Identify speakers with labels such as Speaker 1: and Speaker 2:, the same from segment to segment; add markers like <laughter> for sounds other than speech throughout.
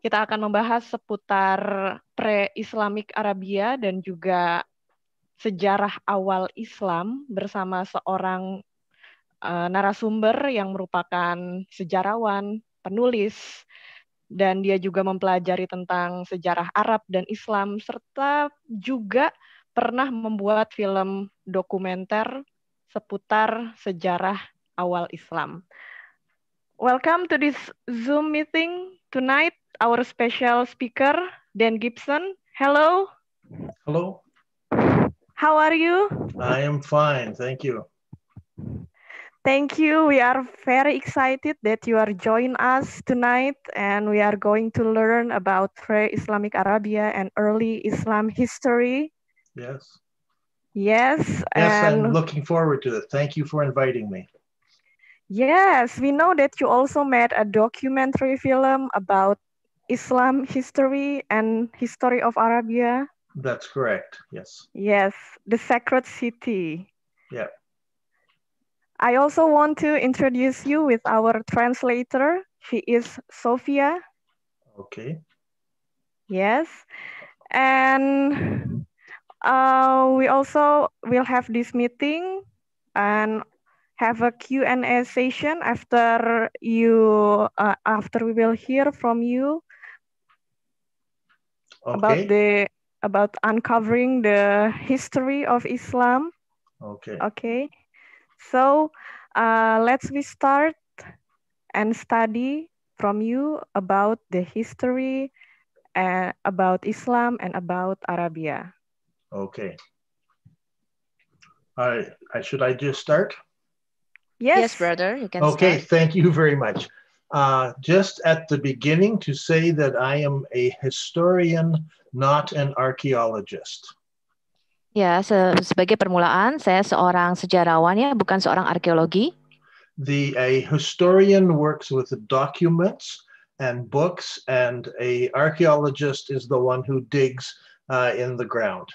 Speaker 1: Kita akan membahas seputar pre-Islamic Arabia dan juga sejarah awal Islam bersama seorang uh, narasumber yang merupakan sejarawan, penulis, dan dia juga mempelajari tentang sejarah Arab dan Islam serta juga pernah membuat film dokumenter seputar sejarah awal Islam. Welcome to this Zoom meeting tonight. our special speaker, Dan Gibson. Hello. Hello. How are you?
Speaker 2: I am fine. Thank you.
Speaker 1: Thank you. We are very excited that you are joining us tonight and we are going to learn about pre-Islamic Arabia and early Islam history. Yes. Yes. Yes,
Speaker 2: and... I'm looking forward to it. Thank you for inviting me.
Speaker 1: Yes, we know that you also made a documentary film about Islam history and history of Arabia.
Speaker 2: That's correct.
Speaker 1: Yes. Yes, the sacred city. Yeah. I also want to introduce you with our translator. She is Sophia. Okay. Yes. And uh, we also will have this meeting and have a Q&A session after you uh, after we will hear from you Okay. About the about uncovering the history of Islam. Okay. Okay. So uh, let's we start and study from you about the history uh, about Islam and about Arabia.
Speaker 2: Okay. I, I should I just start?
Speaker 3: Yes, yes brother. You can okay, start.
Speaker 2: thank you very much. uh, just at the beginning to say that I am a historian, not an archaeologist.
Speaker 3: Ya, se sebagai permulaan saya seorang sejarawan ya, bukan seorang arkeologi.
Speaker 2: The a historian works with documents and books and a archaeologist is the one who digs uh, in the ground.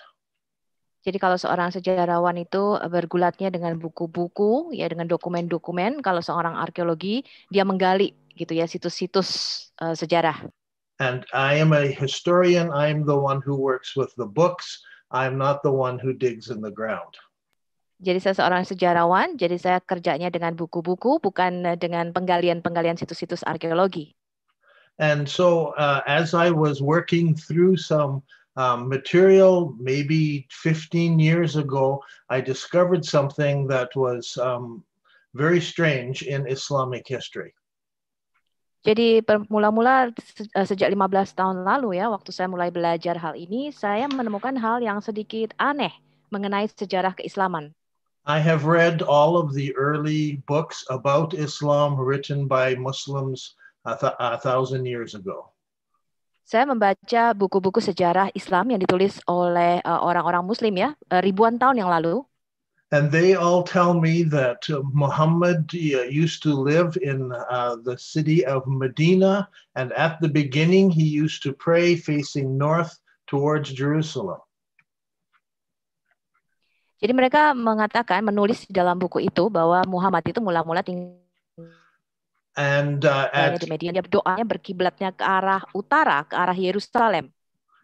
Speaker 3: Jadi kalau seorang sejarawan itu bergulatnya dengan buku-buku ya dengan dokumen-dokumen, kalau seorang arkeologi dia menggali gitu ya situs-situs uh, sejarah.
Speaker 2: And I am a historian. I'm the one who works with the books. I'm not the one who digs in the ground.
Speaker 3: Jadi saya seorang sejarawan, jadi saya kerjanya dengan buku-buku, bukan eh, dengan penggalian-penggalian situs-situs arkeologi.
Speaker 2: And so uh, as I was working through some um, material maybe 15 years ago, I discovered something that was um, very strange in Islamic history.
Speaker 3: Jadi mula-mula eh, sejak 15 tahun lalu ya, waktu saya mulai belajar hal ini, saya menemukan hal yang sedikit aneh mengenai sejarah keislaman.
Speaker 2: I have read all of the early books about Islam written by Muslims a, th a thousand years ago.
Speaker 3: Saya membaca buku-buku sejarah Islam yang ditulis oleh eh, orang-orang uh, Muslim ya eh, ribuan tahun yang lalu.
Speaker 2: and they all tell me that uh, Muhammad uh, used to live in uh, the city of Medina, and at the beginning he used to pray facing north towards Jerusalem.
Speaker 3: Jadi mereka mengatakan menulis di dalam buku itu bahwa Muhammad itu mula-mula tinggal
Speaker 2: uh, at, di Medina
Speaker 3: doanya berkiblatnya ke arah utara ke arah Yerusalem.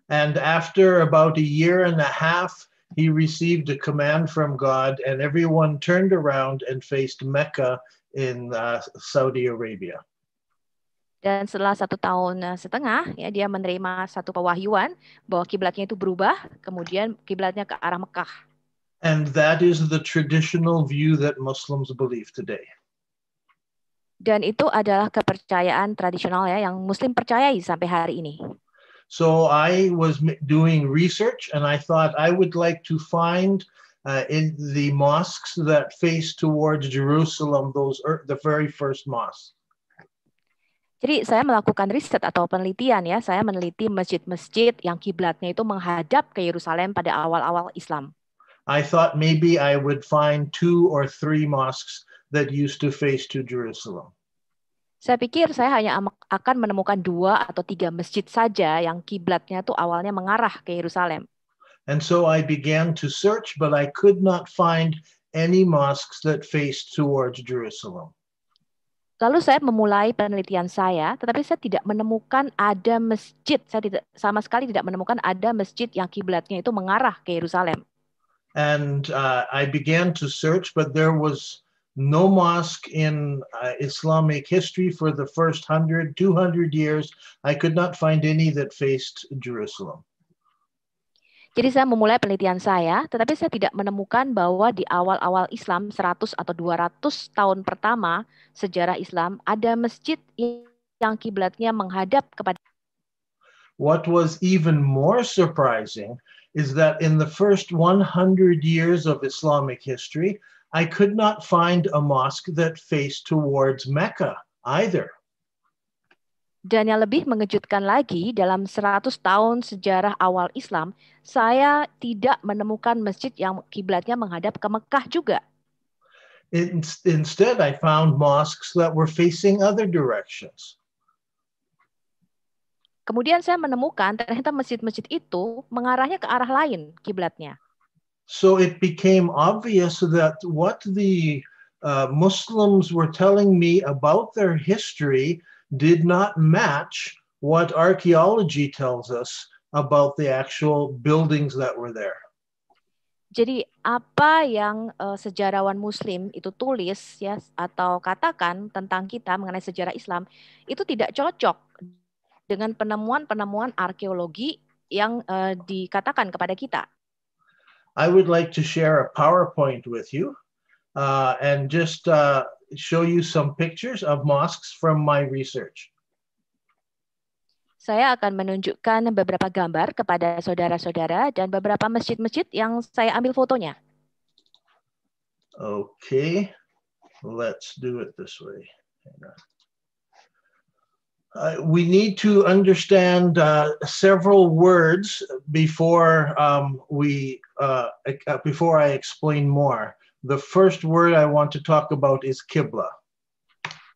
Speaker 2: And after about a year and a half he received a command from God, and everyone turned around and faced Mecca in uh, Saudi Arabia.
Speaker 3: Dan setelah satu tahun uh, setengah, ya dia menerima satu pewahyuan bahwa kiblatnya itu berubah, kemudian kiblatnya ke arah Mekah.
Speaker 2: And that is the traditional view that Muslims believe today.
Speaker 3: Dan itu adalah kepercayaan tradisional ya yang Muslim percayai sampai hari ini.
Speaker 2: So I was doing research and I thought I would like to find uh, in the mosques that face towards Jerusalem, those er, the very first
Speaker 3: Jadi saya melakukan riset atau penelitian ya, saya meneliti masjid-masjid yang kiblatnya itu menghadap ke Yerusalem pada awal-awal Islam.
Speaker 2: I thought maybe I would find two or three mosques that used to face to Jerusalem.
Speaker 3: Saya pikir saya hanya akan menemukan dua atau tiga masjid saja yang kiblatnya tuh awalnya mengarah ke Yerusalem.
Speaker 2: And so I began to search, but I could not find any mosques that faced towards Jerusalem.
Speaker 3: Lalu saya memulai penelitian saya, tetapi saya tidak menemukan ada masjid. Saya tidak sama sekali tidak menemukan ada masjid yang kiblatnya itu mengarah ke Yerusalem.
Speaker 2: And uh, I began to search, but there was no mosque in uh, Islamic history for the first 100, 200 years. I could not find any that faced Jerusalem.
Speaker 3: Jadi saya memulai penelitian saya, tetapi saya tidak menemukan bahwa di awal-awal Islam 100 atau 200 tahun pertama sejarah Islam ada masjid yang kiblatnya menghadap kepada
Speaker 2: What was even more surprising is that in the first 100 years of Islamic history, I could not find a mosque that faced towards Mecca either.
Speaker 3: Dan yang lebih mengejutkan lagi, dalam 100 tahun sejarah awal Islam, saya tidak menemukan masjid yang kiblatnya menghadap ke Mekah juga.
Speaker 2: instead, I found mosques that were facing other directions.
Speaker 3: Kemudian saya menemukan ternyata masjid-masjid itu mengarahnya ke arah lain kiblatnya.
Speaker 2: So it became obvious that what the uh, Muslims were telling me about their history did not match what archaeology tells us about the actual buildings that were there.
Speaker 3: Jadi apa yang uh, sejarawan Muslim itu tulis ya atau katakan tentang kita mengenai sejarah Islam itu tidak cocok dengan penemuan-penemuan arkeologi yang uh, dikatakan kepada kita.
Speaker 2: I would like to share a PowerPoint with you uh, and just uh, show you some pictures of mosques from my research.
Speaker 3: Saya akan menunjukkan beberapa gambar kepada saudara-saudara dan beberapa masjid-masjid yang saya ambil fotonya.
Speaker 2: Okay, let's do it this way. Uh, we need to understand uh, several words before um, we Uh, uh, before I explain more. The first word I want to talk about is
Speaker 3: kibla.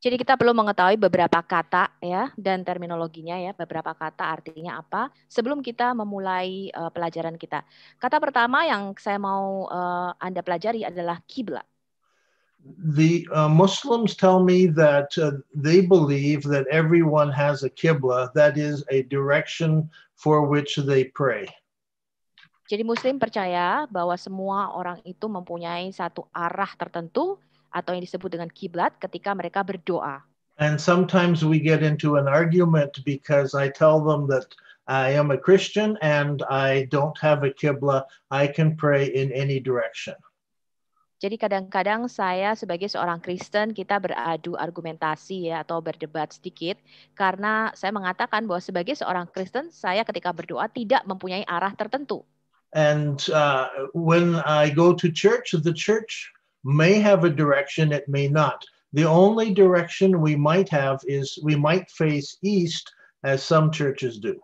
Speaker 3: Jadi kita perlu mengetahui beberapa kata ya dan terminologinya ya, beberapa kata artinya apa sebelum kita memulai uh, pelajaran kita. Kata pertama yang saya mau uh, Anda pelajari adalah kibla.
Speaker 2: The uh, Muslims tell me that uh, they believe that everyone has a kibla, that is a direction for which they pray.
Speaker 3: Jadi Muslim percaya bahwa semua orang itu mempunyai satu arah tertentu atau yang disebut dengan kiblat ketika mereka berdoa.
Speaker 2: And sometimes we get into an argument because I tell them that I am a Christian and I don't have a I can pray in any direction.
Speaker 3: Jadi kadang-kadang saya sebagai seorang Kristen kita beradu argumentasi ya atau berdebat sedikit karena saya mengatakan bahwa sebagai seorang Kristen saya ketika berdoa tidak mempunyai arah tertentu.
Speaker 2: And uh, when I go to church, the church may have a direction, it may not. The only direction we might have is we might face east, as some churches do.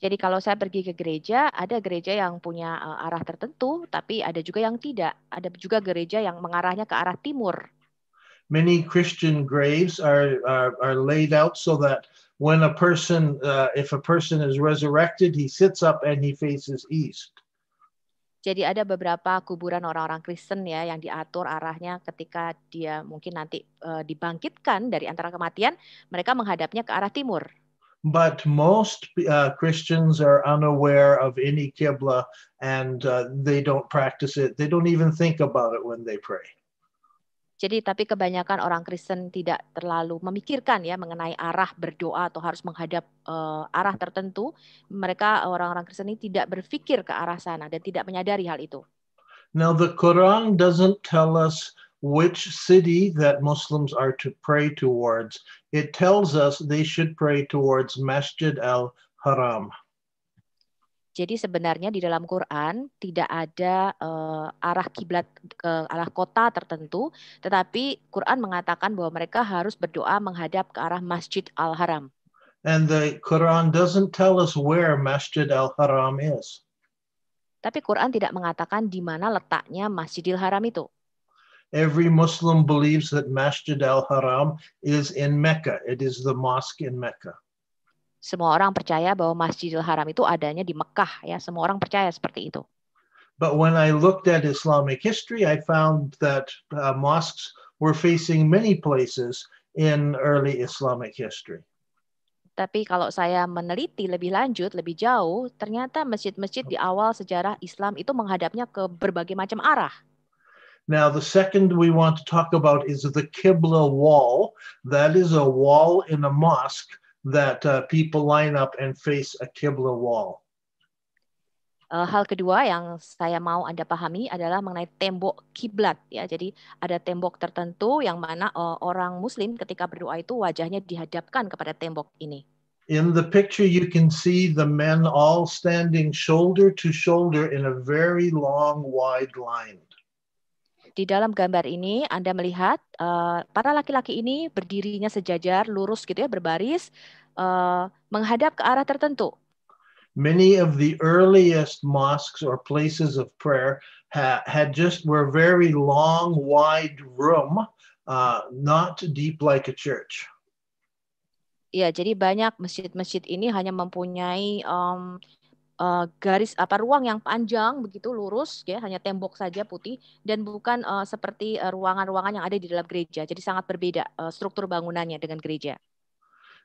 Speaker 3: Jadi kalau saya pergi ke gereja, ada gereja yang punya uh, arah tertentu, tapi ada juga yang tidak. Ada juga gereja yang mengarahnya ke arah timur.
Speaker 2: Many Christian graves are, are, are laid out so that when a person, uh, if a person is resurrected, he sits up and he faces east.
Speaker 3: Jadi ada beberapa kuburan orang-orang Kristen ya yang diatur arahnya ketika dia mungkin nanti uh, dibangkitkan dari antara kematian, mereka menghadapnya ke arah timur.
Speaker 2: But most uh, Christians are unaware of any kibla and uh, they don't practice it. They don't even think about it when they pray.
Speaker 3: Jadi tapi kebanyakan orang Kristen tidak terlalu memikirkan ya mengenai arah berdoa atau harus menghadap uh, arah tertentu. Mereka orang-orang Kristen ini tidak berpikir ke arah sana dan tidak menyadari hal itu.
Speaker 2: Now the Quran doesn't tell us which city that Muslims are to pray towards. It tells us they should pray towards Masjid al-Haram.
Speaker 3: Jadi sebenarnya di dalam Quran tidak ada uh, arah kiblat ke arah kota tertentu, tetapi Quran mengatakan bahwa mereka harus berdoa menghadap ke arah Masjid Al-Haram.
Speaker 2: And the Quran doesn't tell us where Masjid Al-Haram is.
Speaker 3: Tapi Quran tidak mengatakan di mana letaknya Masjidil Haram itu.
Speaker 2: Every Muslim believes that Masjid Al-Haram is in Mecca. It is the mosque in Mecca.
Speaker 3: Semua orang percaya bahwa Masjidil Haram itu adanya di Mekah ya, semua orang percaya seperti itu.
Speaker 2: But when I looked at Islamic history, I found that uh, mosques were facing many places in early Islamic history.
Speaker 3: Tapi kalau saya meneliti lebih lanjut, lebih jauh, ternyata masjid-masjid di awal sejarah Islam itu menghadapnya ke berbagai macam arah.
Speaker 2: Now, the second we want to talk about is the Qibla wall. That is a wall in a mosque that uh, people line up and face a Qibla wall.
Speaker 3: Uh, hal kedua yang saya mau Anda pahami adalah mengenai tembok kiblat ya. Jadi ada tembok tertentu yang mana uh, orang muslim ketika berdoa itu wajahnya dihadapkan kepada tembok ini.
Speaker 2: In the picture you can see the men all standing shoulder to shoulder in a very long wide line
Speaker 3: di dalam gambar ini Anda melihat uh, para laki-laki ini berdirinya sejajar, lurus gitu ya, berbaris, uh, menghadap ke arah tertentu.
Speaker 2: Many of the earliest mosques or places of prayer ha had just were very long, wide room, uh, not deep like a church.
Speaker 3: Ya, jadi banyak masjid-masjid ini hanya mempunyai um, uh, garis apa ruang yang panjang begitu lurus ya hanya tembok saja putih dan bukan uh, seperti eh, ruangan-ruangan uh, yang ada di dalam gereja. Jadi sangat berbeda uh, struktur bangunannya dengan gereja.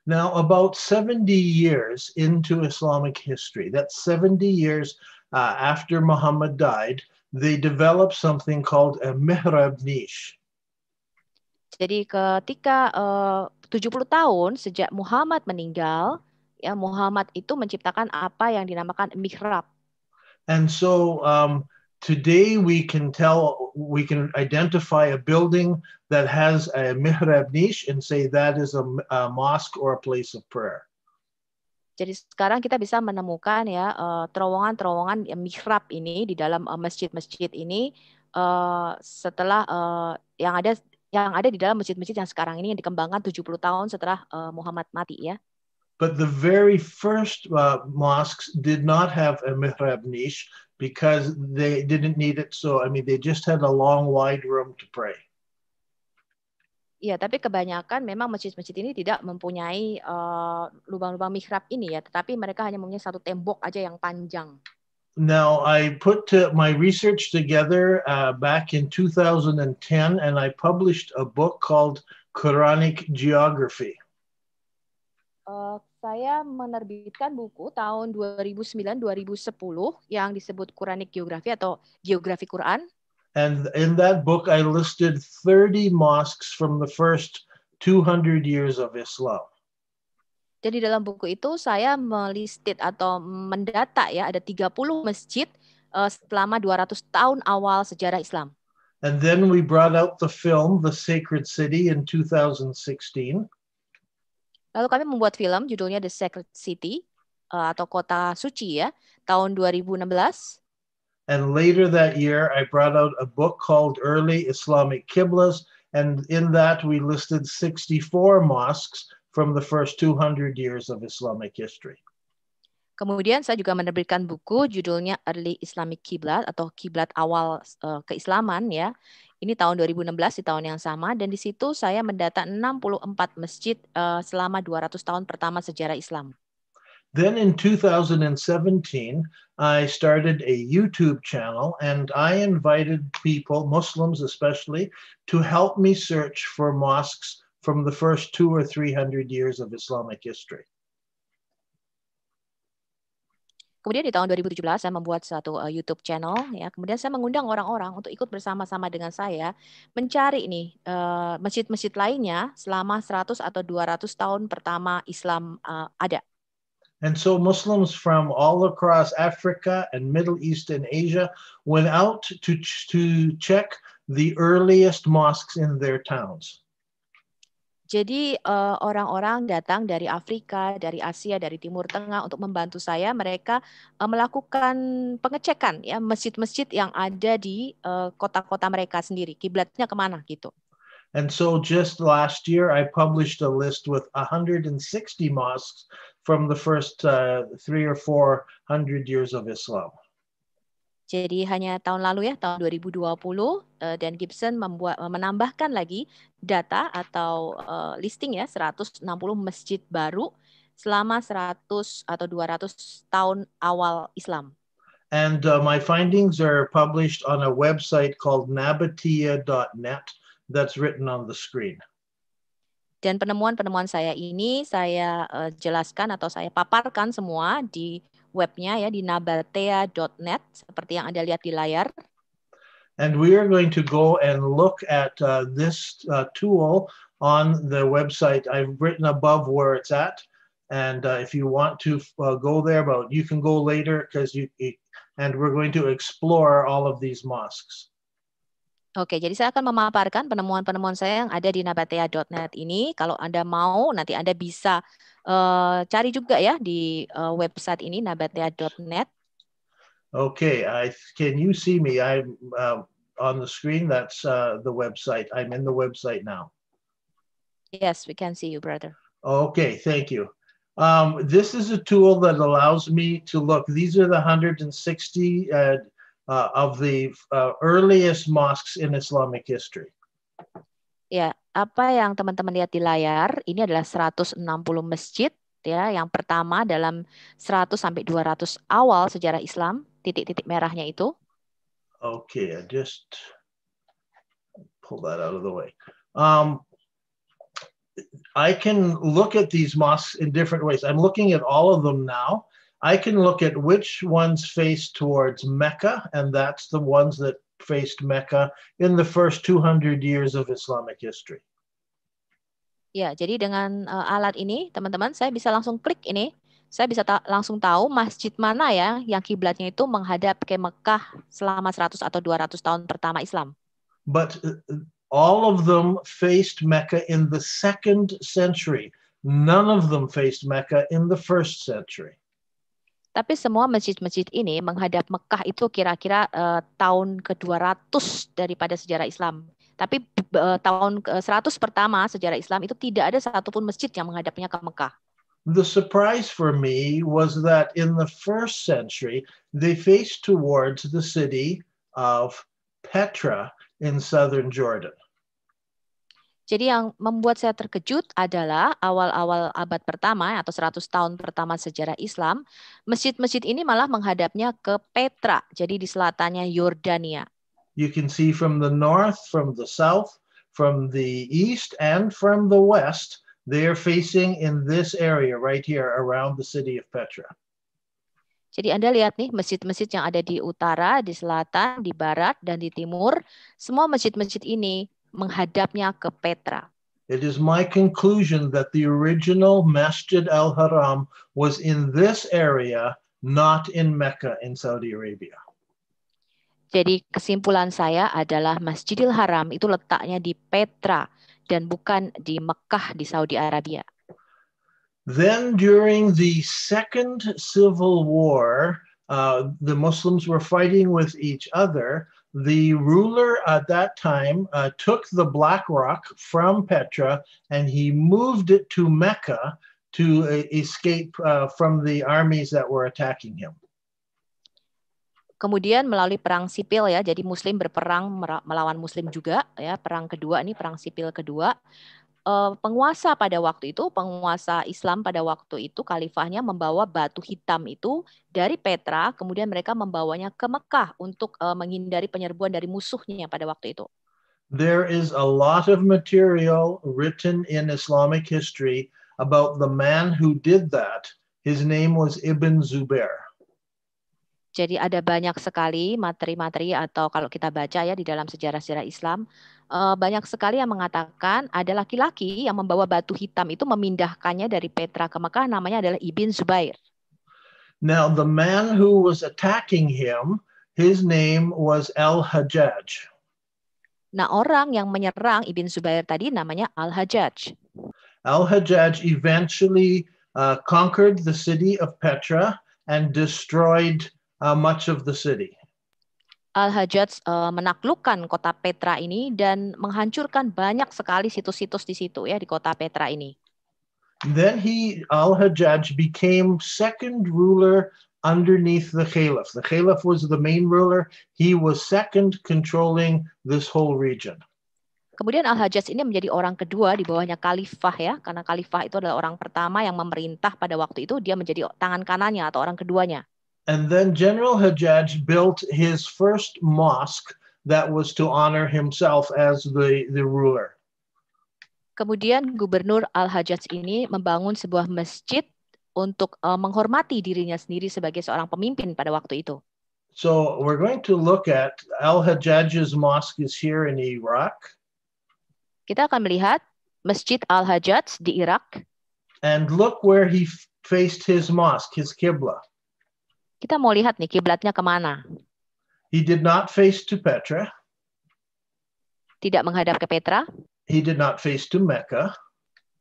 Speaker 2: Now about 70 years into Islamic history, that 70 years uh, after Muhammad died, they developed something called a mihrab niche.
Speaker 3: Jadi ketika uh, 70 tahun sejak Muhammad meninggal, ya Muhammad itu menciptakan apa yang dinamakan mihrab.
Speaker 2: And so um, today we can tell we can identify a building that has a mihrab niche and say that is a, a mosque or a place of prayer.
Speaker 3: Jadi sekarang kita bisa menemukan ya eh, terowongan-terowongan uh, mihrab ini di dalam eh, masjid-masjid uh, ini uh, setelah uh, yang ada yang ada di dalam masjid-masjid yang sekarang ini yang dikembangkan 70 tahun setelah uh, Muhammad mati ya.
Speaker 2: But the very first uh, mosques did not have a mihrab niche because they didn't need it. So, I mean, they just had a long, wide room to pray.
Speaker 3: Ya, tapi kebanyakan memang masjid-masjid ini tidak mempunyai uh, lubang-lubang mihrab ini ya, tetapi mereka hanya mempunyai satu tembok aja yang panjang.
Speaker 2: Now, I put my research together uh, back in 2010 and I published a book called Quranic Geography.
Speaker 1: Uh, saya
Speaker 3: menerbitkan buku tahun 2009-2010 yang disebut Quranic Geography atau Geografi Quran.
Speaker 2: And in that book I listed 30 mosques from the first 200 years of Islam.
Speaker 3: Jadi dalam buku itu saya melisted atau mendata ya ada 30 masjid uh, selama 200 tahun awal sejarah Islam.
Speaker 2: And then we brought out the film The Sacred City in 2016.
Speaker 3: Lalu kami membuat film judulnya The Sacred City uh, atau Kota Suci ya, tahun 2016.
Speaker 2: And later that year, I brought out a book called Early Islamic Qiblas, and in that we listed 64 mosques from the first 200 years of Islamic history.
Speaker 3: Kemudian saya juga menerbitkan buku judulnya Early Islamic Qiblat atau Kiblat Awal uh, Keislaman ya, ini tahun 2016 di tahun yang sama dan di situ saya mendata 64 masjid uh, selama 200 tahun pertama sejarah Islam.
Speaker 2: Then in 2017, I started a YouTube channel and I invited people, Muslims especially, to help me search for mosques from the first two or three hundred years of Islamic history.
Speaker 3: Kemudian di tahun 2017 saya membuat satu uh, YouTube channel ya. Kemudian saya mengundang orang-orang untuk ikut bersama-sama dengan saya mencari nih masjid eh, masjid-masjid lainnya selama 100 atau 200 tahun pertama Islam uh, ada.
Speaker 2: And so Muslims from all across Africa and Middle East and Asia went out to to check the earliest mosques in their
Speaker 3: towns. Jadi eh, orang-orang datang dari Afrika, dari Asia, dari Timur Tengah untuk membantu saya. Mereka eh, melakukan pengecekan ya masjid-masjid yang ada di eh, kota-kota mereka sendiri, kiblatnya kemana gitu.
Speaker 2: And so just last year, I published a list with 160 mosques from the first uh, three or four hundred years of Islam.
Speaker 3: Jadi hanya tahun lalu ya tahun 2020 eh, dan Gibson membuat menambahkan lagi data atau eh, listing ya 160 masjid baru selama 100 atau 200 tahun awal Islam.
Speaker 2: And uh, my findings are published on a website called nabatia.net that's written on the screen.
Speaker 3: Dan penemuan-penemuan saya ini saya uh, jelaskan atau saya paparkan semua di webnya ya di nabatea.net seperti yang Anda lihat di layar.
Speaker 2: And we are going to go and look at uh, this uh, tool on the website. I've written above where it's at. And uh, if you want to uh, go there, but you can go later because you, and we're going to explore all of these mosques.
Speaker 3: Oke, jadi saya akan memaparkan penemuan-penemuan saya yang ada di nabatea.net ini. Kalau Anda mau, nanti Anda bisa uh, cari juga ya di uh, website ini nabatea.net.
Speaker 2: Okay, I, can you see me? I'm uh, on the screen. That's uh, the website. I'm in the website now.
Speaker 3: Yes, we can see you, brother.
Speaker 2: Okay, thank you. Um, this is a tool that allows me to look. These are the 160 uh, uh, of the uh, earliest mosques in Islamic history.
Speaker 3: Ya, apa yang teman-teman lihat di layar ini adalah 160 masjid ya yang pertama dalam 100 sampai 200 awal sejarah Islam, titik-titik merahnya itu.
Speaker 2: Okay, just pull that out of the way. Um, I can look at these mosques in different ways. I'm looking at all of them now. I can look at which ones face towards Mecca, and that's the ones that faced Mecca in the first 200 years of Islamic history.
Speaker 3: Ya, jadi dengan uh, alat ini, teman-teman, saya bisa langsung klik ini. Saya bisa ta langsung tahu masjid mana ya yang kiblatnya itu menghadap ke Mekah selama 100 atau 200 tahun pertama Islam.
Speaker 2: But uh, all of them faced Mecca in the second century. None of them faced Mecca in the first century.
Speaker 3: Tapi semua masjid-masjid ini menghadap Mekah itu kira-kira uh, tahun ke-200 daripada sejarah Islam. Tapi uh, tahun ke 100 pertama sejarah Islam itu tidak ada satupun masjid yang menghadapnya ke Mekah.
Speaker 2: The surprise for me was that in the first century they faced towards the city of Petra in southern Jordan.
Speaker 3: Jadi yang membuat saya terkejut adalah awal-awal abad pertama ya, atau 100 tahun pertama sejarah Islam, masjid-masjid ini malah menghadapnya ke Petra, jadi di selatannya Yordania.
Speaker 2: You can see from the north, from the south, from the east and from the west, they're facing in this area right here around the city of Petra.
Speaker 3: Jadi Anda lihat nih masjid-masjid yang ada di utara, di selatan, di barat, dan di timur, semua masjid-masjid ini menghadapnya ke Petra.
Speaker 2: It is my conclusion that the original Masjid al-Haram was in this area, not in Mecca in Saudi Arabia.
Speaker 3: Jadi kesimpulan saya adalah Masjidil Haram itu letaknya di Petra dan bukan di Mekah di Saudi Arabia.
Speaker 2: Then during the second civil war, uh, the Muslims were fighting with each other. the ruler at that time uh, took the black rock from Petra and he moved it to Mecca to uh, escape uh, from the armies that were attacking him.
Speaker 3: Kemudian melalui perang sipil ya, jadi Muslim berperang melawan Muslim juga ya. Perang kedua ini perang sipil kedua. Eh, penguasa pada waktu itu, penguasa Islam pada waktu itu, khalifahnya membawa batu hitam itu dari Petra, kemudian mereka membawanya ke Mekah untuk uh, menghindari penyerbuan dari musuhnya pada waktu itu.
Speaker 2: There is a lot of material written in Islamic history about the man who did that. His name was Ibn Zubair.
Speaker 3: Jadi ada banyak sekali materi-materi atau kalau kita baca ya di dalam sejarah-sejarah Islam eh, banyak sekali yang mengatakan ada laki-laki yang membawa batu hitam itu memindahkannya dari Petra ke Mekah namanya adalah Ibn Zubair.
Speaker 2: Now the man who was attacking him his name was Al-Hajjaj.
Speaker 3: Nah, orang yang menyerang Ibn Zubair tadi namanya Al-Hajjaj.
Speaker 2: Al-Hajjaj eventually uh, conquered the city of Petra and destroyed uh, much of the city.
Speaker 3: Al-Hajjaj uh, menaklukkan kota Petra ini dan menghancurkan banyak sekali situs-situs di situ ya di kota Petra ini.
Speaker 2: Then he Al-Hajjaj became second ruler underneath the caliph. The caliph was the main ruler, he was second controlling this whole region.
Speaker 3: Kemudian Al-Hajjaj ini menjadi orang kedua di bawahnya khalifah ya, karena khalifah itu adalah orang pertama yang memerintah pada waktu itu, dia menjadi tangan kanannya atau orang keduanya.
Speaker 2: And then General Hajjaj built his first mosque that was to honor himself as the, the ruler.
Speaker 3: Kemudian Gubernur Al-Hajjaj ini membangun sebuah masjid untuk uh, menghormati dirinya sendiri sebagai seorang pemimpin pada waktu itu.
Speaker 2: So we're going to look at Al-Hajjaj's mosque is here in Iraq.
Speaker 3: Kita akan melihat Masjid Al-Hajjaj di Irak.
Speaker 2: And look where he faced his mosque, his Qibla.
Speaker 3: Kita mau lihat nih kiblatnya kemana.
Speaker 2: He did not face to Petra.
Speaker 3: Tidak menghadap ke Petra.
Speaker 2: He did not face to Mecca.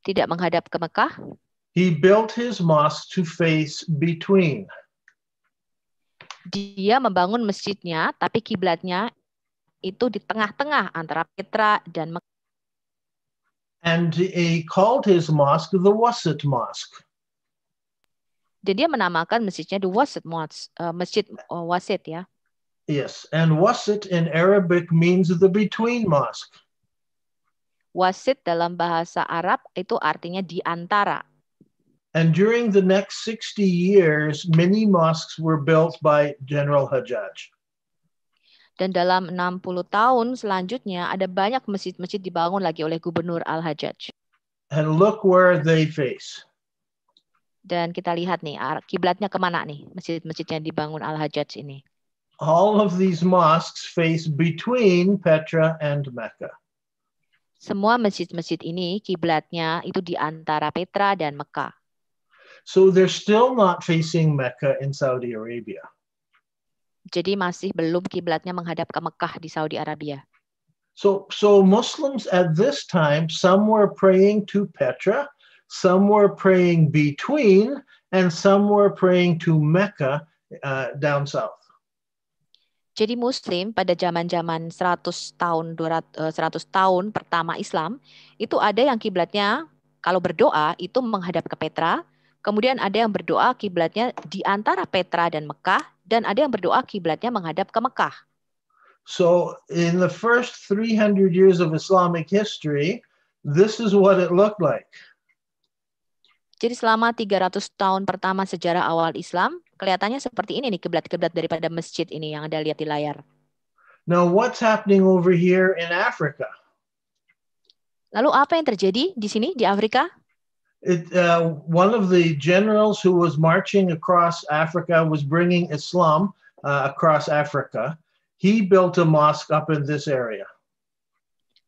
Speaker 3: Tidak menghadap ke Mekah.
Speaker 2: He built his mosque to face between.
Speaker 3: Dia membangun masjidnya, tapi kiblatnya itu di tengah-tengah antara Petra dan Mekah.
Speaker 2: And he called his mosque the Wasit Mosque.
Speaker 3: Jadi dia menamakan masjidnya the Wasit uh, Masjid uh, Wasit ya.
Speaker 2: Yes, and Wasit in Arabic means the between mosque.
Speaker 3: Wasit dalam bahasa Arab itu artinya di antara.
Speaker 2: And during the next 60 years, many mosques were built by General Hajjaj.
Speaker 3: Dan dalam 60 tahun selanjutnya ada banyak masjid-masjid dibangun lagi oleh Gubernur Al-Hajjaj.
Speaker 2: And look where they face.
Speaker 3: Dan kita lihat nih, kiblatnya kemana nih masjid-masjid yang dibangun Al-Hajjaj ini?
Speaker 2: All of these mosques face between Petra and Mecca.
Speaker 3: Semua masjid-masjid ini kiblatnya itu di antara Petra dan Mekah.
Speaker 2: So they're still not facing Mecca in Saudi Arabia.
Speaker 3: Jadi masih belum kiblatnya menghadap ke Mekah di Saudi Arabia.
Speaker 2: So so Muslims at this time some were praying to Petra Some were praying between, and some were praying to Mecca uh, down south.
Speaker 3: Jadi Muslim pada zaman-zaman 100 tahun 200, 100 eh, tahun pertama Islam itu ada yang kiblatnya kalau berdoa itu menghadap ke Petra, kemudian ada yang berdoa kiblatnya di antara Petra dan Mekah dan ada yang berdoa kiblatnya menghadap ke Mekah.
Speaker 2: So in the first 300 years of Islamic history, this is what it looked like.
Speaker 3: Jadi selama 300 tahun pertama sejarah awal Islam, kelihatannya seperti ini nih kiblat-kiblat daripada masjid ini yang Anda lihat di layar.
Speaker 2: Now what's happening over here in Africa?
Speaker 3: Lalu apa yang terjadi di sini di Afrika?
Speaker 2: It, uh, one of the generals who was marching across Africa was bringing Islam uh, across Africa. He built a mosque up in this area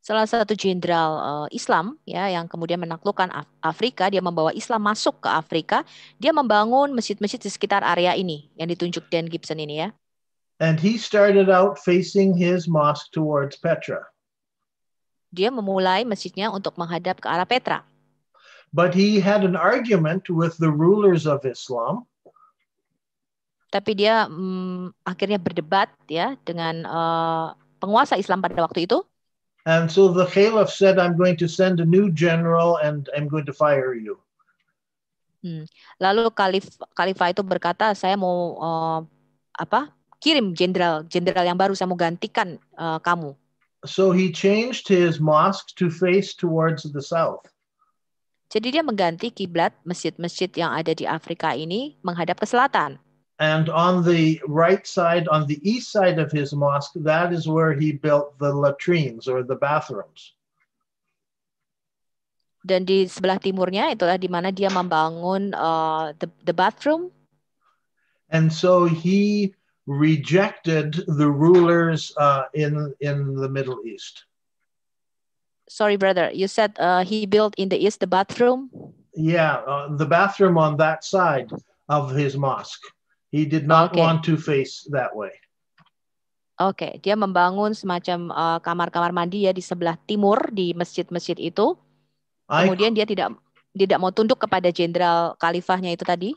Speaker 3: salah satu jenderal uh, Islam ya yang kemudian menaklukkan Af Afrika dia membawa Islam masuk ke Afrika dia membangun masjid-masjid di sekitar area ini yang ditunjuk Dan Gibson ini ya
Speaker 2: and he started out facing his mosque towards Petra
Speaker 3: dia memulai masjidnya untuk menghadap ke arah Petra
Speaker 2: but he had an argument with the rulers of
Speaker 3: Islam tapi dia mm, akhirnya berdebat ya dengan uh, penguasa Islam pada waktu itu
Speaker 2: And so the Caliph said, I'm going to send a new general and I'm going to fire you.
Speaker 3: Hmm. Lalu Khalif, kalifah itu berkata, saya mau uh, apa? Kirim jenderal, jenderal yang baru saya mau gantikan uh, kamu.
Speaker 2: So he changed his mosque to face towards the south.
Speaker 3: Jadi dia mengganti kiblat masjid-masjid yang ada di Afrika ini menghadap ke selatan.
Speaker 2: And on the right side, on the east side of his mosque, that is where he built the latrines or the bathrooms.
Speaker 3: Dan di sebelah timurnya itulah di mana dia membangun uh, the, the bathroom.
Speaker 2: And so he rejected the rulers uh, in in the Middle East.
Speaker 3: Sorry, brother. You said uh, he built in the east the bathroom.
Speaker 2: Yeah, uh, the bathroom on that side of his mosque. He did not okay. want to face that way.
Speaker 3: Oke, okay. dia membangun semacam uh, kamar-kamar uh, mandi ya di sebelah timur di masjid-masjid itu. Kemudian I, dia tidak tidak mau tunduk kepada jenderal khalifahnya itu tadi.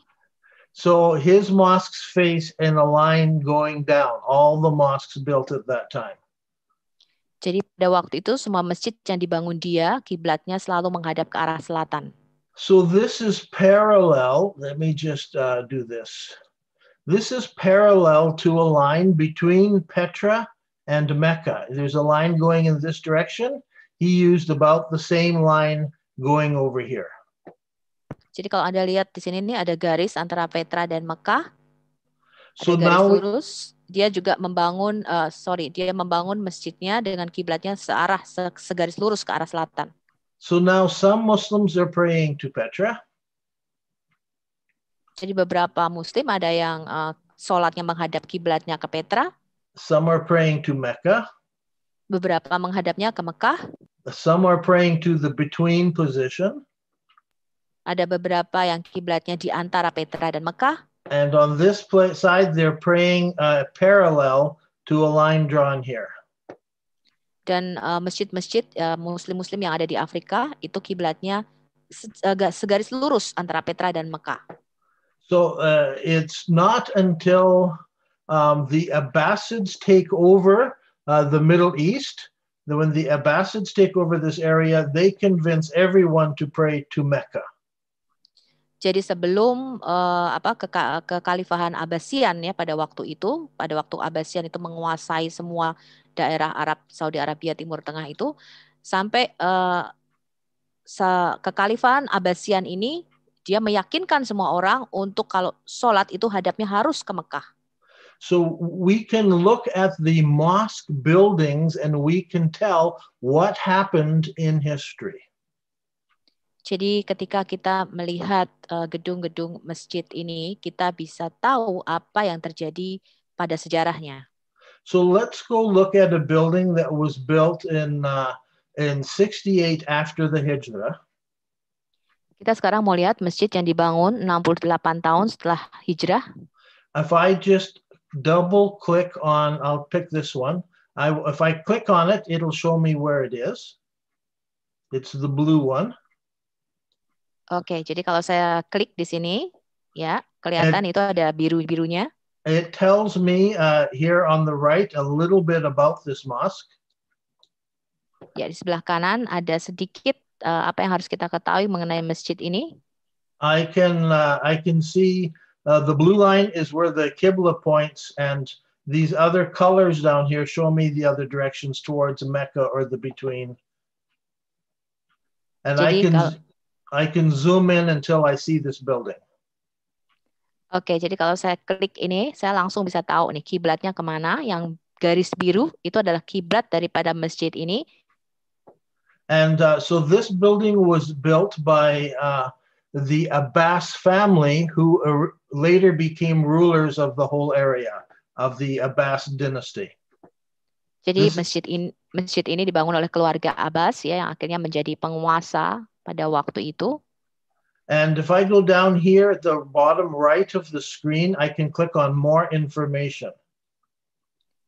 Speaker 2: So his mosques face in a line going down. All the mosques built at that time.
Speaker 3: Jadi pada waktu itu semua masjid yang dibangun dia kiblatnya selalu menghadap ke arah selatan.
Speaker 2: So this is parallel. Let me just uh, do this. This is parallel to a line between Petra and Mecca. There's a line going in this direction. He used about the same line going over here.
Speaker 3: Jadi kalau Anda lihat di sini ini ada garis antara Petra dan Mekah.
Speaker 4: So ada garis now, lurus.
Speaker 3: Dia juga membangun, uh, sorry, dia membangun masjidnya dengan kiblatnya searah se segaris lurus ke arah selatan.
Speaker 2: So now some Muslims are praying to Petra.
Speaker 3: Jadi beberapa Muslim ada yang uh, sholatnya menghadap kiblatnya ke Petra.
Speaker 2: Some are praying to Mecca.
Speaker 3: Beberapa menghadapnya ke Mekah.
Speaker 2: Some are praying to the between position.
Speaker 3: Ada beberapa yang kiblatnya di antara Petra dan Mekah.
Speaker 2: And on this side, they're praying uh, parallel to a line drawn here
Speaker 3: dan eh, masjid-masjid uh, muslim-muslim uh, yang ada di Afrika itu kiblatnya segaris lurus antara Petra dan Mekah.
Speaker 2: So uh, it's not until um, the Abbasids take over uh, the Middle East. that When the Abbasids take over this area, they convince everyone to pray to Mecca.
Speaker 3: Jadi sebelum uh, apa ke kekhalifahan Abbasian ya pada waktu itu, pada waktu Abbasian itu menguasai semua daerah Arab Saudi Arabia Timur Tengah itu sampai uh, kekhalifahan Abbasian ini dia meyakinkan semua orang untuk kalau sholat itu hadapnya harus ke Mekah.
Speaker 2: So we can look at the mosque buildings and we can tell what happened in history.
Speaker 3: Jadi ketika kita melihat eh, gedung-gedung uh, masjid ini, kita bisa tahu apa yang terjadi pada sejarahnya. So
Speaker 2: let's go look at a building that was built in uh, in 68 after the Hijrah.
Speaker 3: Kita sekarang mau lihat masjid yang dibangun 68 tahun setelah hijrah.
Speaker 2: If I just double click on, I'll pick this one. I, if I click on it, it'll show me where it is. It's the blue one.
Speaker 3: Oke, okay, jadi kalau saya klik di sini, ya kelihatan and, itu ada biru birunya.
Speaker 2: It tells me uh, here on the right a little bit about this mosque.
Speaker 3: Ya di sebelah kanan ada sedikit uh, apa yang harus kita ketahui mengenai masjid ini?
Speaker 2: I can uh, I can see uh, the blue line is where the Qibla points and these other colors down here show me the other directions towards Mecca or the between. And Jadi I can kalau, I can zoom in until I see this building.
Speaker 3: Oke, okay, jadi kalau saya klik ini, saya langsung bisa tahu nih kiblatnya kemana. Yang garis biru itu adalah kiblat daripada masjid ini.
Speaker 2: And uh, so this building was built by uh, the Abbas family, who er- later became rulers of the whole area of the Abbas dynasty.
Speaker 3: Jadi this, masjid in, masjid ini dibangun oleh keluarga Abbas ya yang akhirnya menjadi penguasa pada waktu itu.
Speaker 2: And if I go down here at the bottom right of the screen, I can click on more information.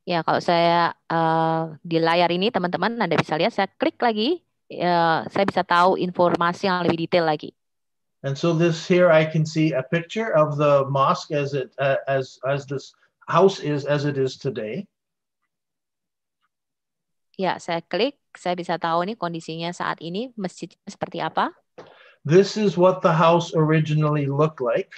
Speaker 3: Ya, kalau saya uh, di layar ini teman-teman Anda bisa lihat saya klik lagi Ya, saya bisa tahu informasi yang lebih detail lagi.
Speaker 2: And so this here I can see a picture of the mosque as it uh, as as this house is as it is today.
Speaker 3: Ya, saya klik, saya bisa tahu nih kondisinya saat ini masjid seperti apa.
Speaker 2: This is what the house originally looked like.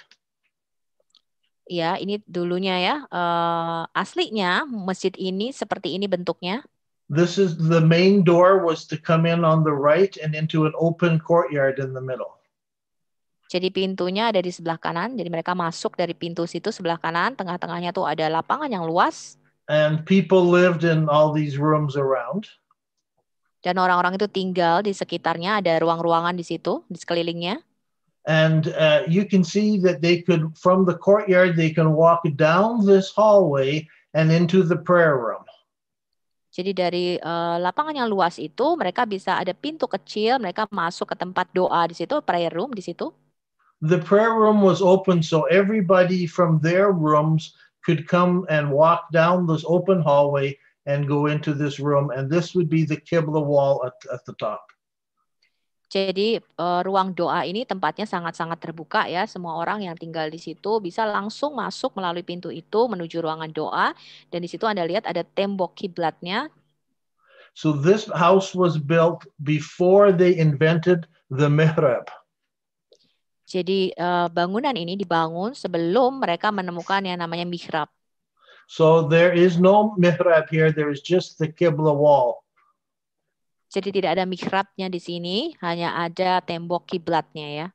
Speaker 3: Ya, ini dulunya ya. Uh, aslinya masjid ini seperti ini bentuknya.
Speaker 2: This is the main door was to come in on the right and into an open courtyard in the middle.
Speaker 3: Jadi pintunya ada di sebelah kanan. Jadi mereka masuk dari pintu situ sebelah kanan. Tengah-tengahnya tuh ada lapangan yang luas.
Speaker 2: And people lived in all these rooms around.
Speaker 3: Dan orang-orang itu tinggal di sekitarnya. Ada ruang-ruangan di situ, di sekelilingnya.
Speaker 2: And uh, you can see that they could, from the courtyard, they can walk down this hallway and into the prayer room.
Speaker 3: Jadi dari uh, lapangan yang luas itu mereka bisa ada pintu kecil, mereka masuk ke tempat doa di situ, prayer room di situ.
Speaker 2: The prayer room was open so everybody from their rooms could come and walk down this open hallway and go into this room and this would be the Qibla wall at, at the top.
Speaker 3: Jadi eh, ruang doa ini tempatnya sangat-sangat terbuka ya. Semua orang yang tinggal di situ bisa langsung masuk melalui pintu itu menuju ruangan doa dan di situ Anda lihat ada tembok kiblatnya.
Speaker 2: So this house was built before they invented the mihrab.
Speaker 3: Jadi uh, bangunan ini dibangun sebelum mereka menemukan yang namanya mihrab.
Speaker 2: So there is no mihrab here, there is just the kibla wall.
Speaker 3: Jadi tidak ada mihrabnya di sini, hanya ada tembok kiblatnya ya.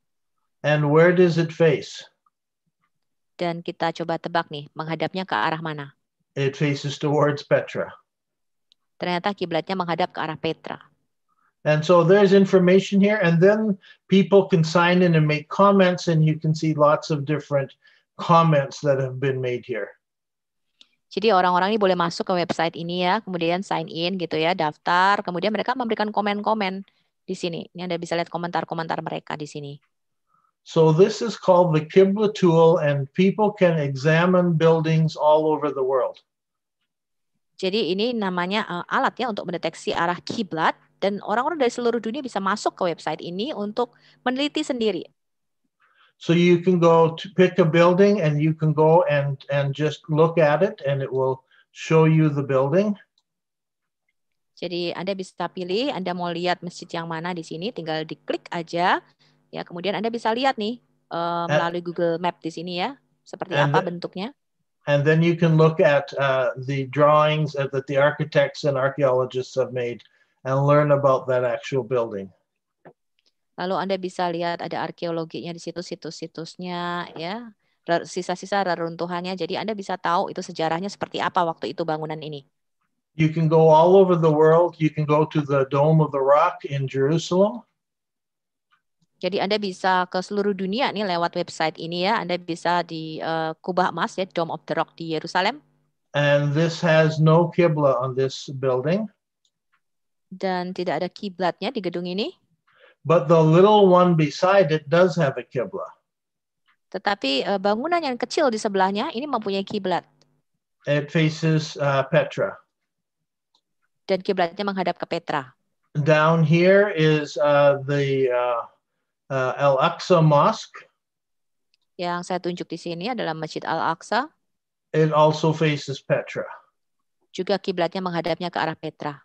Speaker 2: And where does it face?
Speaker 3: Dan kita coba tebak nih, menghadapnya ke arah mana?
Speaker 2: It faces towards Petra.
Speaker 3: Ternyata kiblatnya menghadap ke arah Petra.
Speaker 2: And so there's information here, and then people can sign in and make comments, and you can see lots of different comments that have been made here.
Speaker 3: Jadi orang-orang ini boleh masuk ke website ini ya, kemudian sign in gitu ya, daftar, kemudian mereka memberikan komen-komen di sini. Ini Anda bisa lihat komentar-komentar mereka di sini.
Speaker 2: So this is called the Kibla tool and people can examine buildings all over the world.
Speaker 3: Jadi ini namanya eh, alat ya untuk mendeteksi arah kiblat dan orang-orang dari seluruh dunia bisa masuk ke website ini untuk meneliti sendiri
Speaker 2: So you can go to pick a building and you can go and, and just look at it and it will show you the building.
Speaker 3: Jadi Anda bisa pilih Anda mau lihat masjid yang mana di sini tinggal diklik aja ya kemudian Anda bisa lihat nih uh, melalui Google Map di sini ya seperti apa the, bentuknya.
Speaker 2: And then you can look at uh, the drawings that the architects and archaeologists have made and learn about that actual building.
Speaker 3: Lalu Anda bisa lihat ada arkeologinya di situ, situs-situsnya, ya, sisa-sisa reruntuhannya. Jadi Anda bisa tahu itu sejarahnya seperti apa waktu itu bangunan ini.
Speaker 2: You can go all over the world. You can go to the Dome of the Rock in Jerusalem.
Speaker 3: Jadi Anda bisa ke seluruh dunia nih lewat website ini ya. Anda bisa di uh, Kubah Emas ya, Dome of the Rock di Yerusalem.
Speaker 2: And this has no kibla on this building.
Speaker 3: Dan tidak ada kiblatnya di gedung ini
Speaker 2: but the little one beside it does have a kiblah.
Speaker 3: Tetapi uh, bangunan yang kecil di sebelahnya ini mempunyai kiblat.
Speaker 2: It faces uh, Petra.
Speaker 3: Dan kiblatnya menghadap ke Petra.
Speaker 2: Down here is uh, the uh, uh, Al Aqsa Mosque.
Speaker 3: Yang saya tunjuk di sini adalah Masjid Al Aqsa.
Speaker 2: It also faces Petra.
Speaker 3: Juga kiblatnya menghadapnya ke arah Petra.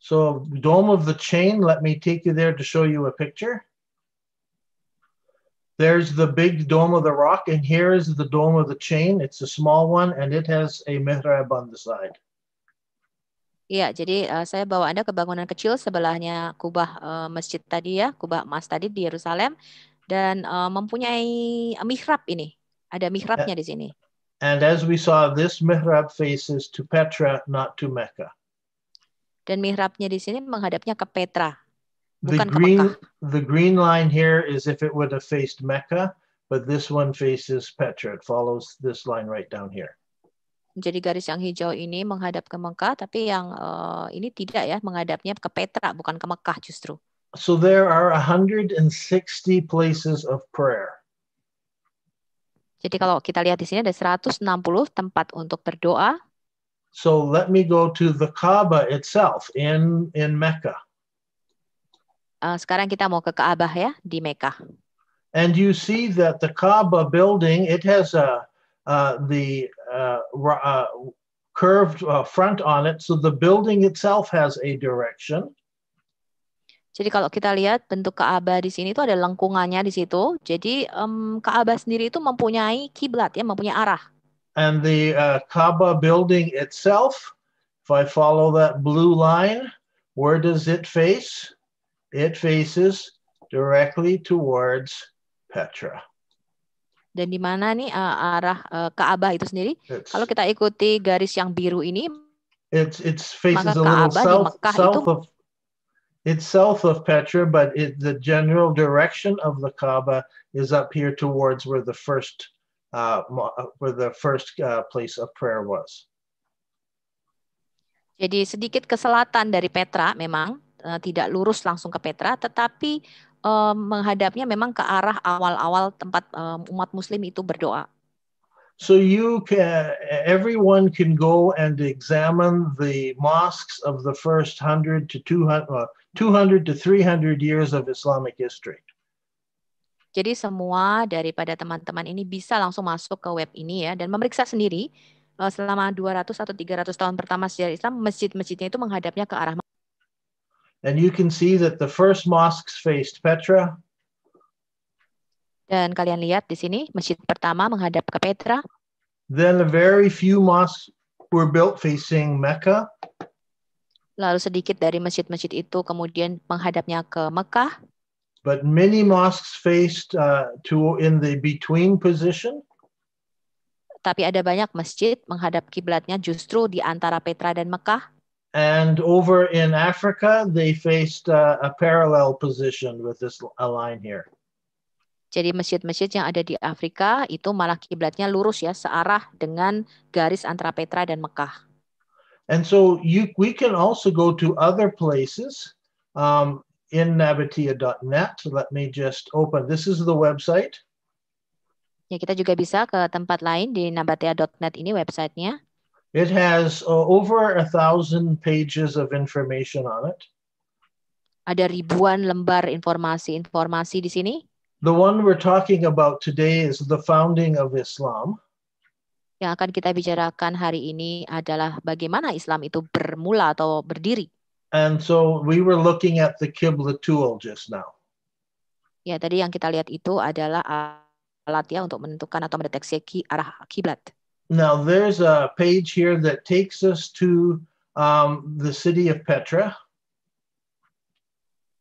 Speaker 2: So Dome of the Chain, let me take you there to show you a picture. There's the big Dome of the Rock, and here is the Dome of the Chain. It's a small one, and it has a mihrab on the side.
Speaker 3: Iya, jadi uh, saya bawa Anda ke bangunan kecil sebelahnya kubah uh, masjid tadi ya, kubah emas tadi di Yerusalem dan uh, mempunyai mihrab ini. Ada mihrabnya di sini.
Speaker 2: And as we saw, this mihrab faces to Petra, not to Mecca.
Speaker 3: Dan mihrabnya di sini menghadapnya ke Petra,
Speaker 2: bukan the green, ke Mekah. The green line here is if it would have faced Mecca, but this one faces Petra. It follows this line right down here.
Speaker 3: Jadi garis yang hijau ini menghadap ke Mekah, tapi yang uh, ini tidak ya, menghadapnya ke Petra, bukan ke Mekah justru. So
Speaker 2: there are 160 places of prayer.
Speaker 3: Jadi kalau kita lihat di sini ada 160 tempat untuk berdoa.
Speaker 2: So let me go to the Kaaba itself in in Mecca.
Speaker 3: Uh, sekarang kita mau ke Ka'bah ya di Mekah.
Speaker 2: And you see that the Kaaba building it has a uh, the uh, uh, curved front on it, so the building itself has a direction.
Speaker 3: Jadi kalau kita lihat bentuk Ka'bah di sini itu ada lengkungannya di situ. Jadi um, Ka'bah sendiri itu mempunyai kiblat ya, mempunyai arah.
Speaker 2: and the uh, Kaaba building itself, if I follow that blue line, where does it face? It faces directly towards Petra.
Speaker 3: Dan di mana nih uh, arah uh, Ka'bah itu sendiri? It's, Kalau kita ikuti garis yang biru ini,
Speaker 2: it's it's faces a little south, south itu, of it's south of Petra, but it, the general direction of the Kaaba is up here towards where the first Uh, uh, where the first uh, place of prayer was.
Speaker 3: Jadi sedikit ke selatan dari Petra memang uh, tidak lurus langsung ke Petra, tetapi uh, menghadapnya memang ke arah awal-awal tempat uh, umat Muslim itu berdoa.
Speaker 2: So you can, everyone can go and examine the mosques of the first 100 to 200, uh, 200 to 300 years of Islamic history.
Speaker 3: Jadi semua daripada teman-teman ini bisa langsung masuk ke web ini ya dan memeriksa sendiri eh, selama 200 atau 300 tahun pertama sejarah Islam masjid-masjidnya itu menghadapnya ke arah
Speaker 2: And you can see that the first mosques faced Petra.
Speaker 3: Dan kalian lihat di sini masjid pertama menghadap ke Petra.
Speaker 2: Then a very few mosques were built facing Mecca.
Speaker 3: Lalu sedikit dari masjid-masjid itu kemudian menghadapnya ke Mekah
Speaker 2: but many mosques faced uh, to in the between position.
Speaker 3: Tapi ada banyak masjid menghadap kiblatnya justru di antara Petra dan Mekah.
Speaker 2: And over in Africa, they faced a, uh, a parallel position
Speaker 3: with this line here. Jadi masjid-masjid yang ada di Afrika itu malah kiblatnya lurus ya, searah dengan garis antara Petra dan Mekah.
Speaker 2: And so you, we can also go to other places. Um, innabatia.net. So let me just open. This is the website.
Speaker 3: Ya, kita juga bisa ke tempat lain di nabatea.net ini websitenya.
Speaker 2: It has uh, over a thousand pages of information on it.
Speaker 3: Ada ribuan lembar informasi-informasi di sini.
Speaker 2: The one we're talking about today is the founding of
Speaker 3: Islam. Yang akan kita bicarakan hari ini adalah bagaimana Islam itu bermula atau berdiri.
Speaker 2: And so we were looking at the Qibla tool just now.
Speaker 3: Ya, tadi yang kita lihat itu adalah alat ya untuk menentukan atau mendeteksi ki, arah kiblat.
Speaker 2: Now there's a page here that takes us to um, the city of Petra.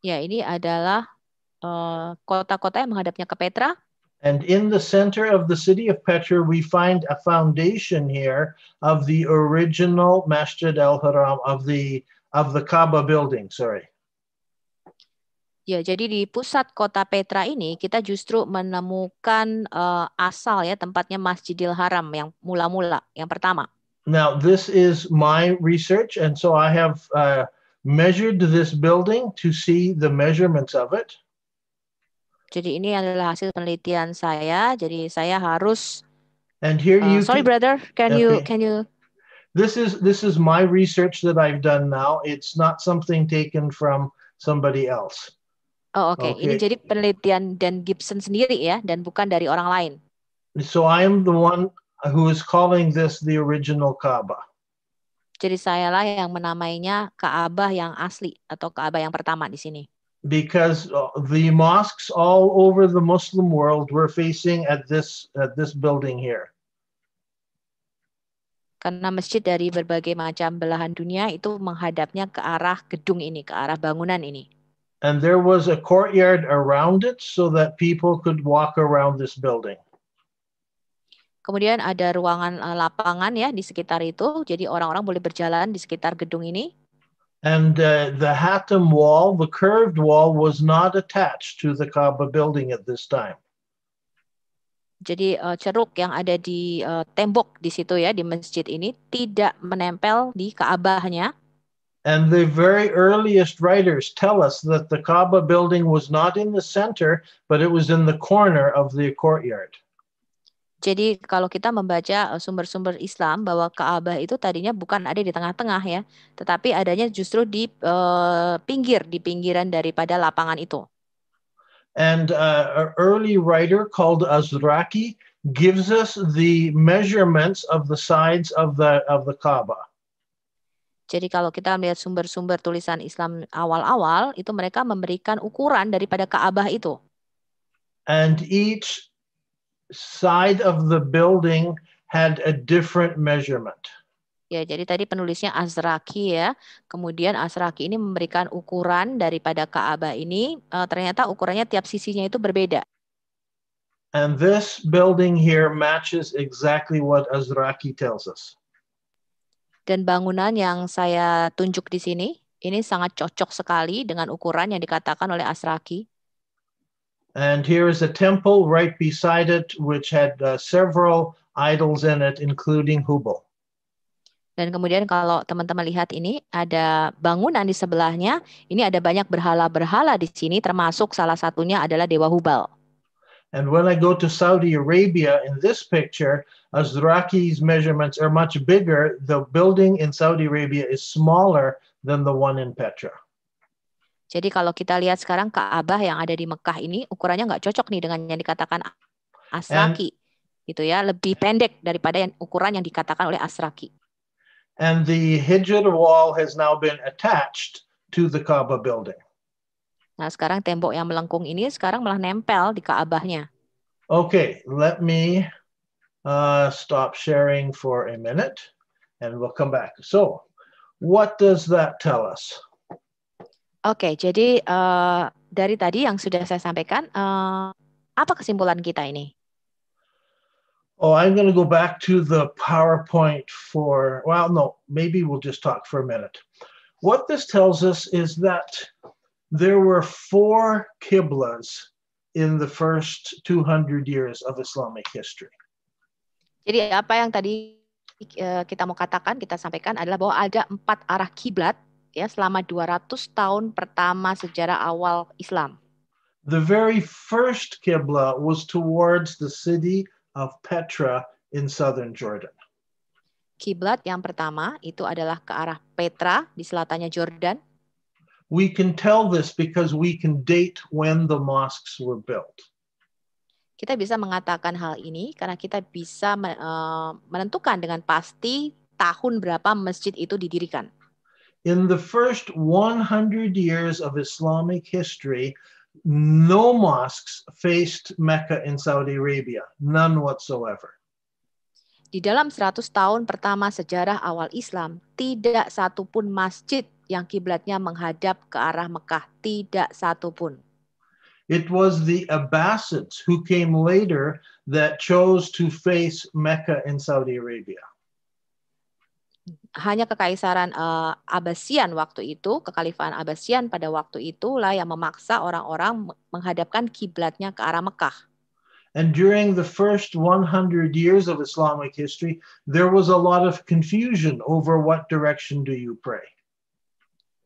Speaker 3: Ya, ini adalah eh, kota-kota uh, kota -kota yang menghadapnya ke Petra.
Speaker 2: And in the center of the city of Petra, we find a foundation here of the original Masjid al-Haram, of the of the Kaaba building, sorry.
Speaker 3: Ya, jadi di pusat kota Petra ini kita justru menemukan uh, asal ya tempatnya Masjidil Haram yang mula-mula yang pertama.
Speaker 2: Now this is my research and so I have uh, measured this building to see the measurements of it.
Speaker 3: Jadi ini adalah hasil penelitian saya. Jadi saya harus
Speaker 2: And here uh, you Sorry can, brother, can okay. you can you this is this is my research that I've done now. It's not something taken from somebody else.
Speaker 3: Oh, oke. Okay. Okay. Ini jadi penelitian Dan Gibson sendiri ya, dan bukan dari orang lain.
Speaker 2: So I am the one who is calling this the original Kaaba.
Speaker 3: Jadi sayalah yang menamainya Kaabah yang asli atau Kaabah yang pertama di sini.
Speaker 2: Because uh, the mosques all over the Muslim world were facing at this at this building here
Speaker 3: karena masjid dari berbagai macam belahan dunia itu menghadapnya ke arah gedung ini, ke arah bangunan ini.
Speaker 2: And there was a courtyard around it so that people could walk around this building.
Speaker 3: Kemudian ada ruangan eh, lapangan ya di sekitar itu, jadi orang-orang boleh berjalan di sekitar gedung ini.
Speaker 2: And uh, the Hatem wall, the curved wall was not attached to the Kaaba building at this time.
Speaker 3: Jadi uh, ceruk yang ada di uh, tembok di situ ya di masjid ini tidak menempel di Ka'bahnya.
Speaker 2: And the very earliest writers tell us that the Kaaba building was not in the center, but it was in the corner of the courtyard.
Speaker 3: Jadi kalau kita membaca eh, sumber-sumber Islam bahwa Ka'bah itu tadinya bukan ada di tengah-tengah ya, tetapi adanya justru di uh, pinggir, di pinggiran daripada lapangan itu.
Speaker 2: and uh, an early writer called Azraki gives us the measurements of the sides of the of the Kaaba.
Speaker 3: Jadi kalau kita melihat sumber-sumber tulisan Islam awal-awal itu mereka memberikan ukuran daripada Ka'bah itu.
Speaker 2: And each side of the building had a different measurement.
Speaker 3: Ya, jadi tadi penulisnya Azraki ya. Kemudian Azraki ini memberikan ukuran daripada Ka'bah ini. Uh, ternyata ukurannya tiap sisinya itu berbeda.
Speaker 2: And this building here matches exactly what Azraki tells us.
Speaker 3: Dan bangunan yang saya tunjuk di sini, ini sangat cocok sekali dengan ukuran yang dikatakan oleh Azraki.
Speaker 2: And here is a temple right beside it which had uh, several idols in it including Hubal.
Speaker 3: Dan kemudian kalau teman-teman lihat ini ada bangunan di sebelahnya, ini ada banyak berhala-berhala di sini termasuk salah satunya adalah dewa Hubal.
Speaker 2: And when I go to Saudi Arabia in this picture, Azraqi's measurements are much bigger. The building in Saudi Arabia is smaller than the one in Petra.
Speaker 3: Jadi kalau kita lihat sekarang Ka'bah yang ada di Mekah ini ukurannya nggak cocok nih dengan yang dikatakan Asraki. And, gitu ya, lebih pendek daripada yang ukuran yang dikatakan oleh Asraki
Speaker 2: and the Hijr wall has now been attached to the Kaaba building.
Speaker 3: Nah, sekarang tembok yang melengkung ini sekarang malah nempel di Kaabahnya.
Speaker 2: Okay, let me uh, stop sharing for a minute and we'll come back. So, what does that tell us?
Speaker 3: Oke, okay, jadi uh, dari tadi yang sudah saya sampaikan, uh, apa kesimpulan kita ini?
Speaker 2: Oh, I'm going to go back to the PowerPoint for, well, no, maybe we'll just talk for a minute. What this tells us is that there were four Qiblas in the first 200 years of Islamic history.
Speaker 3: Jadi apa yang tadi eh, kita mau katakan, kita sampaikan adalah bahwa ada empat arah kiblat ya selama 200 tahun pertama sejarah awal Islam.
Speaker 2: The very first Qibla was towards the city of Petra in southern Jordan.
Speaker 3: Kiblat yang pertama itu adalah ke arah Petra di selatannya Jordan.
Speaker 2: We can tell this because we can date when the mosques were built.
Speaker 3: Kita bisa mengatakan hal ini karena kita bisa eh, menentukan dengan pasti tahun berapa masjid itu didirikan.
Speaker 2: In the first 100 years of Islamic history, no mosques faced Mecca in Saudi Arabia, none whatsoever.
Speaker 3: Di dalam 100 tahun pertama sejarah awal Islam, tidak satu pun masjid yang kiblatnya menghadap ke arah Mekah, tidak satu pun.
Speaker 2: It was the Abbasids who came later that chose to face Mecca in Saudi Arabia
Speaker 3: hanya kekaisaran uh, Abbasian waktu itu, kekhalifahan Abbasian pada waktu itulah yang memaksa orang-orang menghadapkan kiblatnya ke arah Mekah.
Speaker 2: And during the first 100 years of Islamic history, there was a lot of confusion over what direction do you pray.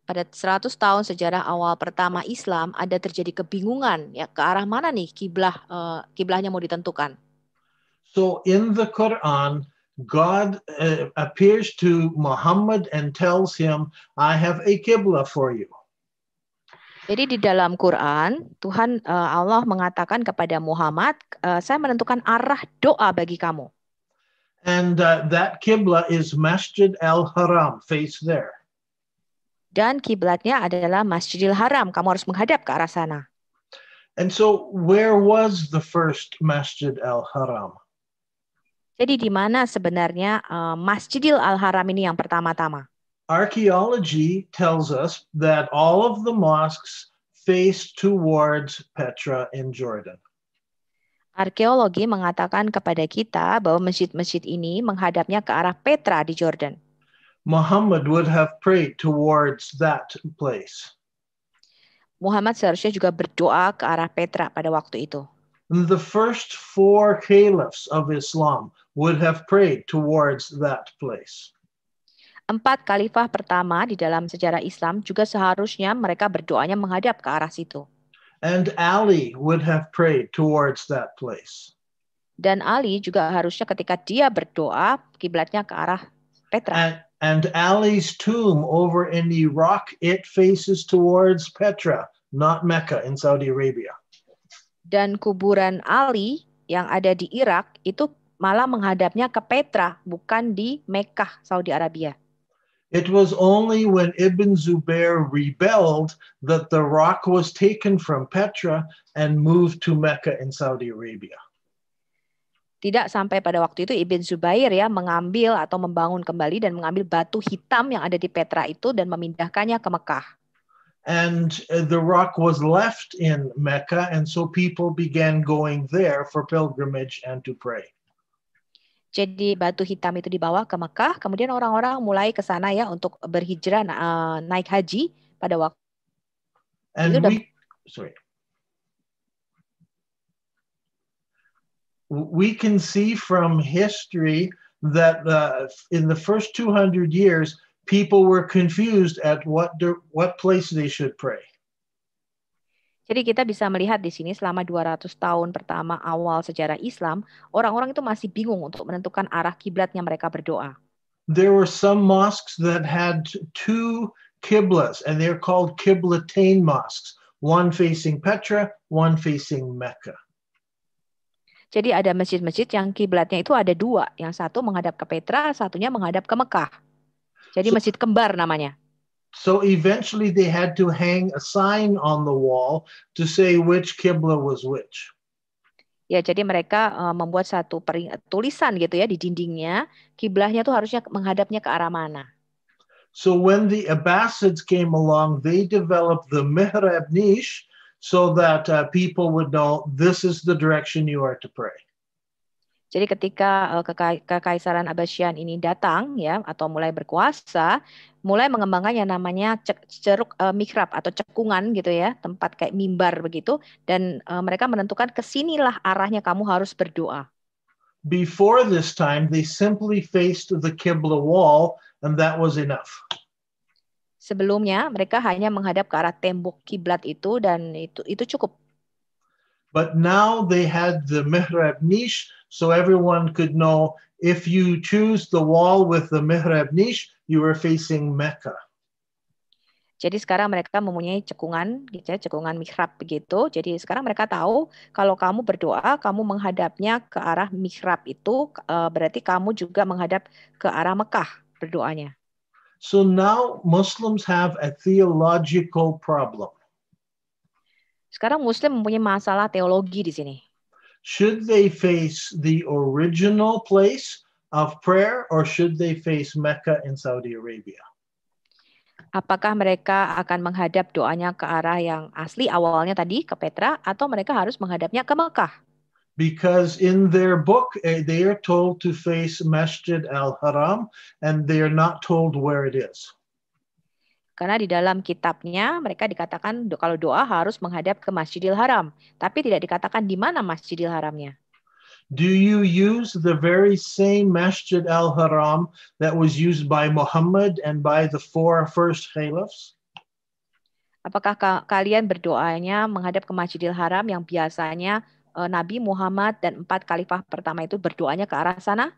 Speaker 3: Pada 100 tahun sejarah awal pertama Islam ada terjadi kebingungan ya ke arah mana nih kiblah uh, eh, kiblahnya mau ditentukan.
Speaker 2: So in the Quran God uh, appears to Muhammad and tells him, I have a Qibla for you.
Speaker 3: Jadi di dalam Quran, Tuhan uh, Allah mengatakan kepada Muhammad, uh, saya menentukan arah doa bagi kamu.
Speaker 2: And uh, that Qibla is Masjid Al-Haram, face there.
Speaker 3: Dan kiblatnya adalah Masjidil Haram, kamu harus menghadap ke arah sana.
Speaker 2: And so where was the first Masjid Al-Haram?
Speaker 3: Jadi di mana sebenarnya uh, Masjidil Al-Haram ini yang pertama-tama?
Speaker 2: Archaeology tells us that all of the mosques face towards Petra in Jordan.
Speaker 3: Arkeologi mengatakan kepada kita bahwa masjid-masjid ini menghadapnya ke arah Petra di Jordan.
Speaker 2: Muhammad would have prayed towards that place.
Speaker 3: Muhammad seharusnya juga berdoa ke arah Petra pada waktu itu.
Speaker 2: The first four caliphs of Islam would have prayed towards that place.
Speaker 3: Empat khalifah pertama di dalam sejarah Islam juga seharusnya mereka berdoanya menghadap ke arah situ.
Speaker 2: And Ali would have prayed towards that place.
Speaker 3: Dan Ali juga harusnya ketika dia berdoa kiblatnya ke arah Petra. And,
Speaker 2: and Ali's tomb over in Iraq it faces towards Petra, not Mecca in Saudi Arabia.
Speaker 3: Dan kuburan Ali yang ada di Irak itu malah menghadapnya ke Petra, bukan di Mekah Saudi Arabia.
Speaker 2: It was only when Ibn Zubair rebelled that the rock was taken from Petra and moved to Mecca in Saudi Arabia.
Speaker 3: Tidak sampai pada waktu itu Ibn Zubair ya mengambil atau membangun kembali dan mengambil batu hitam yang ada di Petra itu dan memindahkannya ke Mekah.
Speaker 2: And uh, the rock was left in Mecca and so people began going there for pilgrimage and to pray.
Speaker 3: Jadi batu hitam itu dibawa ke Mekah, kemudian orang-orang mulai ke sana ya untuk berhijrah na eh, naik haji pada waktu
Speaker 4: And We,
Speaker 2: sorry. We can see from history that uh, in the first 200 years people were confused at what what place they should pray.
Speaker 3: Jadi kita bisa melihat di sini selama 200 tahun pertama awal sejarah Islam, orang-orang itu masih bingung untuk menentukan arah kiblatnya mereka berdoa.
Speaker 2: There were some mosques that had two kiblas, and they're called qiblatain mosques, one facing Petra, one facing Mecca.
Speaker 3: Jadi ada masjid-masjid yang kiblatnya itu ada dua, yang satu menghadap ke Petra, satunya menghadap ke Mekah. Jadi so, masjid kembar namanya.
Speaker 2: So eventually they had to hang a sign on the wall to say which Qibla was which.
Speaker 3: Ya, jadi mereka uh, membuat satu pering, tulisan gitu ya di dindingnya, kiblahnya tuh harusnya menghadapnya ke arah mana.
Speaker 2: So when the Abbasids came along, they developed the mihrab niche so that uh, people would know this is the direction you are to pray.
Speaker 3: Jadi ketika uh, kekaisaran Abbasian ini datang ya atau mulai berkuasa, mulai mengembangkan yang namanya ceruk uh, eh, mikrab atau cekungan gitu ya, tempat kayak mimbar begitu dan uh, mereka menentukan kesinilah arahnya kamu harus berdoa.
Speaker 2: Before this time they simply faced the Qibla wall and that was enough.
Speaker 3: Sebelumnya mereka hanya menghadap ke arah tembok kiblat itu dan itu itu cukup
Speaker 2: But now they had the mihrab niche, so everyone could know if you choose the wall with the mihrab niche, you were facing Mecca.
Speaker 3: Jadi sekarang mereka mempunyai cekungan, gitu ya, cekungan mihrab begitu. Jadi sekarang mereka tahu kalau kamu berdoa, kamu menghadapnya ke arah mihrab itu, uh, berarti kamu juga menghadap ke arah Mekah berdoanya. So now
Speaker 2: Muslims have a theological problem.
Speaker 3: Sekarang Muslim mempunyai masalah teologi di sini.
Speaker 2: Should they face the original place of prayer or should they face Mecca in Saudi Arabia?
Speaker 3: Apakah mereka akan menghadap doanya ke arah yang asli awalnya tadi ke Petra atau mereka harus menghadapnya ke Mekah?
Speaker 2: because in their book eh, they are told to face Masjid al-Haram and they are not told where it is.
Speaker 3: Karena di dalam kitabnya mereka dikatakan kalau doa harus menghadap ke Masjidil Haram, tapi tidak dikatakan di mana Masjidil Haramnya.
Speaker 2: Do you use the very same Masjid Al-Haram that was used by Muhammad and by the four first caliphs?
Speaker 3: Apakah ka kalian berdoanya menghadap ke Masjidil Haram yang biasanya uh, Nabi Muhammad dan empat khalifah pertama itu berdoanya ke arah sana?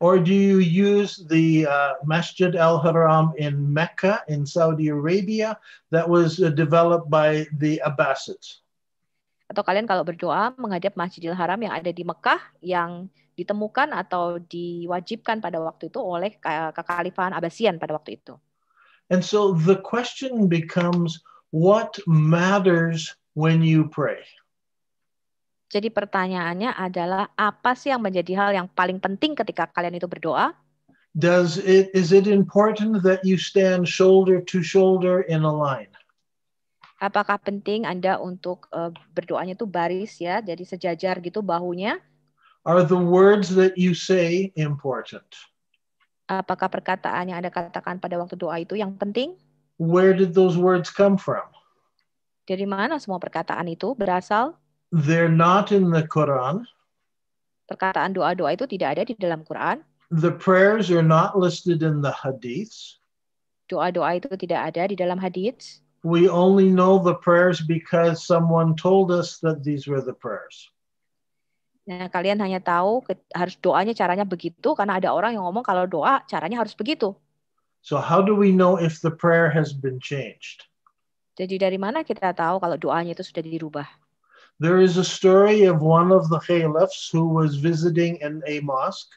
Speaker 2: Or do you use the uh, Masjid al Haram in Mecca in Saudi Arabia that was uh, developed by the Abbasids?
Speaker 3: Atau kalian kalau berdoa menghadap Masjidil Haram yang ada di Mekah yang ditemukan atau diwajibkan pada waktu itu oleh uh, kekhalifahan Abbasian pada waktu itu. And
Speaker 2: so the question becomes what matters when you pray?
Speaker 3: Jadi pertanyaannya adalah apa sih yang menjadi hal yang paling penting ketika kalian itu berdoa?
Speaker 2: Does it is it important that you stand shoulder to shoulder in a line?
Speaker 3: Apakah penting Anda untuk uh, berdoanya itu baris ya, jadi sejajar gitu bahunya?
Speaker 2: Are the words that you say important?
Speaker 3: Apakah perkataan yang Anda katakan pada waktu doa itu yang penting?
Speaker 2: Where did those words come from?
Speaker 3: Dari mana semua perkataan itu berasal?
Speaker 2: They're not in the Quran.
Speaker 3: Perkataan doa-doa itu tidak ada di dalam Quran.
Speaker 2: The prayers are not listed in the hadiths.
Speaker 3: Doa-doa itu tidak ada di dalam hadits.
Speaker 2: We only know the prayers because someone told us that these were the prayers.
Speaker 3: Nah, kalian hanya tahu ke, harus doanya caranya begitu karena ada orang yang ngomong kalau doa caranya harus begitu.
Speaker 2: So how do we know if the prayer has been changed?
Speaker 3: Jadi dari mana kita tahu kalau doanya itu sudah dirubah?
Speaker 2: There is a story of one of the caliphs who was visiting in a mosque.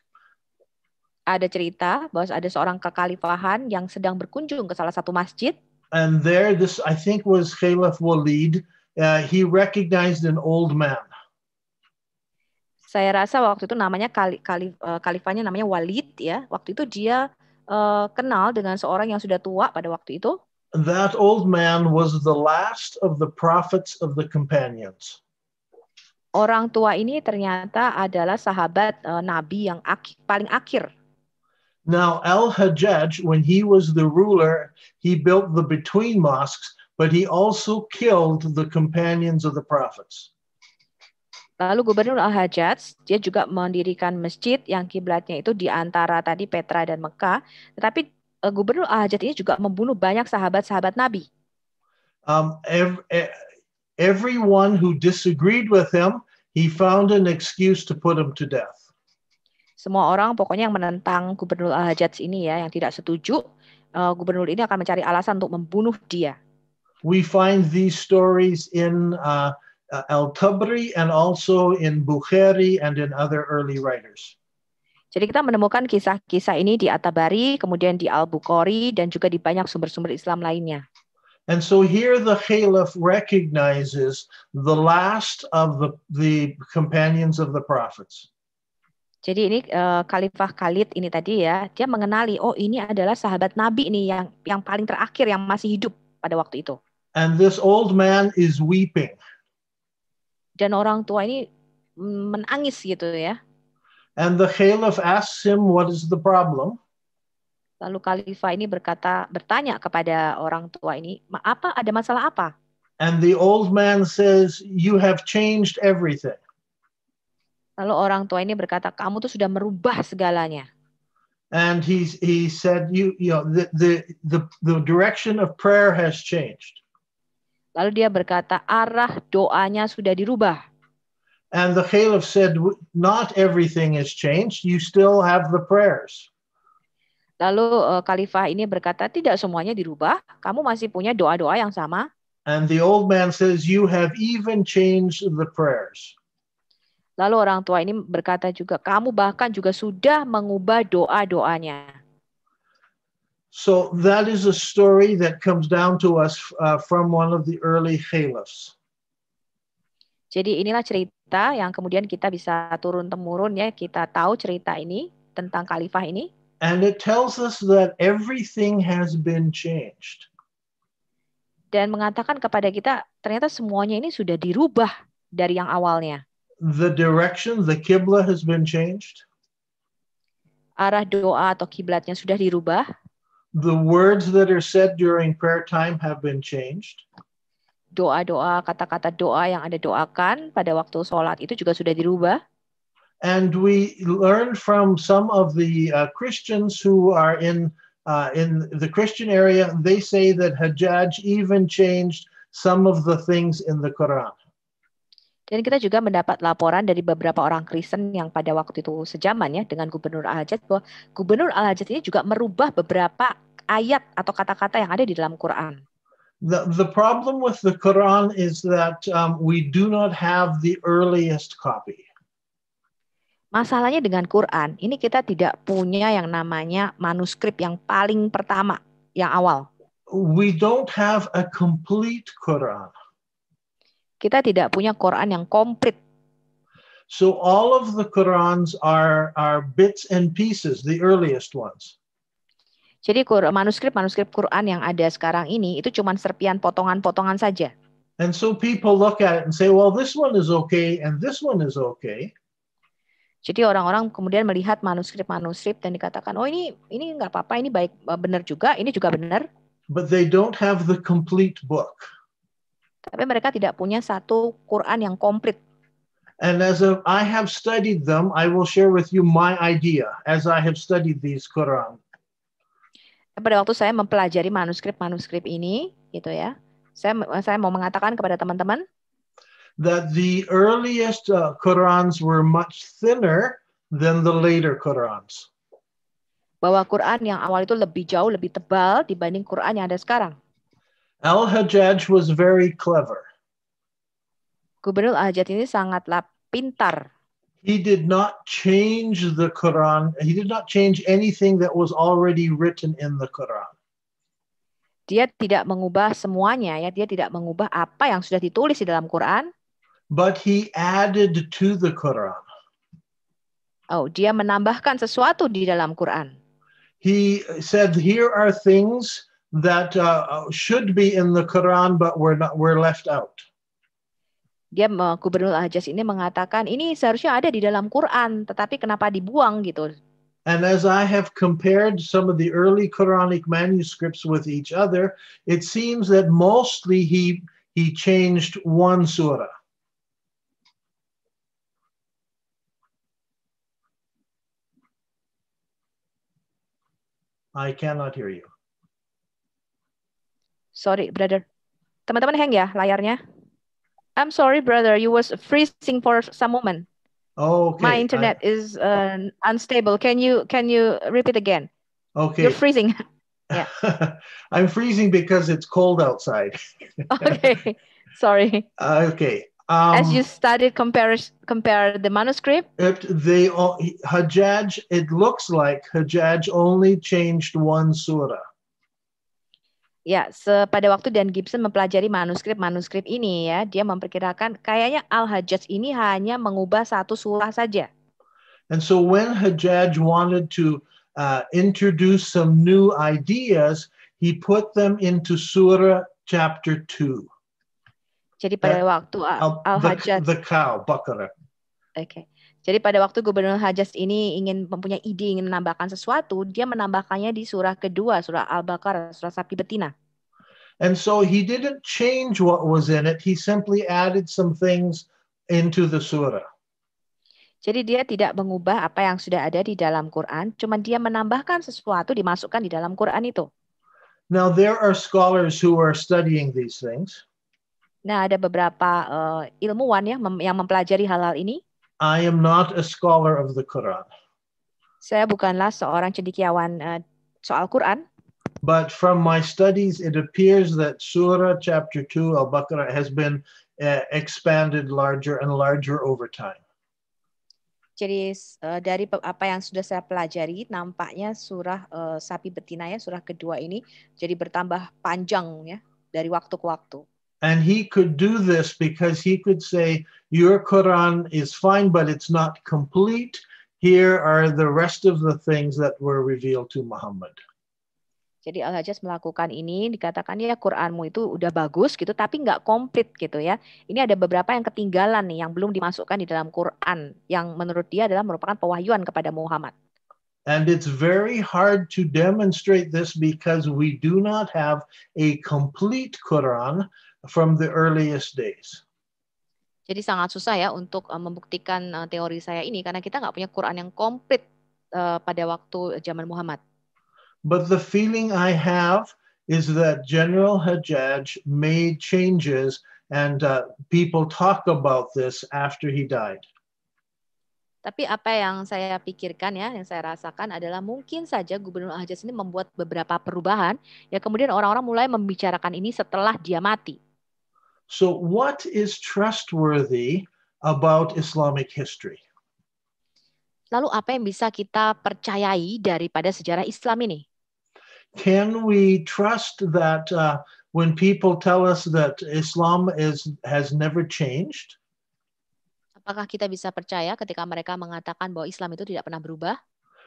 Speaker 3: Ada cerita bahwa ada seorang kekhalifahan yang sedang berkunjung ke salah satu masjid.
Speaker 2: And there, this I think was Caliph Walid. Uh, he recognized an old man.
Speaker 3: Saya rasa waktu itu namanya kali, kali, uh, kalifanya namanya Walid ya. Waktu itu dia uh, kenal dengan seorang yang sudah tua pada waktu itu.
Speaker 2: That old man was the last of the prophets of the companions
Speaker 3: orang tua ini ternyata adalah sahabat uh, Nabi yang ak paling akhir.
Speaker 2: Now Al-Hajjaj when he was the ruler, he built the between mosques, but he also killed the companions of the prophets.
Speaker 3: Lalu Gubernur Al-Hajjaj, dia juga mendirikan masjid yang kiblatnya itu di antara tadi Petra dan Mekah. Tetapi eh, Gubernur Al-Hajjaj ini juga membunuh banyak sahabat-sahabat Nabi.
Speaker 2: Um, every everyone who disagreed with him, he found an excuse to put him to death.
Speaker 3: Semua orang pokoknya yang menentang Gubernur Al-Hajjaj ini ya, yang tidak setuju, uh, gubernur ini akan mencari alasan untuk membunuh dia.
Speaker 2: We find these stories in uh, uh, Al-Tabri and also in Bukhari and in other early writers.
Speaker 3: Jadi kita menemukan kisah-kisah ini di At-Tabari, kemudian di Al-Bukhari dan juga di banyak sumber-sumber Islam lainnya.
Speaker 2: And so here the Caliph recognizes the last of the, the companions of the prophets.
Speaker 3: Jadi ini uh, Khalifah Khalid ini tadi ya, dia mengenali oh ini adalah sahabat Nabi ini yang yang paling terakhir yang masih hidup pada waktu itu.
Speaker 2: And this old man is weeping.
Speaker 3: Dan orang tua ini mm, menangis gitu ya.
Speaker 2: And the Caliph asks him what is the problem.
Speaker 3: Lalu Khalifah ini berkata bertanya kepada orang tua ini, "Apa ada masalah apa?"
Speaker 2: And the old man says, "You have changed everything."
Speaker 3: Lalu orang tua ini berkata, "Kamu tuh sudah merubah segalanya."
Speaker 2: And he he said, "You you know the the the, the direction of prayer has changed."
Speaker 3: Lalu dia berkata, arah doanya sudah dirubah.
Speaker 2: And the caliph said, not everything has changed. You still have the prayers.
Speaker 3: Lalu uh, khalifah ini berkata, "Tidak semuanya dirubah. Kamu masih punya doa-doa yang sama."
Speaker 2: And the old man says, "You have even changed the prayers."
Speaker 3: Lalu orang tua ini berkata juga, "Kamu bahkan juga sudah mengubah doa-doanya."
Speaker 2: So that is a story that comes down to us uh, from one of the early caliphs.
Speaker 3: Jadi inilah cerita yang kemudian kita bisa turun temurun ya kita tahu cerita ini tentang khalifah ini.
Speaker 2: And it tells us that everything has been changed.
Speaker 3: Dan mengatakan kepada kita ternyata semuanya ini sudah dirubah dari yang awalnya.
Speaker 2: The direction, the kibla has been changed.
Speaker 3: Arah doa atau kiblatnya sudah dirubah.
Speaker 2: The words that are said during prayer time have been changed.
Speaker 3: Doa-doa, kata-kata doa yang ada doakan pada waktu sholat itu juga sudah dirubah. And
Speaker 2: we learned from some of the uh, Christians who are in, uh, in the Christian area, they say that Hajjaj even changed some of the things in the Quran.
Speaker 3: Dan kita juga mendapat laporan dari beberapa orang Kristen yang pada waktu itu sejaman ya dengan Gubernur Al-Hajjaj bahwa Gubernur Al-Hajjaj ini juga merubah beberapa ayat atau kata-kata yang ada di dalam Quran.
Speaker 2: The, the problem with the Quran is that um, we do not have the earliest copy.
Speaker 3: Masalahnya dengan Quran, ini kita tidak punya yang namanya manuskrip yang paling pertama, yang awal.
Speaker 2: We don't have a complete Quran.
Speaker 3: Kita tidak punya Quran yang komplit.
Speaker 2: So all of the Qurans are are bits and pieces, the earliest ones.
Speaker 3: Jadi manuskrip-manuskrip Quran yang ada sekarang ini itu cuma serpian potongan-potongan saja.
Speaker 2: And so people look at it and say, well, this one is okay and this one is okay.
Speaker 3: Jadi orang-orang kemudian melihat manuskrip-manuskrip dan dikatakan, oh ini ini nggak apa-apa, ini baik eh, benar juga, ini juga benar.
Speaker 2: But they don't have the complete book.
Speaker 3: Tapi mereka tidak punya satu Quran yang komplit.
Speaker 2: And as a, I have studied them, I will share with you my idea as I have studied these Quran.
Speaker 3: Pada waktu saya mempelajari manuskrip-manuskrip ini, gitu ya. Saya saya mau mengatakan kepada teman-teman
Speaker 2: that the earliest uh, Qurans were much thinner than the later
Speaker 3: Qurans. Bahwa Quran yang awal itu lebih jauh, lebih tebal dibanding Quran yang ada sekarang.
Speaker 2: Al-Hajjaj was very clever.
Speaker 3: Gubernur Al-Hajjaj ini sangatlah pintar.
Speaker 2: He did not change the Quran. He did not change anything that was already written in the Quran.
Speaker 3: Dia tidak mengubah semuanya ya, dia tidak mengubah apa yang sudah ditulis di dalam Quran
Speaker 2: but he added to the Quran.
Speaker 3: Oh, dia menambahkan sesuatu di dalam Quran.
Speaker 2: He said, "Here are things that uh, should be in the Quran, but we're not. We're left out."
Speaker 3: Dia Gubernur al ini mengatakan ini seharusnya ada di dalam Quran, tetapi kenapa dibuang gitu?
Speaker 2: And as I have compared some of the early Quranic manuscripts with each other, it seems that mostly he he changed one surah. I cannot hear you.
Speaker 3: Sorry, brother. Teman-teman hang ya layarnya. I'm sorry, brother. You was freezing for some moment.
Speaker 2: Okay. My internet I...
Speaker 3: is uh, unstable. Can you can you repeat again? Okay. You're freezing.
Speaker 2: <laughs> yeah. I'm freezing because it's cold outside.
Speaker 3: <laughs> okay. Sorry.
Speaker 2: Uh, <laughs> okay. Um, As you
Speaker 3: studied, compare compare the manuscript.
Speaker 2: It, they Hajjaj. It looks like Hajjaj only changed one surah.
Speaker 3: Ya, pada waktu Dan Gibson mempelajari manuskrip-manuskrip ini ya, dia memperkirakan kayaknya Al-Hajjaj ini hanya mengubah satu surah saja.
Speaker 2: And so when Hajjaj wanted to uh, introduce some new ideas, he put them into surah chapter 2.
Speaker 3: Jadi pada uh, waktu Al, Al Hajat the, the
Speaker 2: cow Bakara.
Speaker 3: Oke. Okay. Jadi pada waktu Gubernur Hajaz ini ingin mempunyai ide ingin menambahkan sesuatu, dia menambahkannya di surah kedua, surah Al-Baqarah, surah sapi betina.
Speaker 2: And so he didn't change what was in it, he simply added some things into the surah.
Speaker 3: Jadi dia tidak mengubah apa yang sudah ada di dalam Quran, cuma dia menambahkan sesuatu dimasukkan di dalam Quran itu.
Speaker 2: Now there are scholars who are studying these things.
Speaker 3: Nah, ada beberapa uh, ilmuwan ya mem yang mempelajari hal-hal ini.
Speaker 2: I am not a scholar of the Quran.
Speaker 3: Saya bukanlah seorang cendekiawan uh, eh, soal Quran.
Speaker 2: But from my studies, it appears that Surah chapter 2 Al-Baqarah has been uh, expanded larger and larger over time.
Speaker 3: Jadi uh, dari apa yang sudah saya pelajari, nampaknya surah uh, sapi betina ya surah kedua ini jadi bertambah panjang ya dari waktu ke waktu.
Speaker 2: And he could do this because he could say, Your Quran is fine, but it's not complete. Here are the rest of the things that were revealed to Muhammad.
Speaker 3: Jadi Al Hajjaj melakukan ini dikatakan ya Quranmu itu udah bagus gitu tapi nggak komplit gitu ya. Ini ada beberapa yang ketinggalan nih yang belum dimasukkan di dalam Quran yang menurut dia adalah merupakan pewahyuan kepada Muhammad.
Speaker 2: And it's very hard to demonstrate this because we do not have a complete Quran from the earliest days.
Speaker 3: Jadi sangat susah ya untuk eh, membuktikan eh, teori saya ini karena kita nggak punya Quran yang komplit eh, pada waktu zaman Muhammad.
Speaker 2: But the feeling I have is that General Hajjaj made changes and uh, people talk about this after he died.
Speaker 3: Tapi apa yang saya pikirkan ya, yang saya rasakan adalah mungkin saja Gubernur hajjaj ini membuat beberapa perubahan, ya kemudian orang-orang mulai membicarakan ini setelah dia mati.
Speaker 2: So, what is trustworthy about Islamic history?
Speaker 3: Lalu apa yang bisa kita percayai daripada sejarah Islam ini?
Speaker 2: Can we trust that uh, when people tell us that Islam is has never changed?
Speaker 3: Apakah kita bisa percaya ketika mereka mengatakan bahwa Islam itu tidak pernah berubah?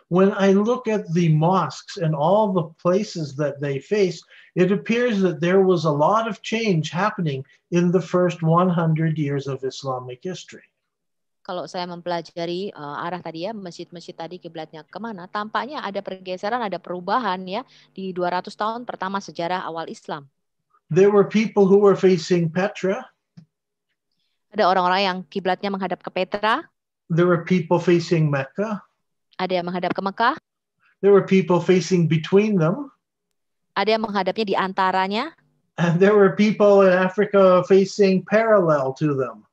Speaker 2: When I look at the mosques and all the places that they face, it appears that there was a lot of change happening in the first 100 years of Islamic history.
Speaker 3: Kalau saya mempelajari uh, arah tadi ya, masjid-masjid tadi kiblatnya kemana, tampaknya ada pergeseran, ada perubahan ya di 200 tahun pertama sejarah awal Islam.
Speaker 2: There were people who were facing Petra.
Speaker 3: Ada orang-orang yang kiblatnya menghadap ke Petra.
Speaker 2: There were people facing Mecca.
Speaker 3: Ada yang menghadap ke Mekah.
Speaker 2: There were people facing between them.
Speaker 3: Ada yang menghadapnya di antaranya.
Speaker 2: And there were people in Africa facing parallel to them.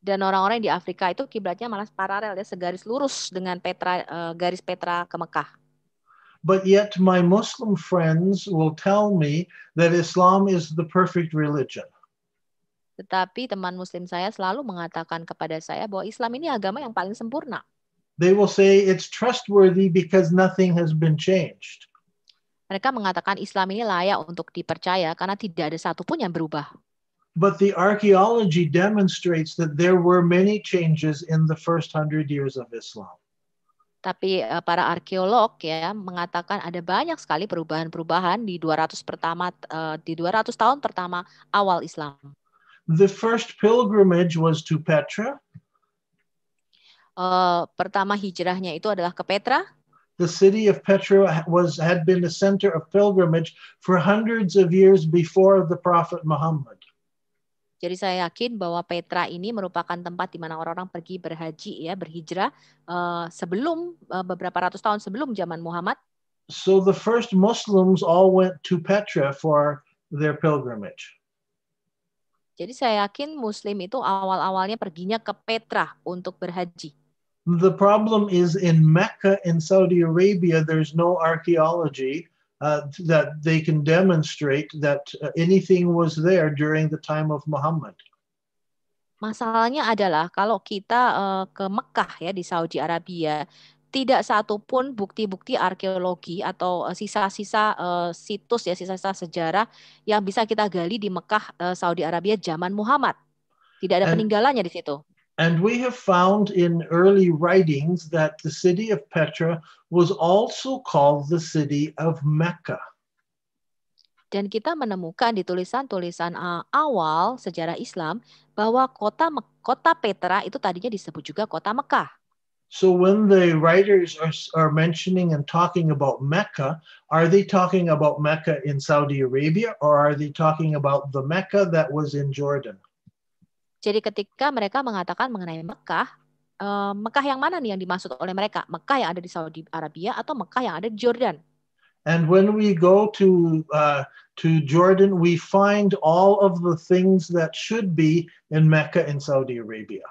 Speaker 3: Dan orang-orang di Afrika itu kiblatnya malah paralel ya, segaris lurus dengan Petra uh, garis Petra ke Mekah.
Speaker 2: But yet my Muslim friends will tell me that Islam is the perfect religion.
Speaker 3: Tetapi teman muslim saya selalu mengatakan kepada saya bahwa Islam ini agama yang paling sempurna
Speaker 2: they will say it's trustworthy because nothing has been changed.
Speaker 3: Mereka mengatakan Islam ini layak untuk dipercaya karena tidak ada satupun yang berubah.
Speaker 2: But the archaeology demonstrates that there were many changes in the first hundred years of Islam.
Speaker 3: Tapi uh, para arkeolog ya mengatakan ada banyak sekali perubahan-perubahan di 200 pertama uh, di 200 tahun pertama awal Islam.
Speaker 2: The first pilgrimage was to Petra
Speaker 3: uh, pertama hijrahnya itu adalah ke Petra.
Speaker 2: The city of Petra was had been the center of pilgrimage for hundreds of years before the Prophet Muhammad.
Speaker 3: Jadi saya yakin bahwa Petra ini merupakan tempat di mana orang-orang pergi berhaji ya, berhijrah uh, sebelum uh, beberapa ratus tahun sebelum zaman Muhammad.
Speaker 2: So the first Muslims all went to Petra for their pilgrimage.
Speaker 3: Jadi saya yakin Muslim itu awal-awalnya perginya ke Petra untuk berhaji.
Speaker 2: The problem is in Mecca in Saudi Arabia, there's no archaeology uh, that they can demonstrate that uh, anything was there during the time of Muhammad.
Speaker 3: Masalahnya adalah kalau kita uh, ke Mekah ya di Saudi Arabia, tidak satupun bukti-bukti arkeologi atau uh, sisa-sisa uh, situs ya sisa-sisa sejarah yang bisa kita gali di Mekah uh, Saudi Arabia zaman Muhammad. Tidak ada and, peninggalannya di situ.
Speaker 2: And we have found in early writings that the city of Petra was also called the city of Mecca.
Speaker 3: Dan kita menemukan di tulisan-tulisan uh, awal sejarah Islam bahwa kota kota Petra itu tadinya disebut juga kota Mekah.
Speaker 2: So when the writers are, are mentioning and talking about Mecca, are they talking about Mecca in Saudi Arabia or are they talking about the Mecca that was in Jordan?
Speaker 3: Jadi ketika mereka mengatakan mengenai Mekah, eh, Mekah yang mana nih yang dimaksud oleh mereka? Mekah yang ada di Saudi Arabia atau Mekah yang ada di Jordan?
Speaker 2: And when we go to uh, to Jordan, we find all of the things that should be in Mecca in Saudi Arabia.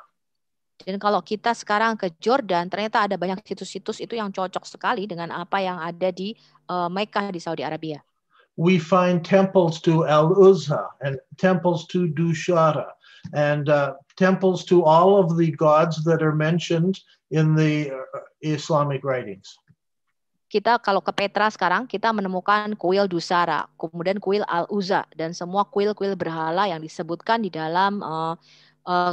Speaker 3: Dan kalau kita sekarang ke Jordan, ternyata ada banyak situs-situs itu yang cocok sekali dengan apa yang ada di uh, Mekah di Saudi Arabia.
Speaker 2: We find temples to Al-Uzza and temples to Dushara and uh, temples to all of the gods that are mentioned in the uh, Islamic writings.
Speaker 3: Kita kalau ke Petra sekarang kita menemukan kuil Dusara, kemudian kuil al Uzza dan semua kuil-kuil berhala yang disebutkan di dalam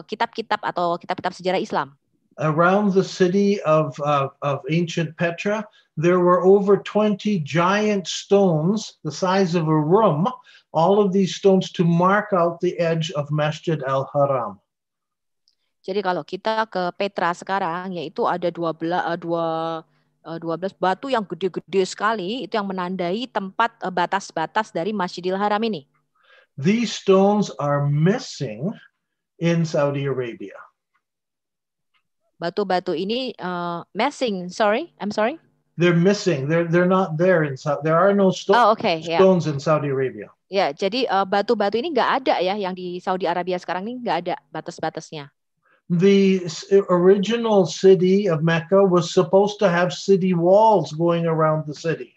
Speaker 3: kitab-kitab uh, uh, atau kitab-kitab sejarah Islam.
Speaker 2: around the city of, of, uh, of ancient Petra, there were over 20 giant stones the size of a room all of these stones to mark out the edge of Masjid al-Haram.
Speaker 3: Jadi kalau kita ke Petra sekarang, yaitu ada 12, eh, eh, dua belas batu yang gede-gede sekali, itu yang menandai tempat eh, batas-batas dari Masjidil Haram ini.
Speaker 2: These stones are missing in Saudi Arabia.
Speaker 3: Batu-batu ini uh, missing, sorry, I'm sorry
Speaker 2: they're missing. They're they're not there in Saudi. There are no
Speaker 3: stones. Oh, okay. yeah. Stones in
Speaker 2: Saudi Arabia.
Speaker 3: Ya, yeah, jadi uh, batu-batu ini nggak ada ya yang di Saudi Arabia sekarang ini nggak ada batas-batasnya.
Speaker 2: The original city of Mecca was supposed to have city walls going around the city.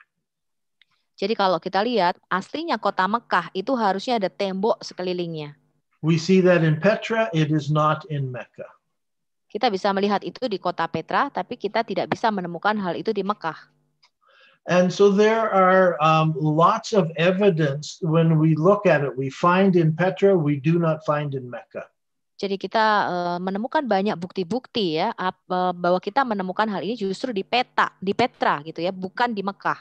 Speaker 3: Jadi kalau kita lihat aslinya kota Mekah itu harusnya ada tembok sekelilingnya.
Speaker 2: We see that in Petra, it is not in Mecca.
Speaker 3: Kita bisa melihat itu di kota Petra, tapi kita tidak bisa menemukan hal itu di Mekah.
Speaker 2: And so there are um, lots of evidence when we look at it. We find in Petra, we do not find in Mecca.
Speaker 3: Jadi kita uh, menemukan banyak bukti-bukti ya ap, e, bahwa kita menemukan hal ini justru di peta, di Petra gitu ya, bukan di Mekah.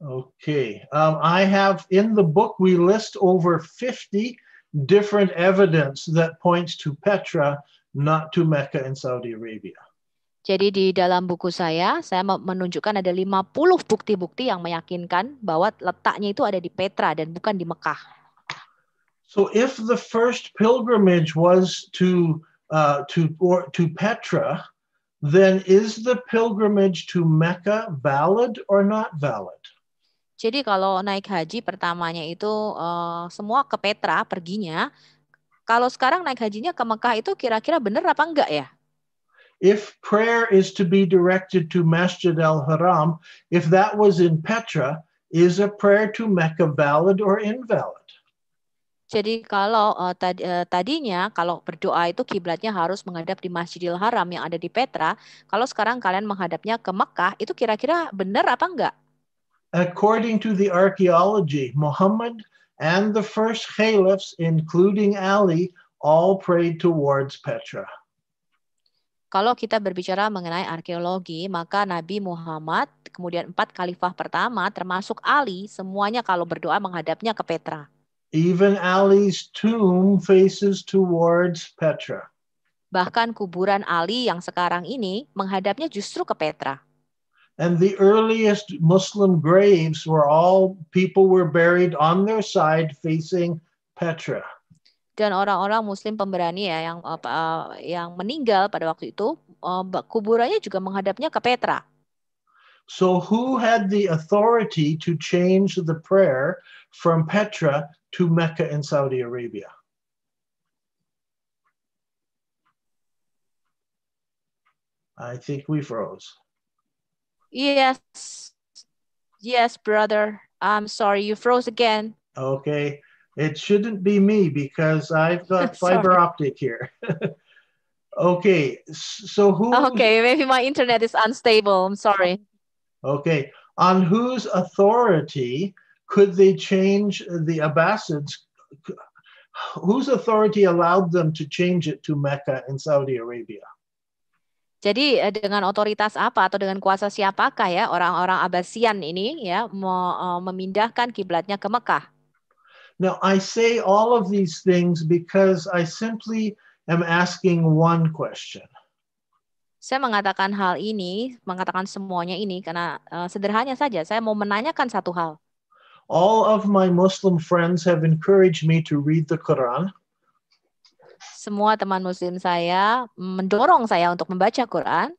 Speaker 2: Okay, um, I have in the book we list over 50 different evidence that points to Petra not to Mecca and Saudi Arabia.
Speaker 3: Jadi di dalam buku saya, saya menunjukkan ada 50 bukti-bukti yang meyakinkan bahwa letaknya itu ada di Petra dan bukan di Mekah.
Speaker 2: So if the first pilgrimage was to uh, to or to Petra, then is the pilgrimage to Mecca valid or not valid?
Speaker 3: Jadi kalau naik haji pertamanya itu uh, semua ke Petra perginya, kalau sekarang naik hajinya ke Mekah itu kira-kira benar apa enggak ya?
Speaker 2: If prayer is to be directed to Masjid al-Haram, if that was in Petra, is a prayer to Mecca valid or invalid?
Speaker 3: Jadi kalau uh, eh, tad, uh, eh, tadinya kalau berdoa itu kiblatnya harus menghadap di Masjidil Haram yang ada di Petra, kalau sekarang kalian menghadapnya ke Mekah, itu kira-kira benar apa enggak?
Speaker 2: According to the archaeology, Muhammad and the first caliphs, including Ali, all prayed towards Petra.
Speaker 3: Kalau kita berbicara mengenai arkeologi, maka Nabi Muhammad, kemudian empat khalifah pertama, termasuk Ali, semuanya kalau berdoa menghadapnya ke Petra.
Speaker 2: Even Ali's tomb faces towards Petra.
Speaker 3: Bahkan kuburan Ali yang sekarang ini menghadapnya justru ke Petra.
Speaker 2: And the earliest Muslim graves were all people were buried on their side facing Petra.
Speaker 3: Dan orang-orang Muslim pemberani ya yang uh, yang meninggal pada waktu itu uh, kuburannya juga menghadapnya ke Petra.
Speaker 2: So who had the authority to change the prayer from Petra to Mecca in Saudi Arabia? I think we froze.
Speaker 3: Yes. Yes, brother. I'm sorry, you froze again.
Speaker 2: Okay. It shouldn't be me because I've <laughs> got fiber optic here. <laughs> okay.
Speaker 3: So who <laughs> Okay, maybe my internet is unstable. I'm sorry.
Speaker 2: Okay. On whose authority could they change the Abbasids? Whose authority allowed them to change it to Mecca in Saudi Arabia?
Speaker 3: Jadi eh, dengan otoritas apa atau dengan kuasa siapakah ya orang-orang Abbasian ini ya eh, memindahkan kiblatnya ke Mekah?
Speaker 2: Now I say all of these things because I simply am asking one question.
Speaker 3: Saya mengatakan hal ini, mengatakan semuanya ini karena uh, sederhana saja saya mau menanyakan satu hal.
Speaker 2: All of my Muslim friends have encouraged me to read the Quran.
Speaker 3: Semua teman muslim saya mendorong saya untuk membaca Quran.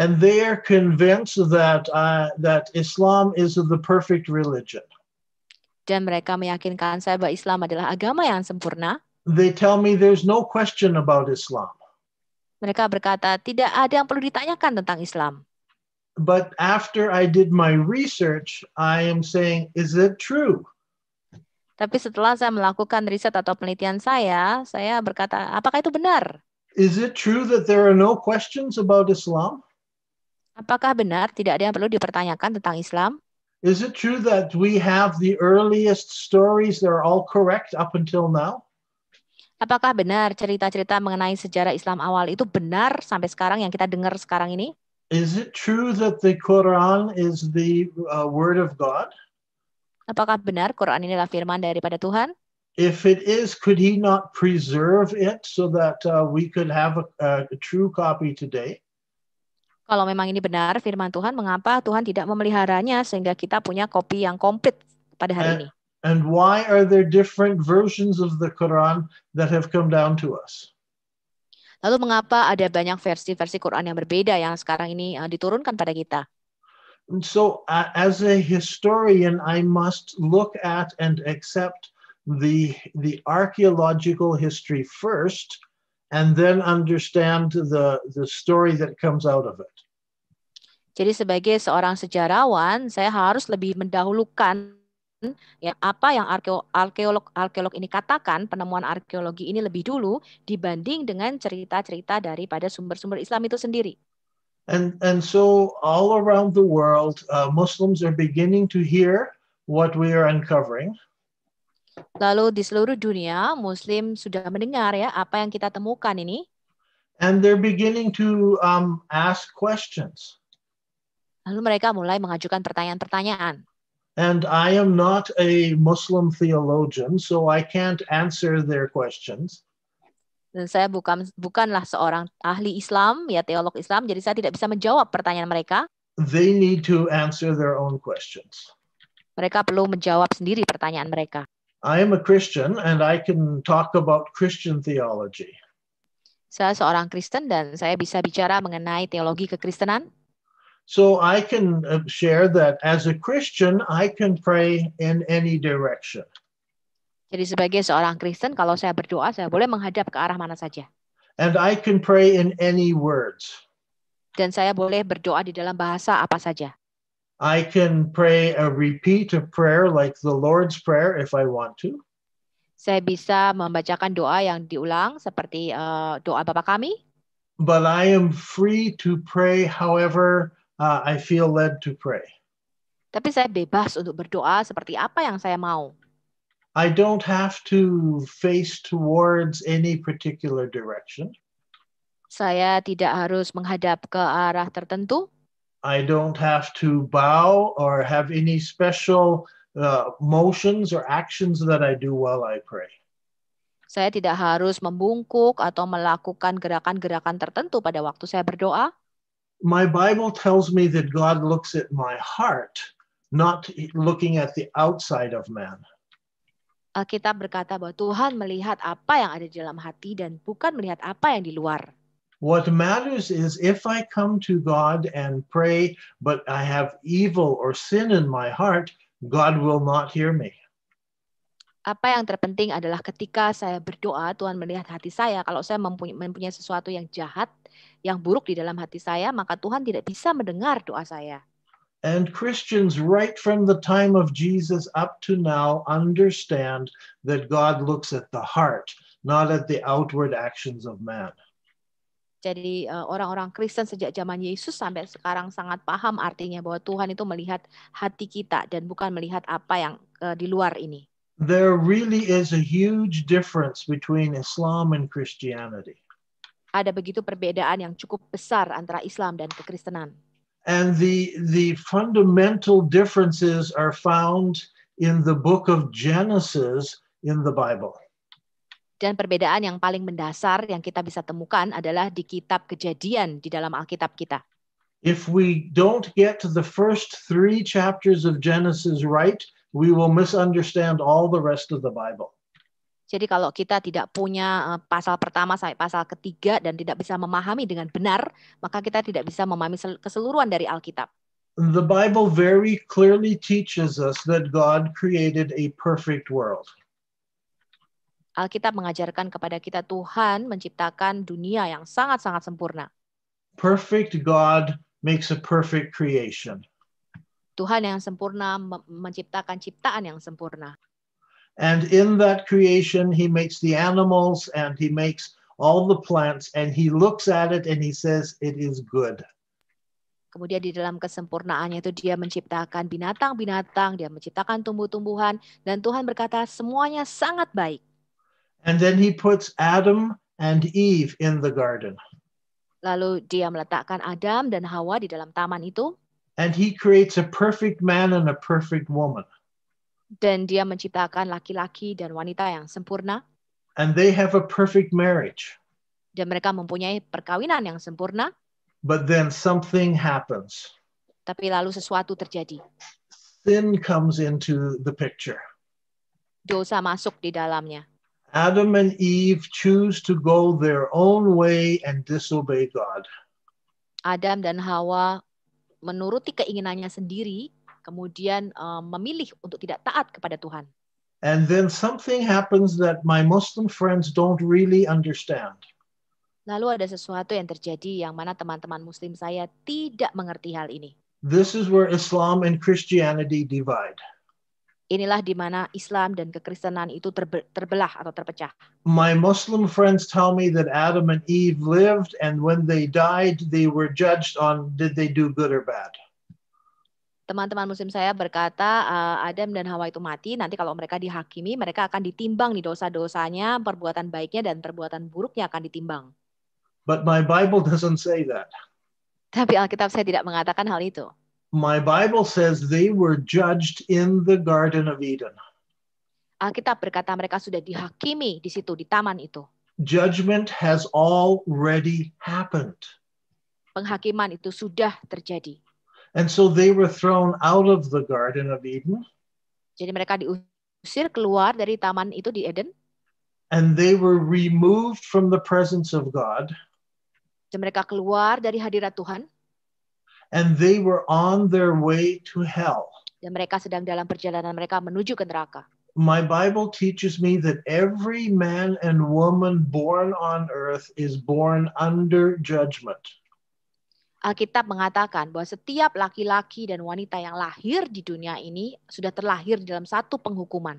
Speaker 2: And they are convinced that uh, that Islam is the perfect religion.
Speaker 3: Dan mereka meyakinkan saya bahwa Islam adalah agama yang sempurna.
Speaker 2: They tell me there's no question about Islam.
Speaker 3: Mereka berkata tidak ada yang perlu ditanyakan tentang Islam.
Speaker 2: But after I did my research, I am saying, is it true?
Speaker 3: Tapi setelah saya melakukan riset atau penelitian saya, saya berkata, apakah itu benar?
Speaker 2: Is it true that there are no questions about Islam?
Speaker 3: Apakah benar tidak ada yang perlu dipertanyakan tentang Islam?
Speaker 2: Is it true that we have the earliest stories that are all correct up until now?
Speaker 3: Apakah benar cerita-cerita mengenai sejarah Islam awal itu benar sampai sekarang yang kita dengar sekarang ini?
Speaker 2: Is it true that the Quran is the uh, word of God?
Speaker 3: Apakah benar Quran ini adalah firman daripada Tuhan?
Speaker 2: If it is, could he not preserve it so that uh, we could have a, a true copy today?
Speaker 3: Kalau memang ini benar firman Tuhan, mengapa Tuhan tidak memeliharanya sehingga kita punya kopi yang komplit pada hari and, ini?
Speaker 2: And why are there different versions of the Quran that have come down to us?
Speaker 3: Lalu mengapa ada banyak versi-versi Quran yang berbeda yang sekarang ini uh, diturunkan pada kita?
Speaker 2: And so, uh, as a historian, I must look at and accept the, the archaeological history first, and then understand the, the story that comes out of it.
Speaker 3: Jadi sebagai seorang sejarawan, saya harus lebih mendahulukan ya apa yang arkeo, arkeolog arkeolog ini katakan penemuan arkeologi ini lebih dulu dibanding dengan cerita-cerita daripada sumber-sumber Islam itu sendiri.
Speaker 2: And, and so all around the world, uh, Muslims are beginning to hear what we are uncovering.
Speaker 3: Lalu di seluruh dunia, Muslim sudah mendengar ya apa yang kita temukan ini.
Speaker 2: And they're beginning to um, ask questions.
Speaker 3: Lalu mereka mulai mengajukan pertanyaan-pertanyaan.
Speaker 2: And I am not a Muslim theologian, so I can't answer their questions
Speaker 3: dan saya bukan bukanlah seorang ahli Islam ya teolog Islam jadi saya tidak bisa menjawab pertanyaan mereka
Speaker 2: they need to answer their own questions
Speaker 3: mereka perlu menjawab sendiri pertanyaan mereka
Speaker 2: I am a Christian and I can talk about Christian theology
Speaker 3: saya seorang Kristen dan saya bisa bicara mengenai teologi kekristenan
Speaker 2: So I can uh, share that as a Christian I can pray in any direction
Speaker 3: jadi sebagai seorang Kristen, kalau saya berdoa, saya boleh menghadap ke arah mana saja. And I can pray in any words. Dan saya boleh berdoa di dalam bahasa apa saja.
Speaker 2: I can pray a repeat of prayer like the Lord's Prayer if I want to.
Speaker 3: Saya bisa membacakan doa yang diulang seperti uh, doa Bapa kami.
Speaker 2: But I am free to pray however uh, I feel led to pray.
Speaker 3: Tapi saya bebas untuk berdoa seperti apa yang saya mau.
Speaker 2: I don't have to face towards any particular direction.
Speaker 3: Saya tidak harus menghadap ke arah tertentu.
Speaker 2: I don't have to bow or have any special uh, motions or actions that I do while I pray.
Speaker 3: Saya tidak harus membungkuk atau melakukan gerakan-gerakan tertentu pada waktu saya berdoa.
Speaker 2: My Bible tells me that God looks at my heart, not looking at the outside of man.
Speaker 3: Eh, kita berkata bahwa Tuhan melihat apa yang ada di dalam hati dan bukan melihat apa yang di luar.
Speaker 2: What matters is if I come to God and pray, but I have evil or sin in my heart, God will not hear me.
Speaker 3: Apa yang terpenting adalah ketika saya berdoa, Tuhan melihat hati saya. Kalau saya mempunyai, mempunyai sesuatu yang jahat, yang buruk di dalam hati saya, maka Tuhan tidak bisa mendengar doa saya.
Speaker 2: And Christians, right from the time of Jesus up to now, understand that God looks at the heart, not at the outward actions of man.
Speaker 3: Jadi eh, orang-orang uh, Kristen sejak zaman Yesus sampai sekarang sangat paham artinya bahwa Tuhan itu melihat hati kita dan bukan melihat apa yang uh, di luar ini.
Speaker 2: There really is a huge difference between Islam and Christianity.
Speaker 3: Ada begitu perbedaan yang cukup besar antara Islam dan kekristenan.
Speaker 2: And the, the fundamental differences are found in the book of Genesis in the Bible.
Speaker 3: Dan perbedaan yang paling mendasar yang kita bisa temukan adalah di kitab Kejadian di dalam Alkitab kita.
Speaker 2: If we don't get to the first three chapters of Genesis right, we will misunderstand all the rest of the Bible.
Speaker 3: Jadi kalau kita tidak punya eh, pasal pertama sampai pasal ketiga dan tidak bisa memahami dengan benar, maka kita tidak bisa memahami keseluruhan dari Alkitab.
Speaker 2: The Bible very clearly teaches us that God created a perfect world.
Speaker 3: Alkitab mengajarkan kepada kita Tuhan menciptakan dunia yang sangat-sangat sempurna.
Speaker 2: Perfect God makes a perfect creation.
Speaker 3: Tuhan yang sempurna menciptakan ciptaan yang sempurna.
Speaker 2: And in that creation, he makes the animals and he makes all the plants and he looks at it and he says it is good.
Speaker 3: Kemudian di dalam kesempurnaannya itu dia menciptakan binatang-binatang, dia menciptakan tumbuh-tumbuhan dan Tuhan berkata semuanya sangat baik.
Speaker 2: And then he puts Adam and Eve in the garden.
Speaker 3: Lalu dia meletakkan Adam dan Hawa di dalam taman itu.
Speaker 2: And he creates a perfect man and a perfect woman
Speaker 3: dan dia menciptakan laki-laki dan wanita yang sempurna.
Speaker 2: And they have a perfect marriage.
Speaker 3: Dan mereka mempunyai perkawinan yang sempurna.
Speaker 2: But then something happens.
Speaker 3: Tapi lalu sesuatu terjadi.
Speaker 2: Sin comes into the picture.
Speaker 3: Dosa masuk di dalamnya.
Speaker 2: Adam and Eve choose to go their own way and disobey God.
Speaker 3: Adam dan Hawa menuruti keinginannya sendiri kemudian uh, memilih untuk tidak taat kepada Tuhan.
Speaker 2: And then something happens that my Muslim friends don't really understand.
Speaker 3: Lalu ada sesuatu yang terjadi yang mana teman-teman muslim saya tidak mengerti hal ini.
Speaker 2: This is where Islam and Christianity divide.
Speaker 3: Inilah di mana Islam dan kekristenan itu terbe terbelah atau terpecah.
Speaker 2: My Muslim friends tell me that Adam and Eve lived and when they died they were judged on did they do good or bad
Speaker 3: teman-teman muslim saya berkata eh, Adam dan Hawa itu mati nanti kalau mereka dihakimi mereka akan ditimbang di dosa-dosanya perbuatan baiknya dan perbuatan buruknya akan ditimbang
Speaker 2: but my bible doesn't say that
Speaker 3: tapi Alkitab saya tidak mengatakan hal itu
Speaker 2: my bible says they were judged in the garden of eden
Speaker 3: Alkitab berkata mereka sudah dihakimi di situ di taman itu
Speaker 2: judgment has already happened
Speaker 3: penghakiman itu sudah terjadi
Speaker 2: And so they were thrown out of the Garden of Eden.
Speaker 3: Jadi mereka diusir keluar dari taman itu di Eden.
Speaker 2: And they were removed from the presence of God.
Speaker 3: Dan mereka keluar dari hadirat Tuhan.
Speaker 2: And they were on their way to hell.
Speaker 3: Dan mereka sedang dalam perjalanan mereka menuju ke neraka.
Speaker 2: My Bible teaches me that every man and woman born on earth is born under judgment.
Speaker 3: Alkitab mengatakan bahwa setiap laki-laki dan wanita yang lahir di dunia ini sudah terlahir dalam satu penghukuman.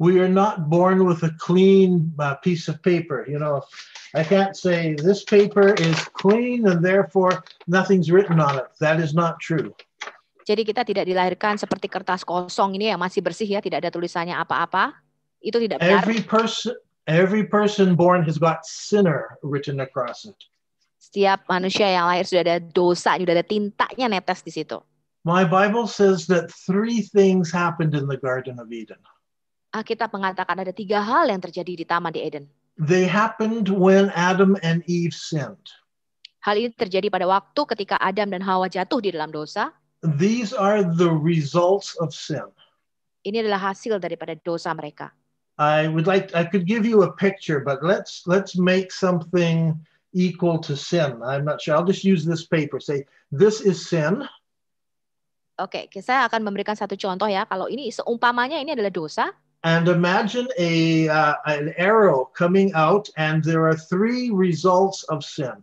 Speaker 2: We are not born with a clean uh, piece of paper. You know, I can't say this paper is clean and therefore nothing's written on it. That is not true.
Speaker 3: Jadi kita tidak dilahirkan seperti kertas kosong ini yang masih bersih ya tidak ada tulisannya apa-apa. Itu tidak benar. Every
Speaker 2: person every person born has got sinner written across it.
Speaker 3: Setiap manusia yang lahir sudah ada dosa, sudah ada tintanya netes di situ.
Speaker 2: My Bible says that three things happened in the Garden of Eden.
Speaker 3: Alkitab mengatakan ada tiga hal yang terjadi di Taman di Eden.
Speaker 2: They happened when Adam and Eve sinned.
Speaker 3: Hal ini terjadi pada waktu ketika Adam dan Hawa jatuh di dalam dosa.
Speaker 2: These are the results of sin.
Speaker 3: Ini adalah hasil daripada dosa mereka.
Speaker 2: I would like I could give you a picture, but let's let's make something equal to sin. I'm not sure. I'll just use this paper. Say, this is sin.
Speaker 3: Oke, okay, saya akan memberikan satu contoh ya. Kalau ini seumpamanya ini adalah dosa.
Speaker 2: And imagine a uh, an arrow coming out, and there are three results of sin.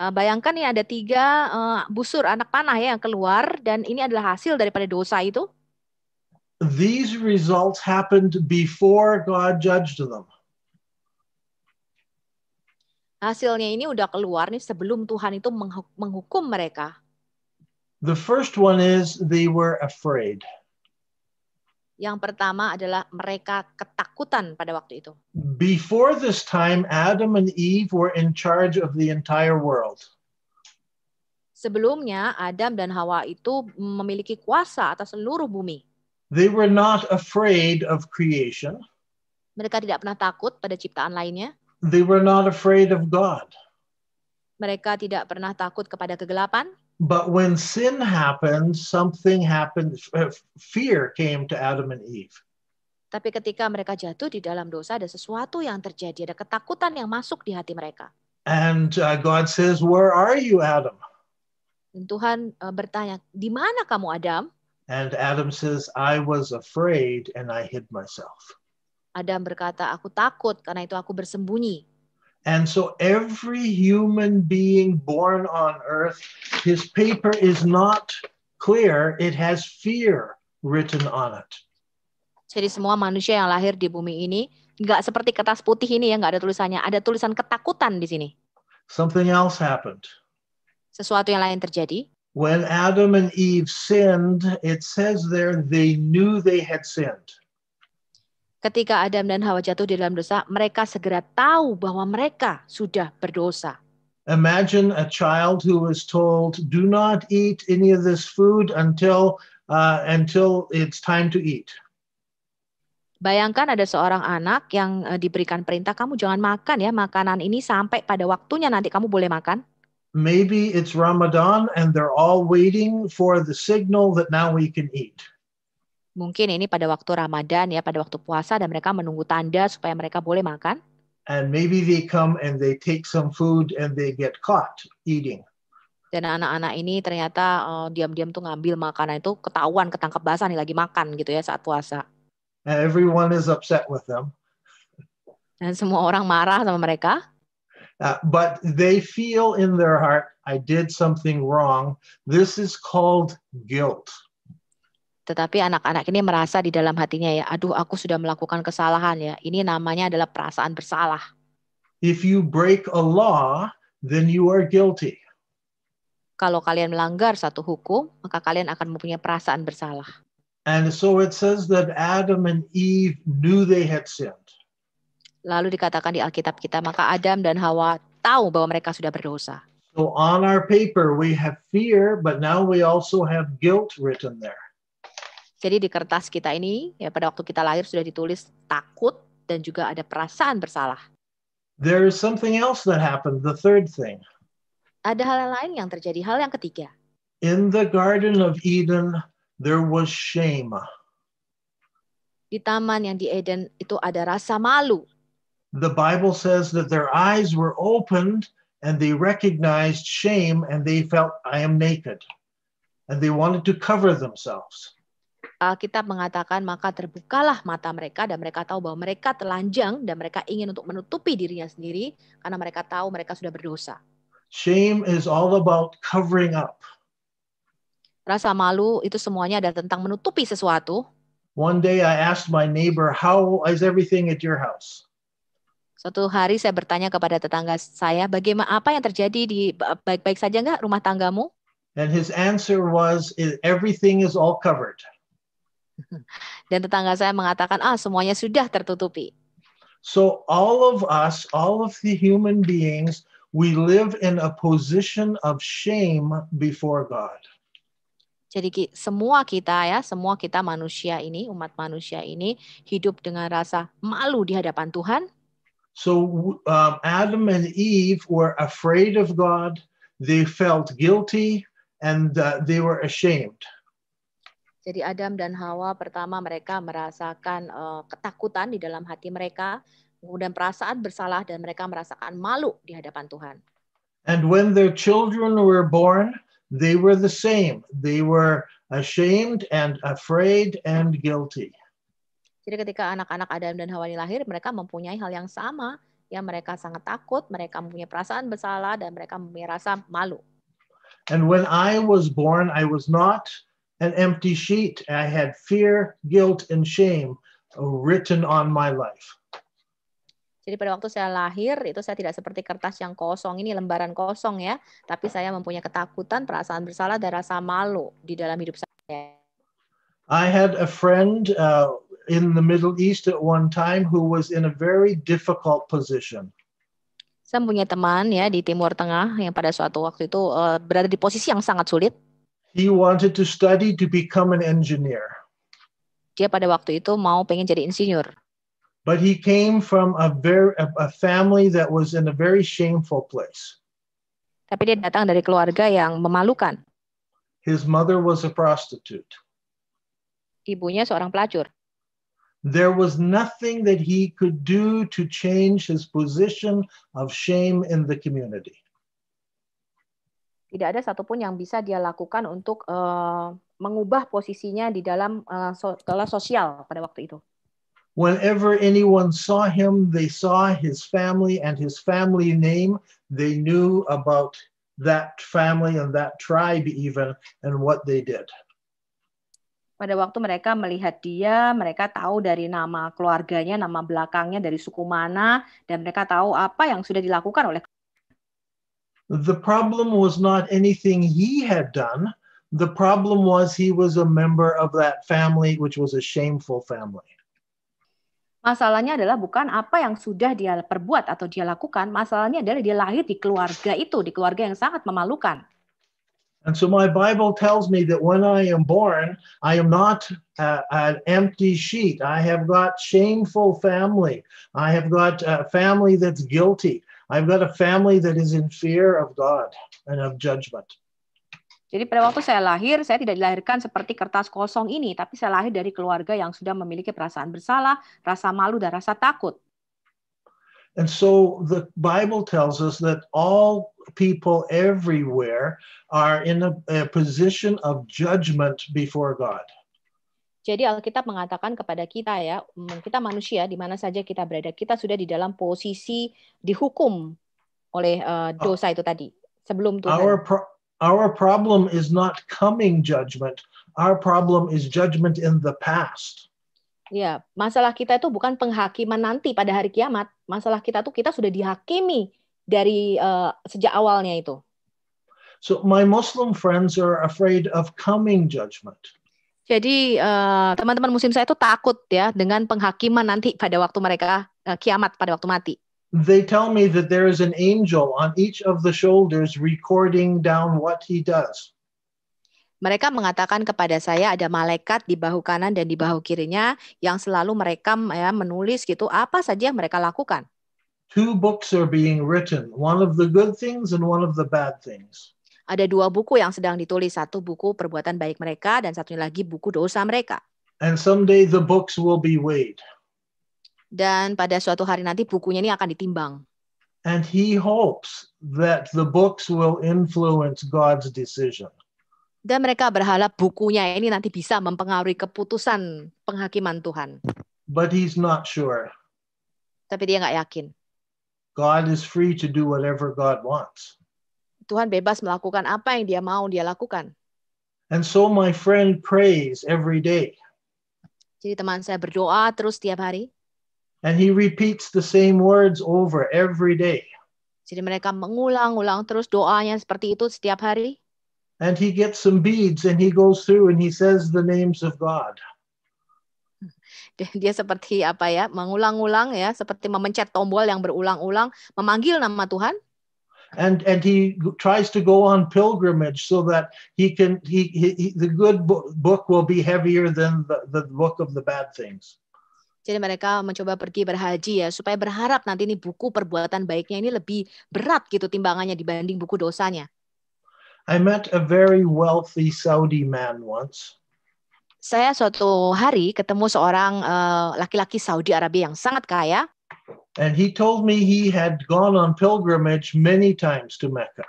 Speaker 3: Uh, bayangkan nih ada tiga uh, busur anak panah ya yang keluar, dan ini adalah hasil daripada dosa itu.
Speaker 2: These results happened before God judged them
Speaker 3: hasilnya ini udah keluar nih sebelum Tuhan itu menghukum mereka.
Speaker 2: The first one is they were afraid.
Speaker 3: Yang pertama adalah mereka ketakutan pada waktu itu.
Speaker 2: Before this time, Adam and Eve were in charge of the entire world.
Speaker 3: Sebelumnya, Adam dan Hawa itu memiliki kuasa atas seluruh bumi.
Speaker 2: They were not afraid of creation.
Speaker 3: Mereka tidak pernah takut pada ciptaan lainnya.
Speaker 2: They were not afraid of God.
Speaker 3: Mereka tidak pernah takut kepada kegelapan.
Speaker 2: But when sin happened, something happened. Fear came to Adam and Eve.
Speaker 3: Tapi ketika mereka jatuh di dalam dosa, ada sesuatu yang terjadi, ada ketakutan yang masuk di hati mereka.
Speaker 2: And uh, God says, "Where are you, Adam?"
Speaker 3: Dan Tuhan uh, bertanya, "Di mana kamu, Adam?"
Speaker 2: And Adam says, "I was afraid and I hid myself."
Speaker 3: Adam berkata, aku takut karena itu aku bersembunyi.
Speaker 2: And so every human being born on earth, his paper is not clear, it has fear written on it.
Speaker 3: Jadi semua manusia yang lahir di bumi ini nggak seperti kertas putih ini ya, nggak ada tulisannya. Ada tulisan ketakutan di sini.
Speaker 2: Something else happened.
Speaker 3: Sesuatu yang lain terjadi.
Speaker 2: When Adam and Eve sinned, it says there they knew they had sinned
Speaker 3: ketika Adam dan Hawa jatuh di dalam dosa, mereka segera tahu bahwa mereka sudah berdosa.
Speaker 2: Imagine a child who was told, "Do not eat any of this food until uh, until it's time to eat."
Speaker 3: Bayangkan ada seorang anak yang uh, diberikan perintah, "Kamu jangan makan ya makanan ini sampai pada waktunya nanti kamu boleh makan."
Speaker 2: Maybe it's Ramadan and they're all waiting for the signal that now we can eat
Speaker 3: mungkin ini pada waktu Ramadan ya, pada waktu puasa dan mereka menunggu tanda supaya mereka boleh makan.
Speaker 2: And maybe they come and they take some food and they get caught eating.
Speaker 3: Dan anak-anak ini ternyata diam eh, diam-diam tuh ngambil makanan itu ketahuan ketangkap basah nih lagi makan gitu ya saat puasa.
Speaker 2: And everyone is upset with them.
Speaker 3: Dan semua orang marah sama mereka.
Speaker 2: Uh, but they feel in their heart, I did something wrong. This is called guilt.
Speaker 3: Tetapi anak-anak ini merasa di dalam hatinya ya, aduh aku sudah melakukan kesalahan ya. Ini namanya adalah perasaan bersalah.
Speaker 2: If you break a law, then you are guilty.
Speaker 3: Kalau kalian melanggar satu hukum, maka kalian akan mempunyai perasaan bersalah.
Speaker 2: And so it says that Adam and Eve knew they had sinned.
Speaker 3: Lalu dikatakan di Alkitab kita, maka Adam dan Hawa tahu bahwa mereka sudah berdosa.
Speaker 2: So on our paper we have fear, but now we also have guilt written there.
Speaker 3: Jadi di kertas kita ini ya pada waktu kita lahir sudah ditulis takut dan juga ada perasaan bersalah.
Speaker 2: There is something else that happened, the third thing.
Speaker 3: Ada hal lain yang terjadi, hal yang ketiga.
Speaker 2: In the garden of Eden there was shame.
Speaker 3: Di taman yang di Eden itu ada rasa malu.
Speaker 2: The Bible says that their eyes were opened and they recognized shame and they felt I am naked and they wanted to cover themselves.
Speaker 3: Alkitab eh, kita mengatakan maka terbukalah mata mereka dan mereka tahu bahwa mereka telanjang dan mereka ingin untuk menutupi dirinya sendiri karena mereka tahu mereka sudah berdosa.
Speaker 2: Shame is all about covering up.
Speaker 3: Rasa malu itu semuanya ada tentang menutupi sesuatu.
Speaker 2: One day I asked my neighbor, "How is everything at your house?"
Speaker 3: Suatu hari saya bertanya kepada tetangga saya, "Bagaimana apa yang terjadi di baik-baik saja nggak rumah tanggamu?"
Speaker 2: And his answer was, "Everything is all covered."
Speaker 3: <laughs> Dan tetangga saya mengatakan, ah semuanya sudah tertutupi.
Speaker 2: So all of us, all of the human beings, we live in a position of shame before God.
Speaker 3: Jadi semua kita ya, semua kita manusia ini, umat manusia ini hidup dengan rasa malu di hadapan Tuhan.
Speaker 2: So um, Adam and Eve were afraid of God. They felt guilty and uh, they were ashamed.
Speaker 3: Jadi Adam dan Hawa pertama mereka merasakan uh, ketakutan di dalam hati mereka, kemudian perasaan bersalah dan mereka merasakan malu di hadapan Tuhan.
Speaker 2: And when their children were born, they were the same. They were ashamed and afraid and guilty.
Speaker 3: Jadi ketika anak-anak Adam dan Hawa lahir, mereka mempunyai hal yang sama, ya mereka sangat takut, mereka mempunyai perasaan bersalah dan mereka merasa malu.
Speaker 2: And when I was born, I was not an empty sheet. I had fear, guilt, and shame written on my life.
Speaker 3: Jadi pada waktu saya lahir itu saya tidak seperti kertas yang kosong ini lembaran kosong ya, tapi saya mempunyai ketakutan, perasaan bersalah dan rasa malu di dalam hidup saya.
Speaker 2: I had a friend uh, in the Middle East at one time who was in a very difficult position.
Speaker 3: Saya punya teman ya di Timur Tengah yang pada suatu waktu itu uh, berada di posisi yang sangat sulit.
Speaker 2: He wanted to study to become an engineer.
Speaker 3: Dia pada waktu itu mau pengen jadi insinyur.
Speaker 2: But he came from a very a family that was in a very shameful place.
Speaker 3: Tapi dia datang dari keluarga yang memalukan.
Speaker 2: His mother was a prostitute.
Speaker 3: Ibunya seorang pelacur.
Speaker 2: There was nothing that he could do to change his position of shame in the community.
Speaker 3: Tidak ada satupun yang bisa dia lakukan untuk uh, mengubah posisinya di dalam uh, so, sosial pada waktu itu.
Speaker 2: Whenever anyone saw him, they saw his family and his family name. They knew about that family and that tribe even and what they did.
Speaker 3: Pada waktu mereka melihat dia, mereka tahu dari nama keluarganya, nama belakangnya, dari suku mana, dan mereka tahu apa yang sudah dilakukan oleh
Speaker 2: The problem was not anything he had done. The problem was he was a member of that family, which was a shameful family.
Speaker 3: Masalahnya adalah bukan apa yang sudah dia perbuat atau dia lakukan, masalahnya adalah dia lahir di keluarga itu, di keluarga yang sangat memalukan.
Speaker 2: And so my Bible tells me that when I am born, I am not uh, an empty sheet. I have got shameful family. I have got a family that's guilty. I've got a family that is in fear of God and of judgment.
Speaker 3: Jadi pada waktu saya lahir, saya tidak dilahirkan seperti kertas kosong ini, tapi saya lahir dari keluarga yang sudah memiliki perasaan bersalah, rasa malu, dan rasa takut.
Speaker 2: And so the Bible tells us that all people everywhere are in a, a position of judgment before God.
Speaker 3: Jadi Alkitab mengatakan kepada kita ya, mm, kita manusia di mana saja kita berada, kita sudah di dalam posisi dihukum oleh uh, dosa itu tadi sebelum Tuhan. Our pro
Speaker 2: our problem is not coming judgment. Our problem is judgment in the
Speaker 3: past. Ya, masalah kita itu bukan penghakiman nanti pada hari kiamat. Masalah kita tuh kita sudah dihakimi dari uh, sejak awalnya itu.
Speaker 2: So my Muslim friends are afraid of coming judgment.
Speaker 3: Jadi eh, teman-teman uh, muslim saya itu takut ya dengan penghakiman nanti pada waktu mereka uh, kiamat pada waktu mati.
Speaker 2: They tell me that there is an angel on each of the shoulders recording down what he does.
Speaker 3: Mereka mengatakan kepada saya ada malaikat di bahu kanan dan di bahu kirinya yang selalu merekam ya menulis gitu apa saja yang mereka lakukan.
Speaker 2: Two books are being written, one of the good things and one of the bad things
Speaker 3: ada dua buku yang sedang ditulis, satu buku perbuatan baik mereka dan satunya lagi buku dosa mereka.
Speaker 2: And someday the books will be weighed.
Speaker 3: Dan pada suatu hari nanti bukunya ini akan ditimbang.
Speaker 2: And he hopes that the books will influence God's decision.
Speaker 3: Dan mereka berharap bukunya ini nanti bisa mempengaruhi keputusan penghakiman Tuhan.
Speaker 2: But he's not sure.
Speaker 3: Tapi dia nggak yakin.
Speaker 2: God is free to do whatever God wants.
Speaker 3: Tuhan bebas melakukan apa yang dia mau dia lakukan.
Speaker 2: And so my friend prays every day.
Speaker 3: Jadi teman saya berdoa terus tiap hari.
Speaker 2: And he repeats the same words over every day.
Speaker 3: Jadi mereka mengulang-ulang terus doanya seperti itu setiap hari.
Speaker 2: And he gets some beads and he goes through and he says the names of God.
Speaker 3: Dia seperti apa ya, mengulang-ulang ya, seperti memencet tombol yang berulang-ulang, memanggil nama Tuhan
Speaker 2: and and he tries to go on pilgrimage so that he can he, he the good book will be heavier than the, the book of the bad things.
Speaker 3: Jadi mereka mencoba pergi berhaji ya supaya berharap nanti ini buku perbuatan baiknya ini lebih berat gitu timbangannya dibanding buku dosanya.
Speaker 2: I met a very wealthy Saudi man once.
Speaker 3: Saya suatu hari ketemu seorang eh, laki-laki uh, laki -laki Saudi Arabia yang sangat kaya.
Speaker 2: And he told me he had gone on pilgrimage many times to Mecca.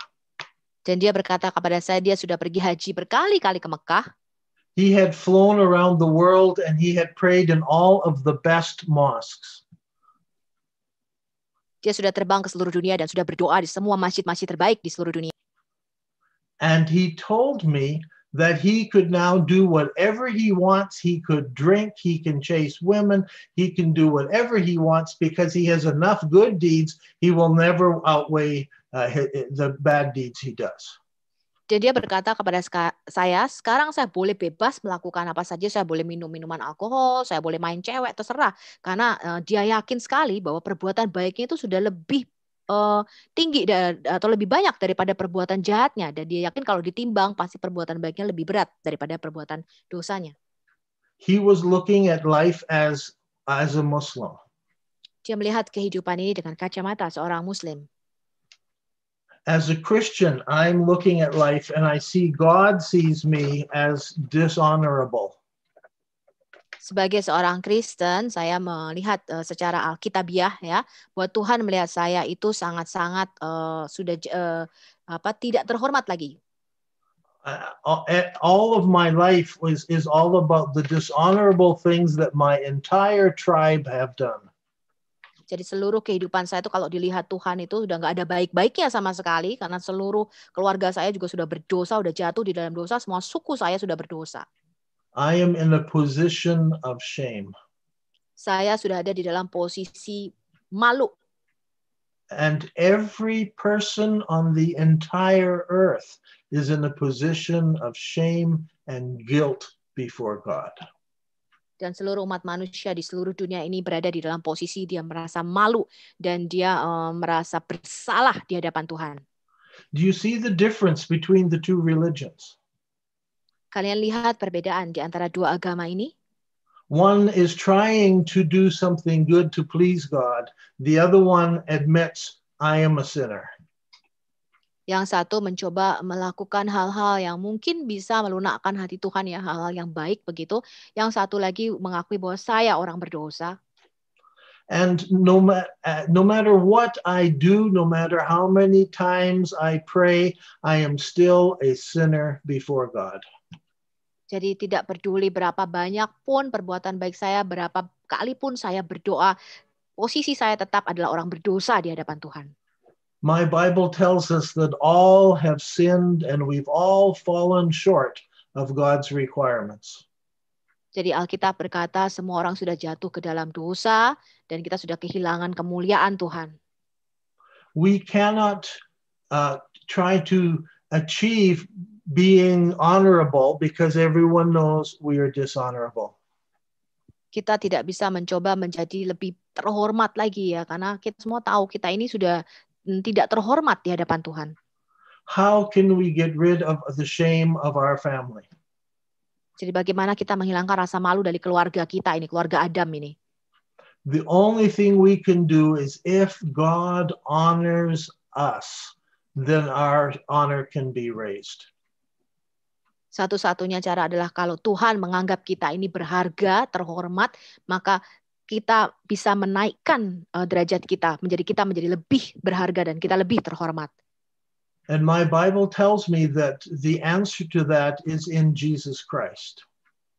Speaker 3: Dan dia berkata kepada saya dia sudah pergi haji berkali-kali ke Mekah.
Speaker 2: He had flown around the world and he had prayed in all of the best mosques.
Speaker 3: Dia sudah terbang ke seluruh dunia dan sudah berdoa di semua masjid-masjid terbaik di seluruh dunia.
Speaker 2: And he told me that he could now do whatever he wants. He could drink, he can chase women, he can do whatever he wants because he has enough good deeds. He will never outweigh uh, the bad deeds he does.
Speaker 3: Jadi dia berkata kepada saya, sekarang saya boleh bebas melakukan apa saja, saya boleh minum minuman alkohol, saya boleh main cewek, terserah. Karena uh, dia yakin sekali bahwa perbuatan baiknya itu sudah lebih uh, tinggi da, atau lebih banyak daripada perbuatan jahatnya dan dia yakin kalau ditimbang pasti perbuatan baiknya lebih berat daripada perbuatan dosanya.
Speaker 2: He was looking at life as as a Muslim.
Speaker 3: Dia melihat kehidupan ini dengan kacamata seorang muslim.
Speaker 2: As a Christian, I'm looking at life and I see God sees me as dishonorable.
Speaker 3: Sebagai seorang Kristen, saya melihat uh, secara alkitabiah ya, buat Tuhan melihat saya itu sangat-sangat uh, sudah uh, apa tidak terhormat lagi.
Speaker 2: Uh, all of my life is is all about the dishonorable things that my entire tribe have done.
Speaker 3: Jadi seluruh kehidupan saya itu kalau dilihat Tuhan itu sudah nggak ada baik-baiknya sama sekali karena seluruh keluarga saya juga sudah berdosa, sudah jatuh di dalam dosa, semua suku saya sudah berdosa.
Speaker 2: I am in a position of shame.
Speaker 3: Saya sudah ada di dalam posisi malu.
Speaker 2: And every person on the entire earth is in a position of shame and guilt before God.
Speaker 3: Dan seluruh umat manusia di seluruh dunia ini berada di dalam posisi dia merasa malu dan dia um, merasa bersalah di hadapan Tuhan.
Speaker 2: Do you see the difference between the two religions?
Speaker 3: Kalian lihat perbedaan di antara dua agama ini?
Speaker 2: One is trying to do something good to please God. The other one admits, I am a sinner.
Speaker 3: Yang satu mencoba melakukan hal-hal yang mungkin bisa melunakkan hati Tuhan ya, hal-hal yang baik begitu. Yang satu lagi mengakui bahwa saya orang berdosa.
Speaker 2: And no, ma eh, no matter what I do, no matter how many times I pray, I am still a sinner before God.
Speaker 3: Jadi tidak peduli berapa banyak pun perbuatan baik saya, berapa kali pun saya berdoa, posisi saya tetap adalah orang berdosa di hadapan Tuhan.
Speaker 2: My Bible tells us that all have sinned and we've all fallen short of God's requirements.
Speaker 3: Jadi Alkitab berkata semua orang sudah jatuh ke dalam dosa dan kita sudah kehilangan kemuliaan Tuhan.
Speaker 2: We cannot uh, try to achieve being honorable because everyone knows we are dishonorable.
Speaker 3: Kita tidak bisa mencoba menjadi lebih terhormat lagi ya karena kita semua tahu kita ini sudah mm, tidak terhormat di hadapan Tuhan.
Speaker 2: How can we get rid of the shame of our family?
Speaker 3: Jadi bagaimana kita menghilangkan rasa malu dari keluarga kita ini, keluarga Adam ini?
Speaker 2: The only thing we can do is if God honors us, then our honor can be raised.
Speaker 3: Satu-satunya cara adalah kalau Tuhan menganggap kita ini berharga, terhormat, maka kita bisa menaikkan uh, derajat kita, menjadi kita menjadi lebih berharga dan kita lebih terhormat.
Speaker 2: And my Bible tells me that the answer to that is in Jesus Christ.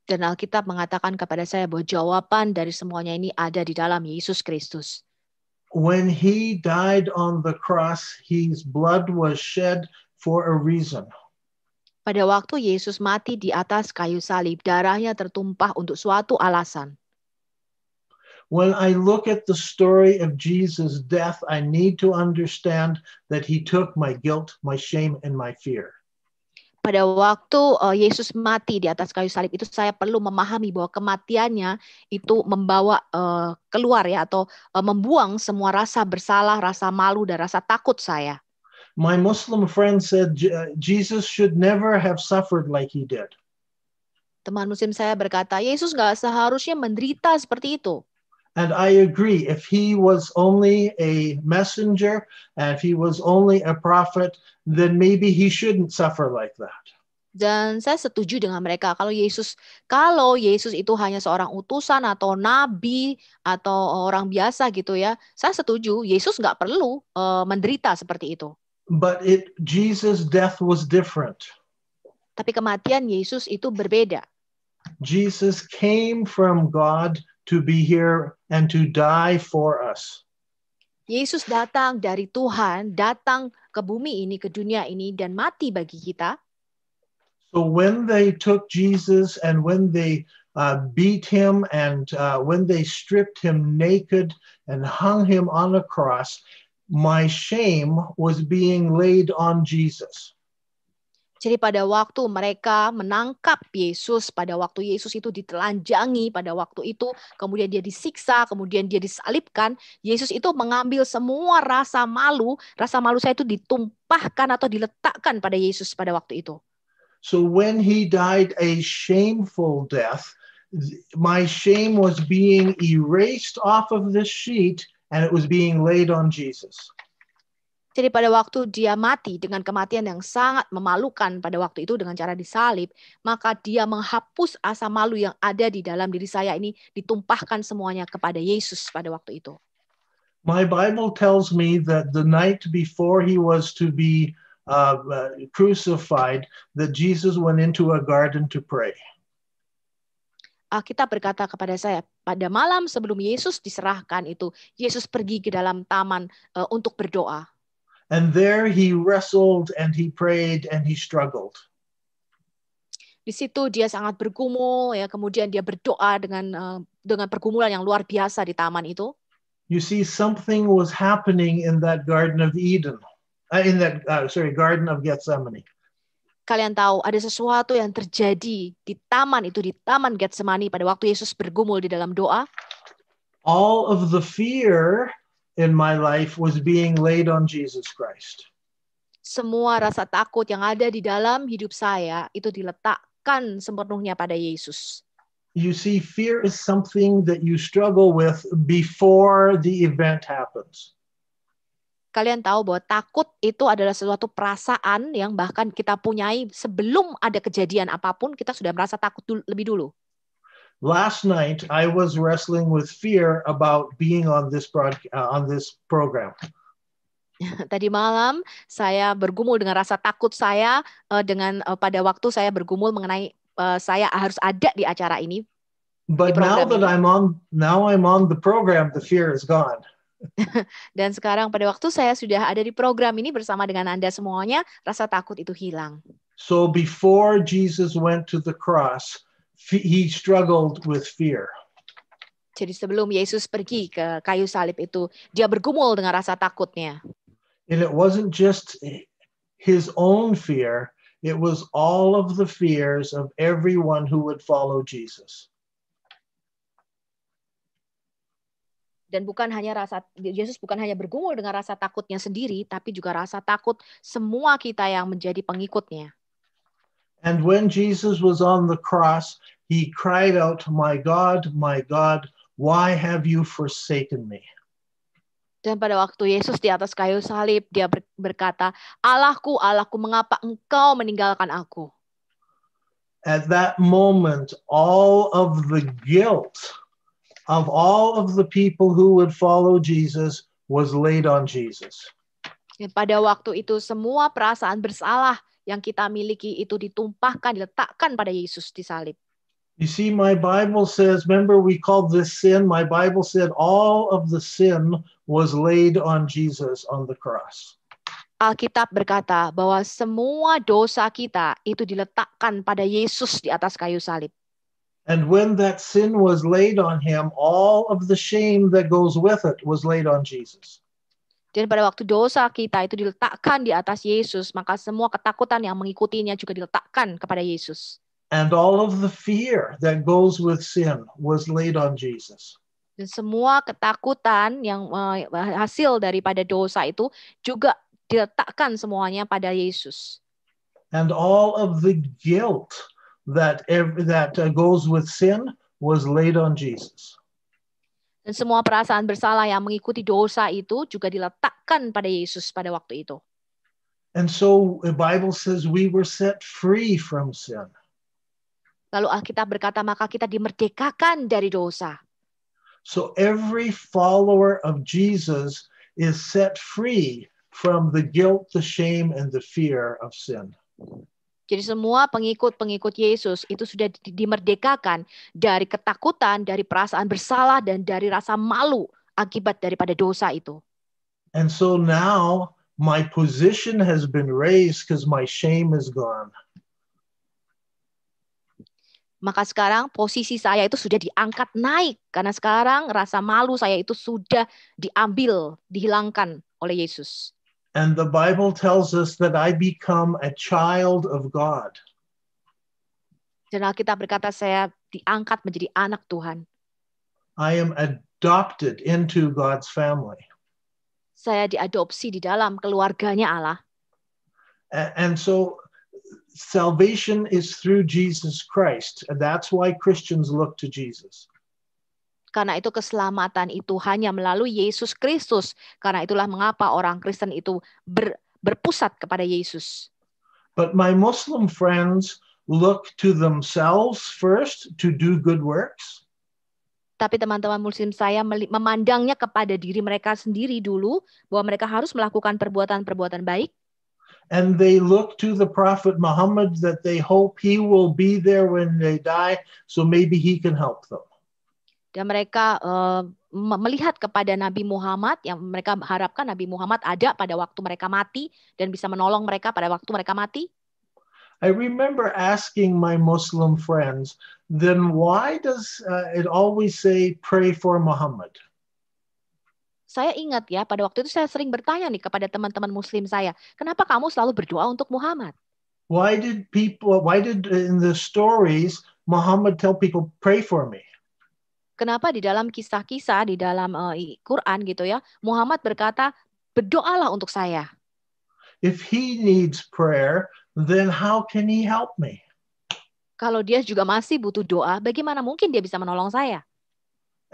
Speaker 3: Dan Alkitab mengatakan kepada saya bahwa jawaban dari semuanya ini ada di dalam Yesus Kristus.
Speaker 2: When he died on the cross, his blood was shed for a reason.
Speaker 3: Pada waktu Yesus mati di atas kayu salib, darahnya tertumpah untuk suatu alasan.
Speaker 2: When I look at the story of Jesus' death, I need to understand that he took my guilt, my shame, and my fear.
Speaker 3: Pada waktu uh, Yesus mati di atas kayu salib itu saya perlu memahami bahwa kematiannya itu membawa uh, keluar ya atau uh, membuang semua rasa bersalah, rasa malu dan rasa takut saya.
Speaker 2: My Muslim friend said uh, Jesus should never have suffered like he did.
Speaker 3: Teman muslim saya berkata, Yesus nggak seharusnya menderita seperti itu.
Speaker 2: And I agree, if he was only a messenger, and if he was only a prophet, then maybe he shouldn't suffer like
Speaker 3: that. Dan saya setuju dengan mereka kalau Yesus kalau Yesus itu hanya seorang utusan atau nabi atau orang biasa gitu ya, saya setuju Yesus nggak perlu uh, menderita seperti itu.
Speaker 2: But it Jesus death was different.
Speaker 3: Tapi kematian Yesus itu berbeda.
Speaker 2: Jesus came from God to be here and to die for us.
Speaker 3: Yesus datang dari Tuhan, datang ke bumi ini, ke dunia ini, dan mati bagi kita.
Speaker 2: So when they took Jesus and when they uh, beat him and uh, when they stripped him naked and hung him on a cross, my shame was being laid on Jesus.
Speaker 3: Jadi pada waktu mereka menangkap Yesus, pada waktu Yesus itu ditelanjangi, pada waktu itu kemudian dia disiksa, kemudian dia disalibkan, Yesus itu mengambil semua rasa malu, rasa malu saya itu ditumpahkan atau diletakkan pada Yesus pada waktu itu.
Speaker 2: So when he died a shameful death, my shame was being erased off of the sheet and it was being laid on Jesus.
Speaker 3: Jadi pada waktu dia mati dengan kematian yang sangat memalukan pada waktu itu dengan cara disalib, maka dia menghapus asa malu yang ada di dalam diri saya ini ditumpahkan semuanya kepada Yesus pada waktu itu.
Speaker 2: My Bible tells me that the night before he was to be uh, uh crucified, that Jesus went into a garden to pray.
Speaker 3: Alkitab berkata kepada saya, pada malam sebelum Yesus diserahkan itu, Yesus pergi ke dalam taman uh, untuk berdoa.
Speaker 2: And there he wrestled and he prayed and he struggled.
Speaker 3: Di situ dia sangat bergumul ya, kemudian dia berdoa dengan uh, dengan pergumulan yang luar biasa di taman itu.
Speaker 2: You see something was happening in that garden of Eden. Uh, in that uh, sorry, garden of Gethsemane
Speaker 3: kalian tahu ada sesuatu yang terjadi di taman itu di taman Getsemani pada waktu Yesus bergumul di dalam doa?
Speaker 2: All of the fear in my life was being laid on Jesus Christ.
Speaker 3: Semua rasa takut yang ada di dalam hidup saya itu diletakkan sepenuhnya pada Yesus.
Speaker 2: You see fear is something that you struggle with before the event happens
Speaker 3: kalian tahu bahwa takut itu adalah sesuatu perasaan yang bahkan kita punyai sebelum ada kejadian apapun, kita sudah merasa takut dulu, lebih dulu.
Speaker 2: Last night I was wrestling with fear about being on this broad, uh, on this program.
Speaker 3: <laughs> Tadi malam saya bergumul dengan rasa takut saya uh, dengan uh, pada waktu saya bergumul mengenai uh, saya harus ada di acara ini.
Speaker 2: But now that I'm on now I'm on the program, the fear is gone.
Speaker 3: <laughs> Dan sekarang pada waktu saya sudah ada di program ini bersama dengan Anda semuanya, rasa takut itu hilang.
Speaker 2: So before Jesus went to the cross, he struggled with fear.
Speaker 3: Jadi sebelum Yesus pergi ke kayu salib itu, dia bergumul dengan rasa takutnya.
Speaker 2: And it wasn't just his own fear, it was all of the fears of everyone who would follow Jesus.
Speaker 3: dan bukan hanya rasa Yesus bukan hanya bergumul dengan rasa takutnya sendiri tapi juga rasa takut semua kita yang menjadi pengikutnya.
Speaker 2: And when Jesus was on the cross, he cried out, "My God, my God, why have you forsaken me?"
Speaker 3: Dan pada waktu Yesus di atas kayu salib, dia berkata, "Allahku, Allahku, mengapa engkau meninggalkan aku?"
Speaker 2: At that moment, all of the guilt of all of the people who would follow Jesus was laid on Jesus.
Speaker 3: Pada waktu itu semua perasaan bersalah yang kita miliki itu ditumpahkan, diletakkan pada Yesus di salib.
Speaker 2: You see, my Bible says, remember we called this sin. My Bible said all of the sin was laid on Jesus on the cross.
Speaker 3: Alkitab berkata bahwa semua dosa kita itu diletakkan pada Yesus di atas kayu salib.
Speaker 2: And when that sin was laid on him, all of the shame that goes with it was laid on Jesus.
Speaker 3: Dan pada waktu dosa kita itu diletakkan di atas Yesus, maka semua ketakutan yang mengikutinya juga diletakkan kepada Yesus.
Speaker 2: And all of the fear that goes with sin was laid on Jesus.
Speaker 3: Dan semua ketakutan yang uh, hasil daripada dosa itu juga diletakkan semuanya pada Yesus.
Speaker 2: And all of the guilt that every, that uh, goes with sin was laid on Jesus.
Speaker 3: Dan semua perasaan bersalah yang mengikuti dosa itu juga diletakkan pada Yesus pada waktu itu.
Speaker 2: And so the Bible says we were set free from sin.
Speaker 3: Lalu Alkitab berkata maka kita dimerdekakan dari dosa.
Speaker 2: So every follower of Jesus is set free from the guilt, the shame and the fear of sin.
Speaker 3: Jadi semua pengikut-pengikut Yesus itu sudah dimerdekakan dari ketakutan, dari perasaan bersalah dan dari rasa malu akibat daripada dosa itu.
Speaker 2: And so now my position has been raised because my shame is gone.
Speaker 3: Maka sekarang posisi saya itu sudah diangkat naik karena sekarang rasa malu saya itu sudah diambil, dihilangkan oleh Yesus.
Speaker 2: And the Bible tells us that I become a child of God.
Speaker 3: Dan berkata saya diangkat menjadi anak Tuhan.
Speaker 2: I am adopted into God's family.
Speaker 3: Saya diadopsi di dalam keluarganya Allah.
Speaker 2: And so salvation is through Jesus Christ. And that's why Christians look to Jesus.
Speaker 3: Karena itu keselamatan itu hanya melalui Yesus Kristus. Karena itulah mengapa orang Kristen itu ber, berpusat kepada Yesus.
Speaker 2: But my Muslim friends look to themselves first to do good works.
Speaker 3: Tapi teman-teman muslim saya memandangnya kepada diri mereka sendiri dulu bahwa mereka harus melakukan perbuatan-perbuatan baik.
Speaker 2: and they look to the prophet Muhammad that they hope he will be there when they die, so maybe he can help them
Speaker 3: dan mereka uh, melihat kepada Nabi Muhammad yang mereka harapkan Nabi Muhammad ada pada waktu mereka mati dan bisa menolong mereka pada waktu mereka mati?
Speaker 2: I remember asking my Muslim friends, then why does uh, it always say pray for Muhammad?
Speaker 3: Saya ingat ya, pada waktu itu saya sering bertanya nih kepada teman-teman muslim saya, kenapa kamu selalu berdoa untuk Muhammad?
Speaker 2: Why did people why did in the stories Muhammad tell people pray for me?
Speaker 3: Kenapa di dalam kisah-kisah di dalam uh, Quran gitu ya, Muhammad berkata, "Berdoalah untuk saya."
Speaker 2: If he needs prayer, then how can he help me?
Speaker 3: Kalau dia juga masih butuh doa, bagaimana mungkin dia bisa menolong saya?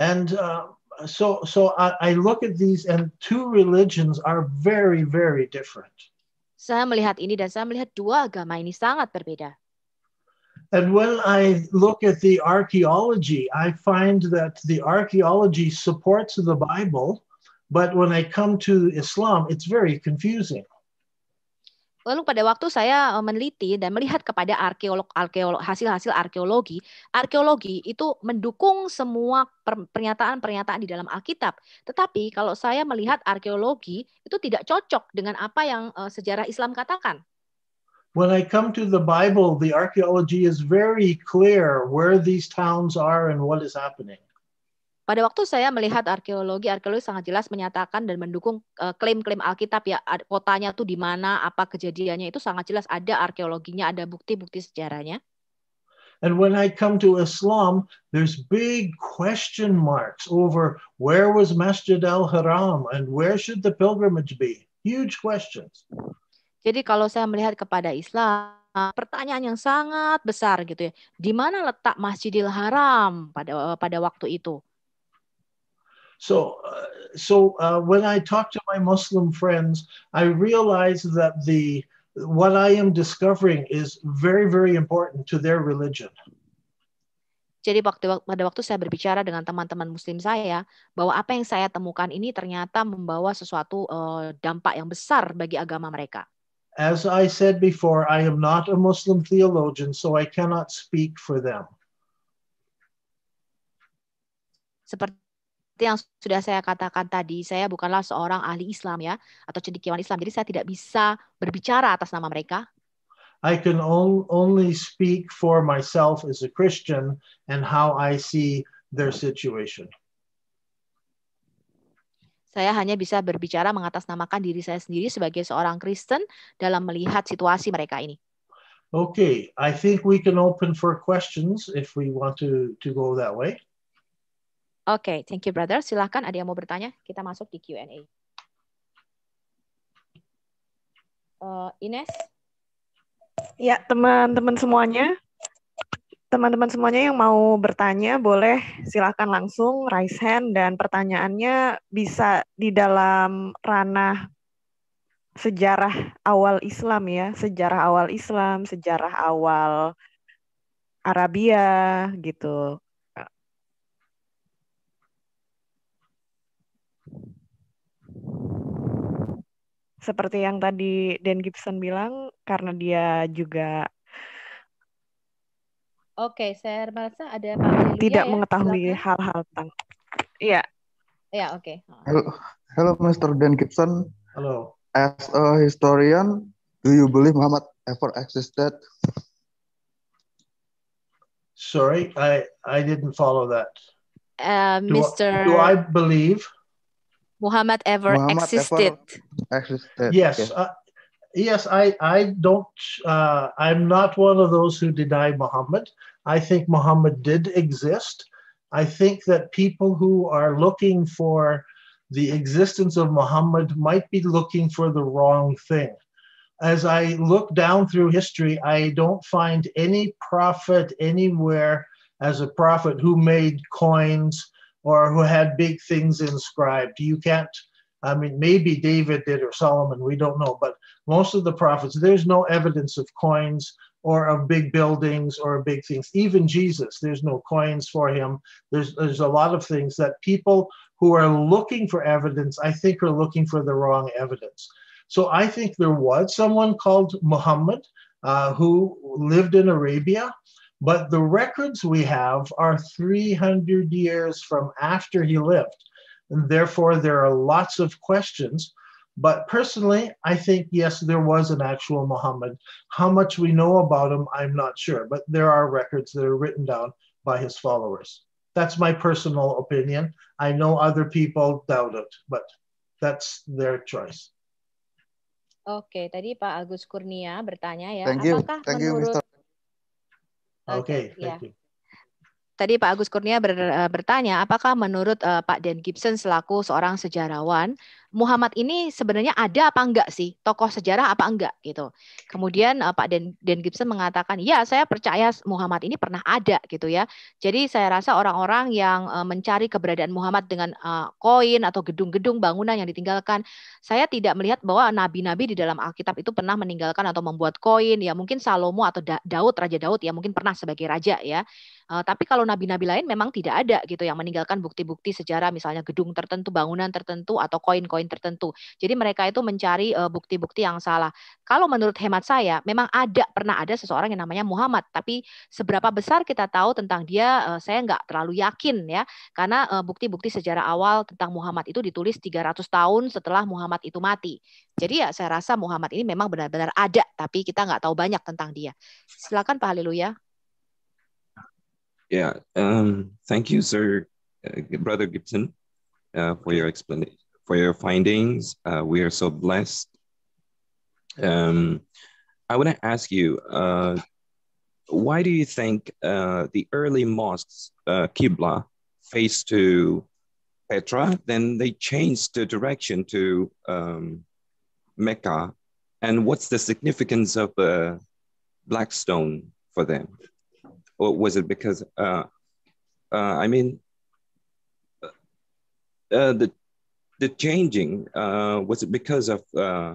Speaker 2: And uh, so so I, I look at these and two religions are very very different.
Speaker 3: Saya melihat ini dan saya melihat dua agama ini sangat berbeda.
Speaker 2: And when I look at the archaeology, I find that the archaeology supports the Bible, but when I come to Islam, it's very confusing.
Speaker 3: Lalu pada waktu saya eh, meneliti dan melihat kepada arkeolog, arkeolog hasil-hasil arkeologi, arkeologi itu mendukung semua pernyataan-pernyataan di dalam Alkitab. Tetapi kalau saya melihat arkeologi itu tidak cocok dengan apa yang eh, sejarah Islam katakan.
Speaker 2: When I come to the Bible, the archaeology is very clear where these towns are and what is happening.
Speaker 3: Pada waktu saya melihat arkeologi, arkeologi sangat jelas menyatakan dan mendukung eh, klaim-klaim uh, Alkitab ya kotanya tuh di mana, apa kejadiannya itu sangat jelas ada arkeologinya, ada bukti-bukti sejarahnya.
Speaker 2: And when I come to Islam, there's big question marks over where was Masjid al-Haram and where should the pilgrimage be? Huge questions.
Speaker 3: Jadi kalau saya melihat kepada Islam, pertanyaan yang sangat besar gitu ya. Di mana letak Masjidil Haram pada pada waktu itu?
Speaker 2: So, uh, so uh, when I talk to my Muslim friends, I realize that the what I am discovering is very very important to their religion.
Speaker 3: Jadi waktu pada waktu saya berbicara dengan teman-teman Muslim saya bahwa apa yang saya temukan ini ternyata membawa sesuatu uh, dampak yang besar bagi agama mereka.
Speaker 2: As I said before, I am not a Muslim theologian, so I cannot speak for them.
Speaker 3: Seperti yang sudah saya katakan tadi, saya bukanlah seorang ahli Islam ya, atau cendekiawan Islam. Jadi saya tidak bisa berbicara atas nama mereka.
Speaker 2: I can only speak for myself as a Christian and how I see their situation.
Speaker 3: Saya hanya bisa berbicara mengatasnamakan diri saya sendiri sebagai seorang Kristen dalam melihat situasi mereka ini.
Speaker 2: Okay, I think we can open for questions if we want to to go that way.
Speaker 3: Okay, thank you brother. Silahkan ada yang mau bertanya, kita masuk di Q&A. Uh, Ines?
Speaker 1: Ya, teman-teman semuanya. Teman-teman semuanya yang mau bertanya boleh silahkan langsung raise hand dan pertanyaannya bisa di dalam ranah sejarah awal Islam ya, sejarah awal Islam, sejarah awal Arabia gitu. Seperti yang tadi Dan Gibson bilang, karena dia juga
Speaker 3: Oke, saya merasa ada Pak Tidak ya, mengetahui
Speaker 1: hal-hal tentang.
Speaker 3: Iya. Iya, oke. Okay.
Speaker 1: Hello, hello Mr. Dan Gibson.
Speaker 3: Hello. As a historian, do you believe Muhammad ever existed?
Speaker 2: Sorry, I I didn't follow that.
Speaker 3: Uh, do I, do I
Speaker 2: believe
Speaker 3: Muhammad ever Muhammad existed?
Speaker 2: Ever existed. Yes, uh, yes, I, I don't, uh, I'm not one of those who deny Muhammad. I think Muhammad did exist. I think that people who are looking for the existence of Muhammad might be looking for the wrong thing. As I look down through history, I don't find any prophet anywhere as a prophet who made coins or who had big things inscribed. You can't I mean, maybe David did or Solomon, we don't know, but most of the prophets, there's no evidence of coins or of big buildings or big things. Even Jesus, there's no coins for him. There's, there's a lot of things that people who are looking for evidence, I think, are looking for the wrong evidence. So I think there was someone called Muhammad uh, who lived in Arabia, but the records we have are 300 years from after he lived and therefore there are lots of questions. But personally, I think, yes, there was an actual Muhammad. How much we know about him, I'm not sure, but there are records that are written down by his followers. That's my personal opinion. I know other people doubt it, but that's their choice.
Speaker 3: okay, tadi Pak Agus Kurnia bertanya ya, Thank you. apakah Thank menurut you, Mr. okay, okay, thank you. Tadi Pak Agus Kurnia ber, eh, bertanya, apakah menurut eh, Pak Dan Gibson selaku seorang sejarawan Muhammad ini sebenarnya ada apa enggak sih tokoh sejarah apa enggak gitu. Kemudian uh, Pak Dan, Dan Gibson mengatakan, ya saya percaya Muhammad ini pernah ada gitu ya. Jadi saya rasa orang-orang yang uh, mencari keberadaan Muhammad dengan uh, koin atau gedung-gedung bangunan yang ditinggalkan, saya tidak melihat bahwa nabi-nabi di dalam Alkitab itu pernah meninggalkan atau membuat koin. Ya mungkin Salomo atau da Daud, Raja Daud ya mungkin pernah sebagai raja ya. Uh, tapi kalau nabi-nabi lain memang tidak ada gitu yang meninggalkan bukti-bukti sejarah misalnya gedung tertentu, bangunan tertentu atau koin-koin poin tertentu. Jadi mereka itu mencari eh, bukti-bukti yang salah. Kalau menurut hemat saya, memang ada pernah ada seseorang yang namanya Muhammad, tapi seberapa besar kita tahu tentang dia, eh, saya nggak terlalu yakin ya, karena eh, bukti-bukti sejarah awal tentang Muhammad itu ditulis 300 tahun setelah Muhammad itu mati. Jadi ya saya rasa Muhammad ini memang benar-benar ada, tapi kita nggak tahu banyak tentang dia. Silakan Pak Haleluya.
Speaker 1: Yeah, um, thank you, sir, uh, Brother Gibson, uh, for your explanation. for your findings. Uh, we are so blessed. Um, I want to ask you, uh, why do you think uh, the early mosques, uh, Qibla, faced to Petra, then they changed the direction to um, Mecca? And what's the significance of uh, black stone for them? Or was it because, uh, uh, I mean, uh, the the changing uh, was it because of uh,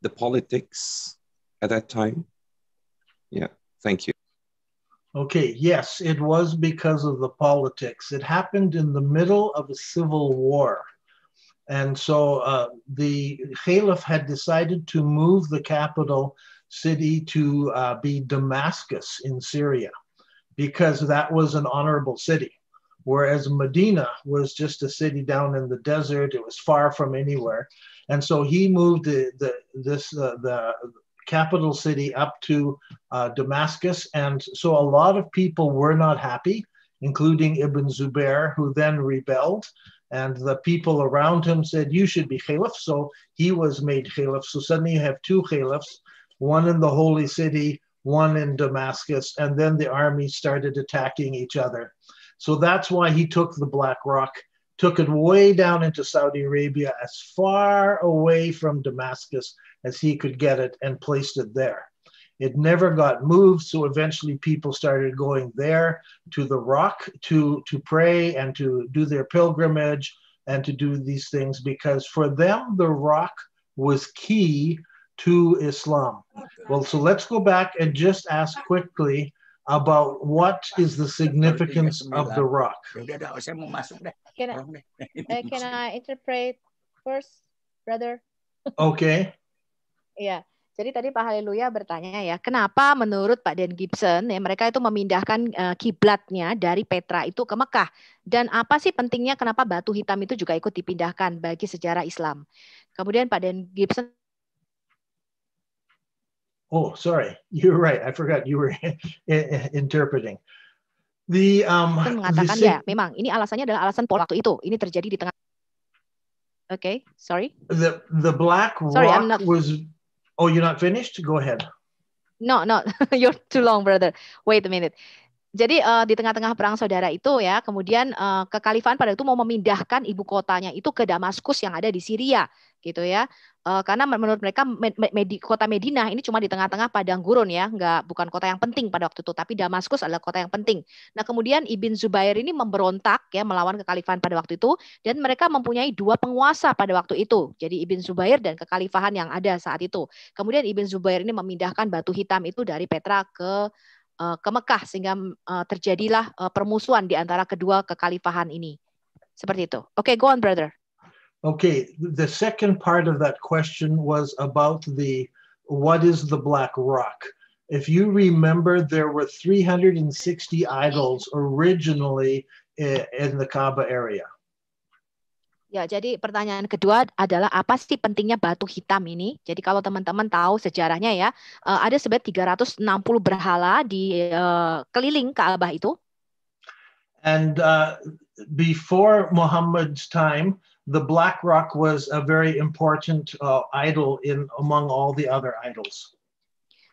Speaker 1: the politics at that time? Yeah, thank you.
Speaker 2: Okay, yes, it was because of the politics. It happened in the middle of a civil war. And so uh, the Caliph had decided to move the capital city to uh, be Damascus in Syria because that was an honorable city whereas Medina was just a city down in the desert. It was far from anywhere, and so he moved the, the this uh, the capital city up to uh, Damascus, and so a lot of people were not happy, including Ibn Zubair, who then rebelled. And the people around him said, You should be caliph. So he was made caliph. So suddenly you have two caliphs, one in the holy city, one in Damascus. And then the army started attacking each other. So that's why he took the Black Rock, took it way down into Saudi Arabia, as far away from Damascus as he could get it, and placed it there. It never got moved, so eventually people started going there to the rock to, to pray and to do their pilgrimage and to do these things because for them, the rock was key to Islam. Well, so let's go back and just ask quickly about what is the significance of the rock. Ya
Speaker 3: can I, eh, can I interpret first, brother? Okay. yeah. Jadi tadi Pak Haleluya bertanya ya, kenapa menurut Pak Dan Gibson ya mereka itu memindahkan uh, kiblatnya dari Petra itu ke Mekah dan apa sih pentingnya kenapa batu hitam itu juga ikut dipindahkan bagi sejarah Islam? Kemudian Pak Dan Gibson
Speaker 2: Oh, sorry, <laughs> you're right. I forgot you were <laughs> interpreting. The, um, mengatakan the, ya, memang
Speaker 3: ini alasannya adalah alasan Paul waktu itu. Ini terjadi di tengah. okay, sorry.
Speaker 2: The the black sorry, rock not... was. Oh, you're not finished. Go ahead.
Speaker 3: No, no, <laughs> you're too long, brother. Wait a minute. Jadi uh, di tengah-tengah perang saudara itu ya, kemudian uh, eh, kekhalifahan pada itu mau memindahkan ibu kotanya itu ke Damaskus yang ada di Syria, gitu ya. Uh, karena menurut mereka med med kota Medina ini cuma di tengah-tengah padang gurun ya, nggak bukan kota yang penting pada waktu itu, tapi Damaskus adalah kota yang penting. Nah kemudian Ibn Zubair ini memberontak ya melawan kekhalifahan pada waktu itu, dan mereka mempunyai dua penguasa pada waktu itu, jadi Ibn Zubair dan kekhalifahan yang ada saat itu. Kemudian Ibn Zubair ini memindahkan batu hitam itu dari Petra ke Eh, ke Mekah sehingga eh, terjadilah eh, permusuhan di antara kedua kekhalifahan ini. Seperti itu. Oke, okay, go on brother.
Speaker 2: Okay, the second part of that question was about the what is the black rock? If you remember, there were 360 idols originally in the Kaaba area.
Speaker 3: Ya, jadi pertanyaan kedua adalah apa sih pentingnya batu hitam ini? Jadi kalau teman-teman tahu sejarahnya ya, eh, ada sebenarnya 360 berhala di uh, keliling Ka'bah itu.
Speaker 2: And uh, before Muhammad's time, the black rock was a very important uh, idol in among all the other idols.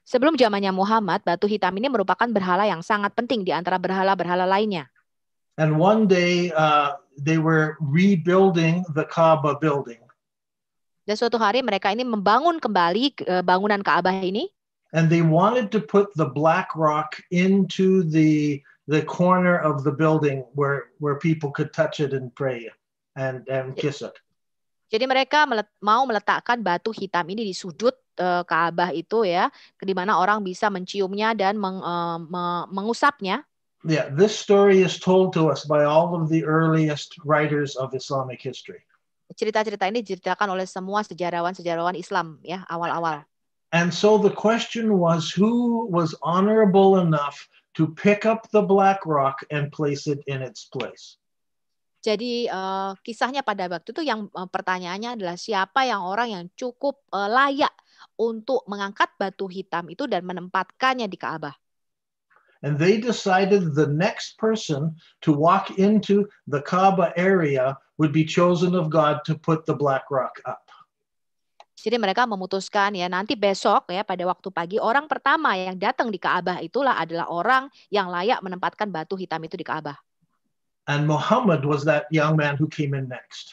Speaker 3: Sebelum zamannya Muhammad, batu hitam ini merupakan berhala yang sangat penting di antara berhala-berhala lainnya.
Speaker 2: And one day uh, they were rebuilding the Kaaba building.
Speaker 3: Dan suatu hari mereka ini membangun kembali eh, bangunan Kaabah ini.
Speaker 2: And they wanted to put the black rock into the the corner of the building where where people could touch it and pray and and kiss it.
Speaker 3: Jadi mereka mau meletakkan batu hitam ini di sudut eh, Kaabah itu ya, di mana orang bisa menciumnya dan meng, uh, mengusapnya
Speaker 2: yeah, this story is told to us by all of the earliest writers of Islamic history.
Speaker 3: Cerita-cerita ini diceritakan oleh semua sejarawan-sejarawan Islam ya, awal-awal.
Speaker 2: And so the question was who was honorable enough to pick up the black rock and place it in its place.
Speaker 3: Jadi uh, kisahnya pada waktu itu yang uh, pertanyaannya adalah siapa yang orang yang cukup uh, layak untuk mengangkat batu hitam itu dan menempatkannya di Ka'bah
Speaker 2: and they decided the next person to walk into the Kaaba area would be chosen of God to put the black rock up.
Speaker 3: Jadi mereka memutuskan ya nanti besok ya pada waktu pagi orang pertama yang datang di Ka'bah itulah adalah orang yang layak menempatkan batu hitam itu di Ka'bah.
Speaker 2: And Muhammad was that young man who came in next.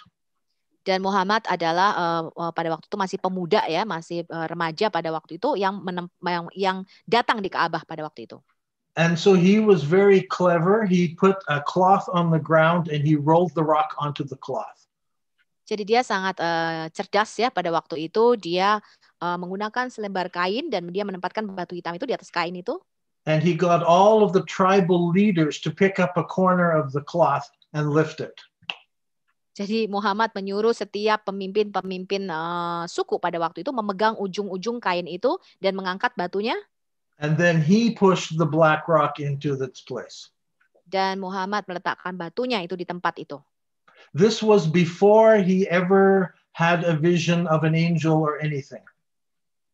Speaker 3: Dan Muhammad adalah uh, pada waktu itu masih pemuda ya, masih uh, remaja pada waktu itu yang, yang yang datang di Ka'bah pada waktu itu.
Speaker 2: And so he was very clever. He put a cloth on the ground and he rolled the rock onto the cloth.
Speaker 3: Jadi dia sangat uh, cerdas ya pada waktu itu dia uh, menggunakan selembar kain dan dia menempatkan batu hitam itu di atas kain itu.
Speaker 2: And he got all of the tribal leaders to pick up a corner of the cloth and lift it.
Speaker 3: Jadi Muhammad menyuruh setiap pemimpin-pemimpin uh, suku pada waktu itu memegang ujung-ujung kain itu dan mengangkat batunya
Speaker 2: And then he pushed the black rock into its place.
Speaker 3: Dan Muhammad meletakkan batunya itu di tempat itu.
Speaker 2: This was before he ever had a vision of an angel or anything.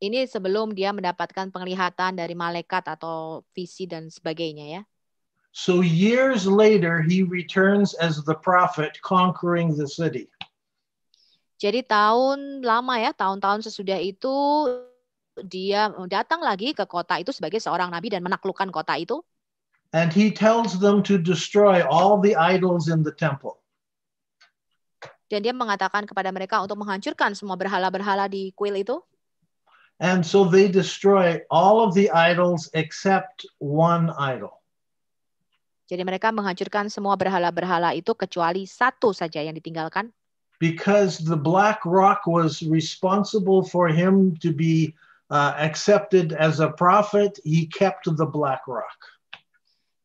Speaker 3: Ini sebelum dia mendapatkan penglihatan dari malaikat atau visi dan sebagainya ya.
Speaker 2: So years later he returns as the prophet conquering the city.
Speaker 3: Jadi tahun lama ya, tahun-tahun sesudah itu dia datang lagi ke kota itu sebagai seorang nabi dan menaklukkan kota itu.
Speaker 2: And he tells them to destroy all the idols in the temple.
Speaker 3: Dan dia mengatakan kepada mereka untuk menghancurkan semua berhala-berhala di kuil itu.
Speaker 2: And so they destroy all of the idols except one idol.
Speaker 3: Jadi mereka menghancurkan semua berhala-berhala itu kecuali satu saja yang ditinggalkan.
Speaker 2: Because the black rock was responsible for him to be Uh, accepted as a prophet, he kept the black rock.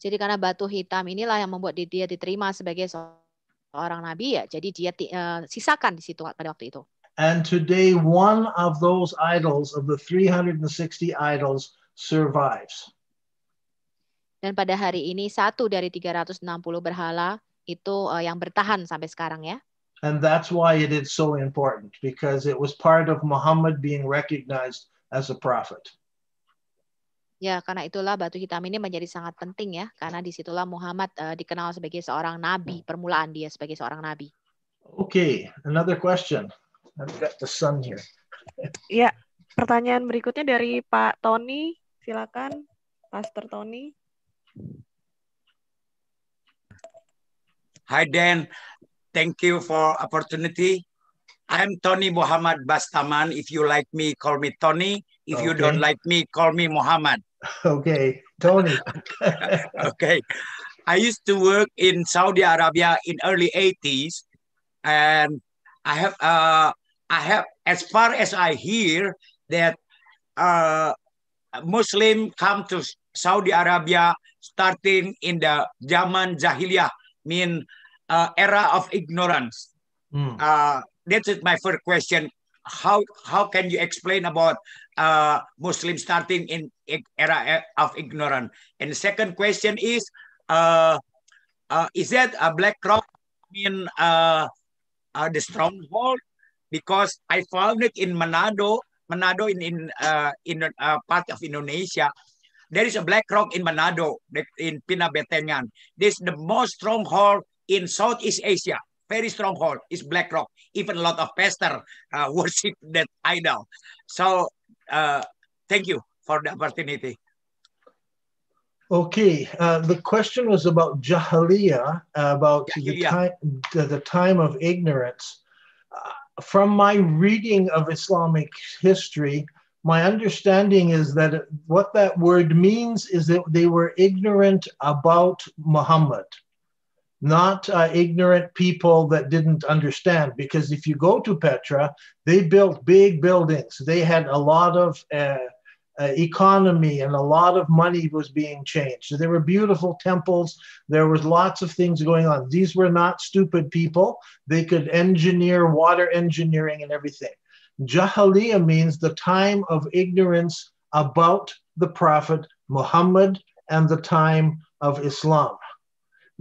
Speaker 3: Jadi karena batu hitam inilah yang membuat dia diterima sebagai seorang nabi ya. Jadi dia uh, sisakan di situ pada waktu itu.
Speaker 2: And today one of those idols of the 360 idols survives.
Speaker 3: Dan pada hari ini satu dari 360 berhala itu uh, yang bertahan sampai sekarang ya.
Speaker 2: And that's why it is so important because it was part of Muhammad being recognized as a prophet.
Speaker 3: Ya, karena itulah batu hitam ini menjadi sangat penting ya, karena disitulah Muhammad uh, dikenal sebagai seorang nabi, hmm. permulaan dia sebagai seorang nabi.
Speaker 2: Oke, okay, another question. I've got the sun here.
Speaker 1: <laughs> ya, pertanyaan berikutnya dari Pak Tony, silakan, Pastor Tony.
Speaker 4: Hi Dan, thank you for opportunity. I'm Tony Muhammad Bastaman. If you like me, call me Tony. If okay. you don't like me, call me Muhammad.
Speaker 2: Okay, Tony.
Speaker 4: <laughs> okay. I used to work in Saudi Arabia in early 80s and I have uh, I have as far as I hear that uh, Muslim come to Saudi Arabia starting in the Zaman Jahiliyah mean uh, era of ignorance. Mm. Uh, that is my first question. How how can you explain about uh, starting in era eh, of ignorance? And the second question is, uh, uh, is that a black rock mean uh, uh, the stronghold? Because I found it in Manado, Manado in in uh, in uh, part of Indonesia. There is a black rock in Manado, in Pinabetengan. This is the most stronghold in Southeast Asia. Very stronghold is black rock even a lot of pastor uh, <laughs> worship that idol. So uh, thank you for the opportunity.
Speaker 2: Okay, uh, the question was about jahiliya, about the, Time, the, the, time of ignorance. Uh, from my reading of Islamic history, my understanding is that what that word means is that they were ignorant about Muhammad not uh, ignorant people that didn't understand. Because if you go to Petra, they built big buildings. They had a lot of uh, uh, economy and a lot of money was being changed. So there were beautiful temples. There was lots of things going on. These were not stupid people. They could engineer water engineering and everything. Jahaliya means the time of ignorance about the Prophet Muhammad and the time of Islam.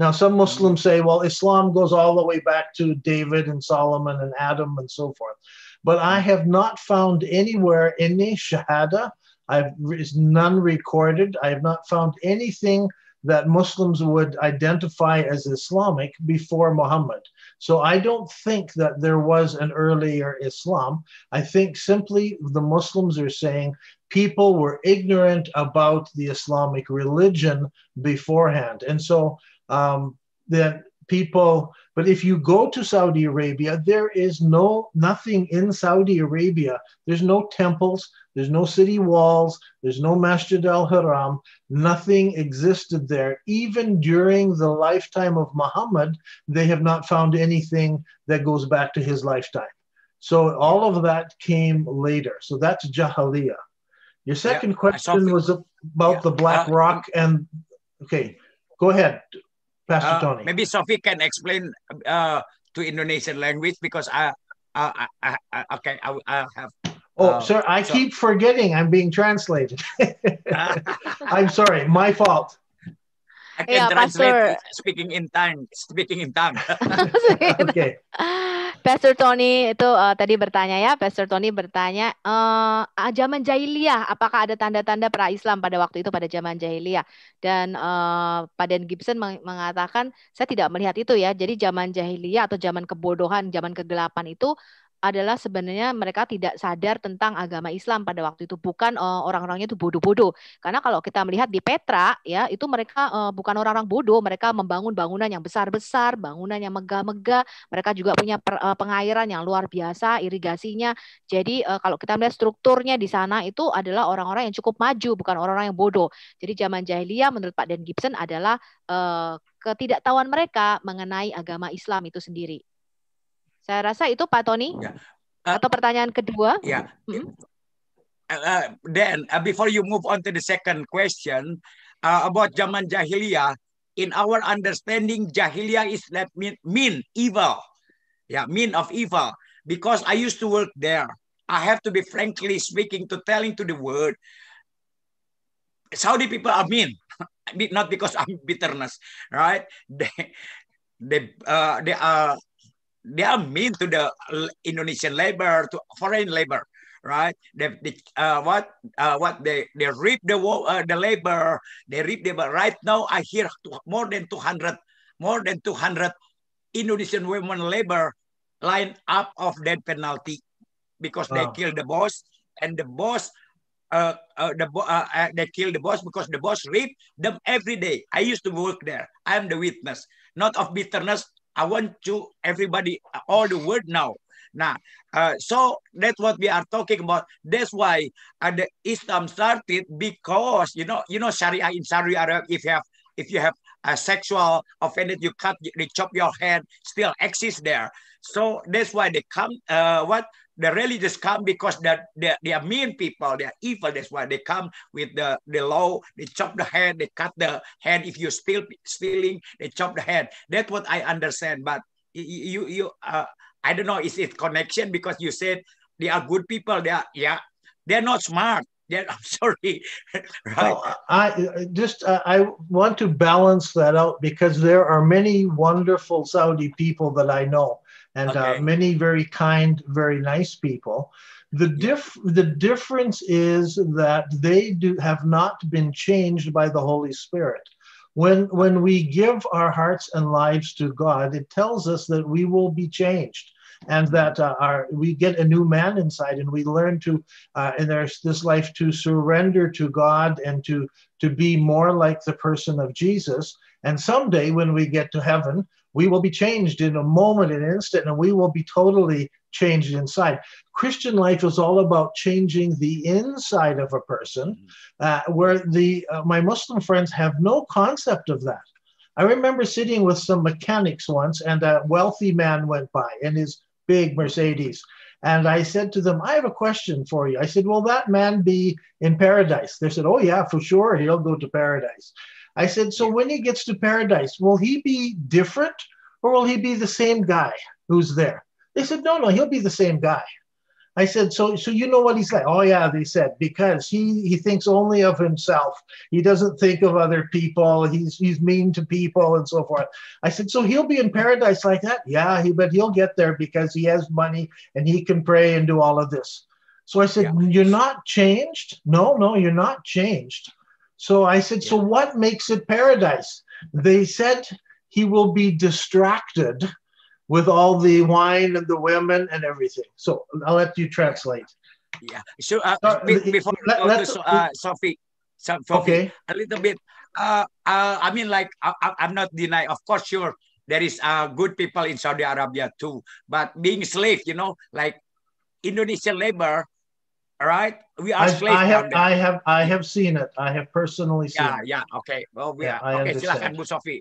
Speaker 2: Now, some Muslims say, well, Islam goes all the way back to David and Solomon and Adam and so forth. But I have not found anywhere any Shahada. I've is none recorded. I have not found anything that Muslims would identify as Islamic before Muhammad. So I don't think that there was an earlier Islam. I think simply the Muslims are saying people were ignorant about the Islamic religion beforehand. And so um, that people but if you go to saudi arabia there is no nothing in saudi arabia there's no temples there's no city walls there's no masjid al-haram nothing existed there even during the lifetime of muhammad they have not found anything that goes back to his lifetime so all of that came later so that's jahiliya your second yeah, question was about yeah. the black uh, rock and okay go ahead Pastor uh, Tony.
Speaker 4: Maybe Sophie can explain uh, to Indonesian language because I, I, I, I okay, I, I have.
Speaker 2: Oh, uh, sir, I so. keep forgetting I'm being translated. <laughs> <laughs> I'm sorry, my fault.
Speaker 4: I can yeah, translate Pastor. speaking in tongue. Speaking in tongue. <laughs> okay.
Speaker 3: Pastor Tony itu uh, tadi bertanya ya, Pastor Tony bertanya, uh, zaman jahiliyah, apakah ada tanda-tanda pra Islam pada waktu itu pada zaman jahiliyah? Dan uh, eh, Paden Gibson mengatakan, saya tidak melihat itu ya. Jadi zaman jahiliyah atau zaman kebodohan, zaman kegelapan itu adalah sebenarnya mereka tidak sadar tentang agama Islam pada waktu itu bukan uh, orang-orangnya itu bodoh-bodoh karena kalau kita melihat di Petra ya itu mereka uh, bukan orang-orang bodoh mereka membangun bangunan yang besar-besar bangunan yang megah-megah mereka juga punya per, uh, pengairan yang luar biasa irigasinya jadi uh, kalau kita melihat strukturnya di sana itu adalah orang-orang yang cukup maju bukan orang-orang yang bodoh jadi zaman jahiliyah menurut Pak Dan Gibson adalah uh, ketidaktahuan mereka mengenai agama Islam itu sendiri. Saya rasa itu Pak Tony. Ya. Uh, Atau pertanyaan kedua? Ya. Yeah. Hmm.
Speaker 4: Uh, uh, then uh, before you move on to the second question uh, about zaman jahiliyah, in our understanding jahiliyah is that mean, mean evil. Yeah, mean of evil because I used to work there. I have to be frankly speaking to telling to the world Saudi people are mean, <laughs> not because I'm bitterness, right? <laughs> They, they, uh, they are they are mean to the Indonesian labor, to foreign labor, right? They, they uh, what uh, what they they rip the uh, the labor, they rip the right now. I hear more than two hundred, more than two hundred Indonesian women labor line up of death penalty because wow. they kill the boss and the boss. Uh, uh, the uh, uh, they kill the boss because the boss raped them every day. I used to work there. I am the witness, not of bitterness, I want to everybody, uh, all the world now. Now, uh, so that's what we are talking about. That's why uh, the Islam started because you know, you know, Sharia in Saudi Arabia, if you have if you have a sexual offense, you cut, they chop your head, still exists there. So that's why they come. Uh, what the religious come because they're, they they are mean people, they are evil. That's why they come with the, the law, they chop the head, they cut the head. If you spill stealing, they chop the head. That's what I understand. But you, you, uh, I don't know, is it connection? Because you said they are good people. They are, yeah, they're not smart. Yeah, <laughs> I'm sorry. <laughs> right.
Speaker 2: Well, oh, I just uh, I want to balance that out because there are many wonderful Saudi people that I know, and uh, okay. uh, many very kind, very nice people. The diff the difference is that they do have not been changed by the Holy Spirit. When when we give our hearts and lives to God, it tells us that we will be changed and that uh, our we get a new man inside and we learn to uh, in there's this life to surrender to god and to to be more like the person of jesus and someday when we get to heaven we will be changed in a moment, an instant, and we will be totally changed inside. Christian life is all about changing the inside of a person, mm-hmm. uh, where the uh, my Muslim friends have no concept of that. I remember sitting with some mechanics once, and a wealthy man went by in his big Mercedes. And I said to them, I have a question for you. I said, Will that man be in paradise? They said, Oh, yeah, for sure. He'll go to paradise. I said, So when he gets to paradise, will he be different or will he be the same guy who's there? They said, No, no, he'll be the same guy. I said, so, so you know what he's like? Oh yeah, they said, because he he thinks only of himself. He doesn't think of other people. He's he's mean to people and so forth. I said, so he'll be in paradise like that? Yeah, he but he'll get there because he has money and he can pray and do all of this. So I said, yeah. you're not changed? No, no, you're not changed. So I said, So what makes it paradise? They said he will be distracted with all the wine and the women and everything. So I'll let you translate.
Speaker 4: Yeah. So, uh, so before let, us to, uh, Sophie, Sophie, okay. a little bit. Uh, uh, I mean, like I, am not denying. Of course, sure, there is uh, good people in Saudi Arabia too. But being slave, you know, like Indonesian
Speaker 2: labor, right? we are slave I have, I have, I have seen it. I have personally seen. yeah, it.
Speaker 4: yeah, Okay. Well, we yeah, are. okay, silakan Bu Sofi.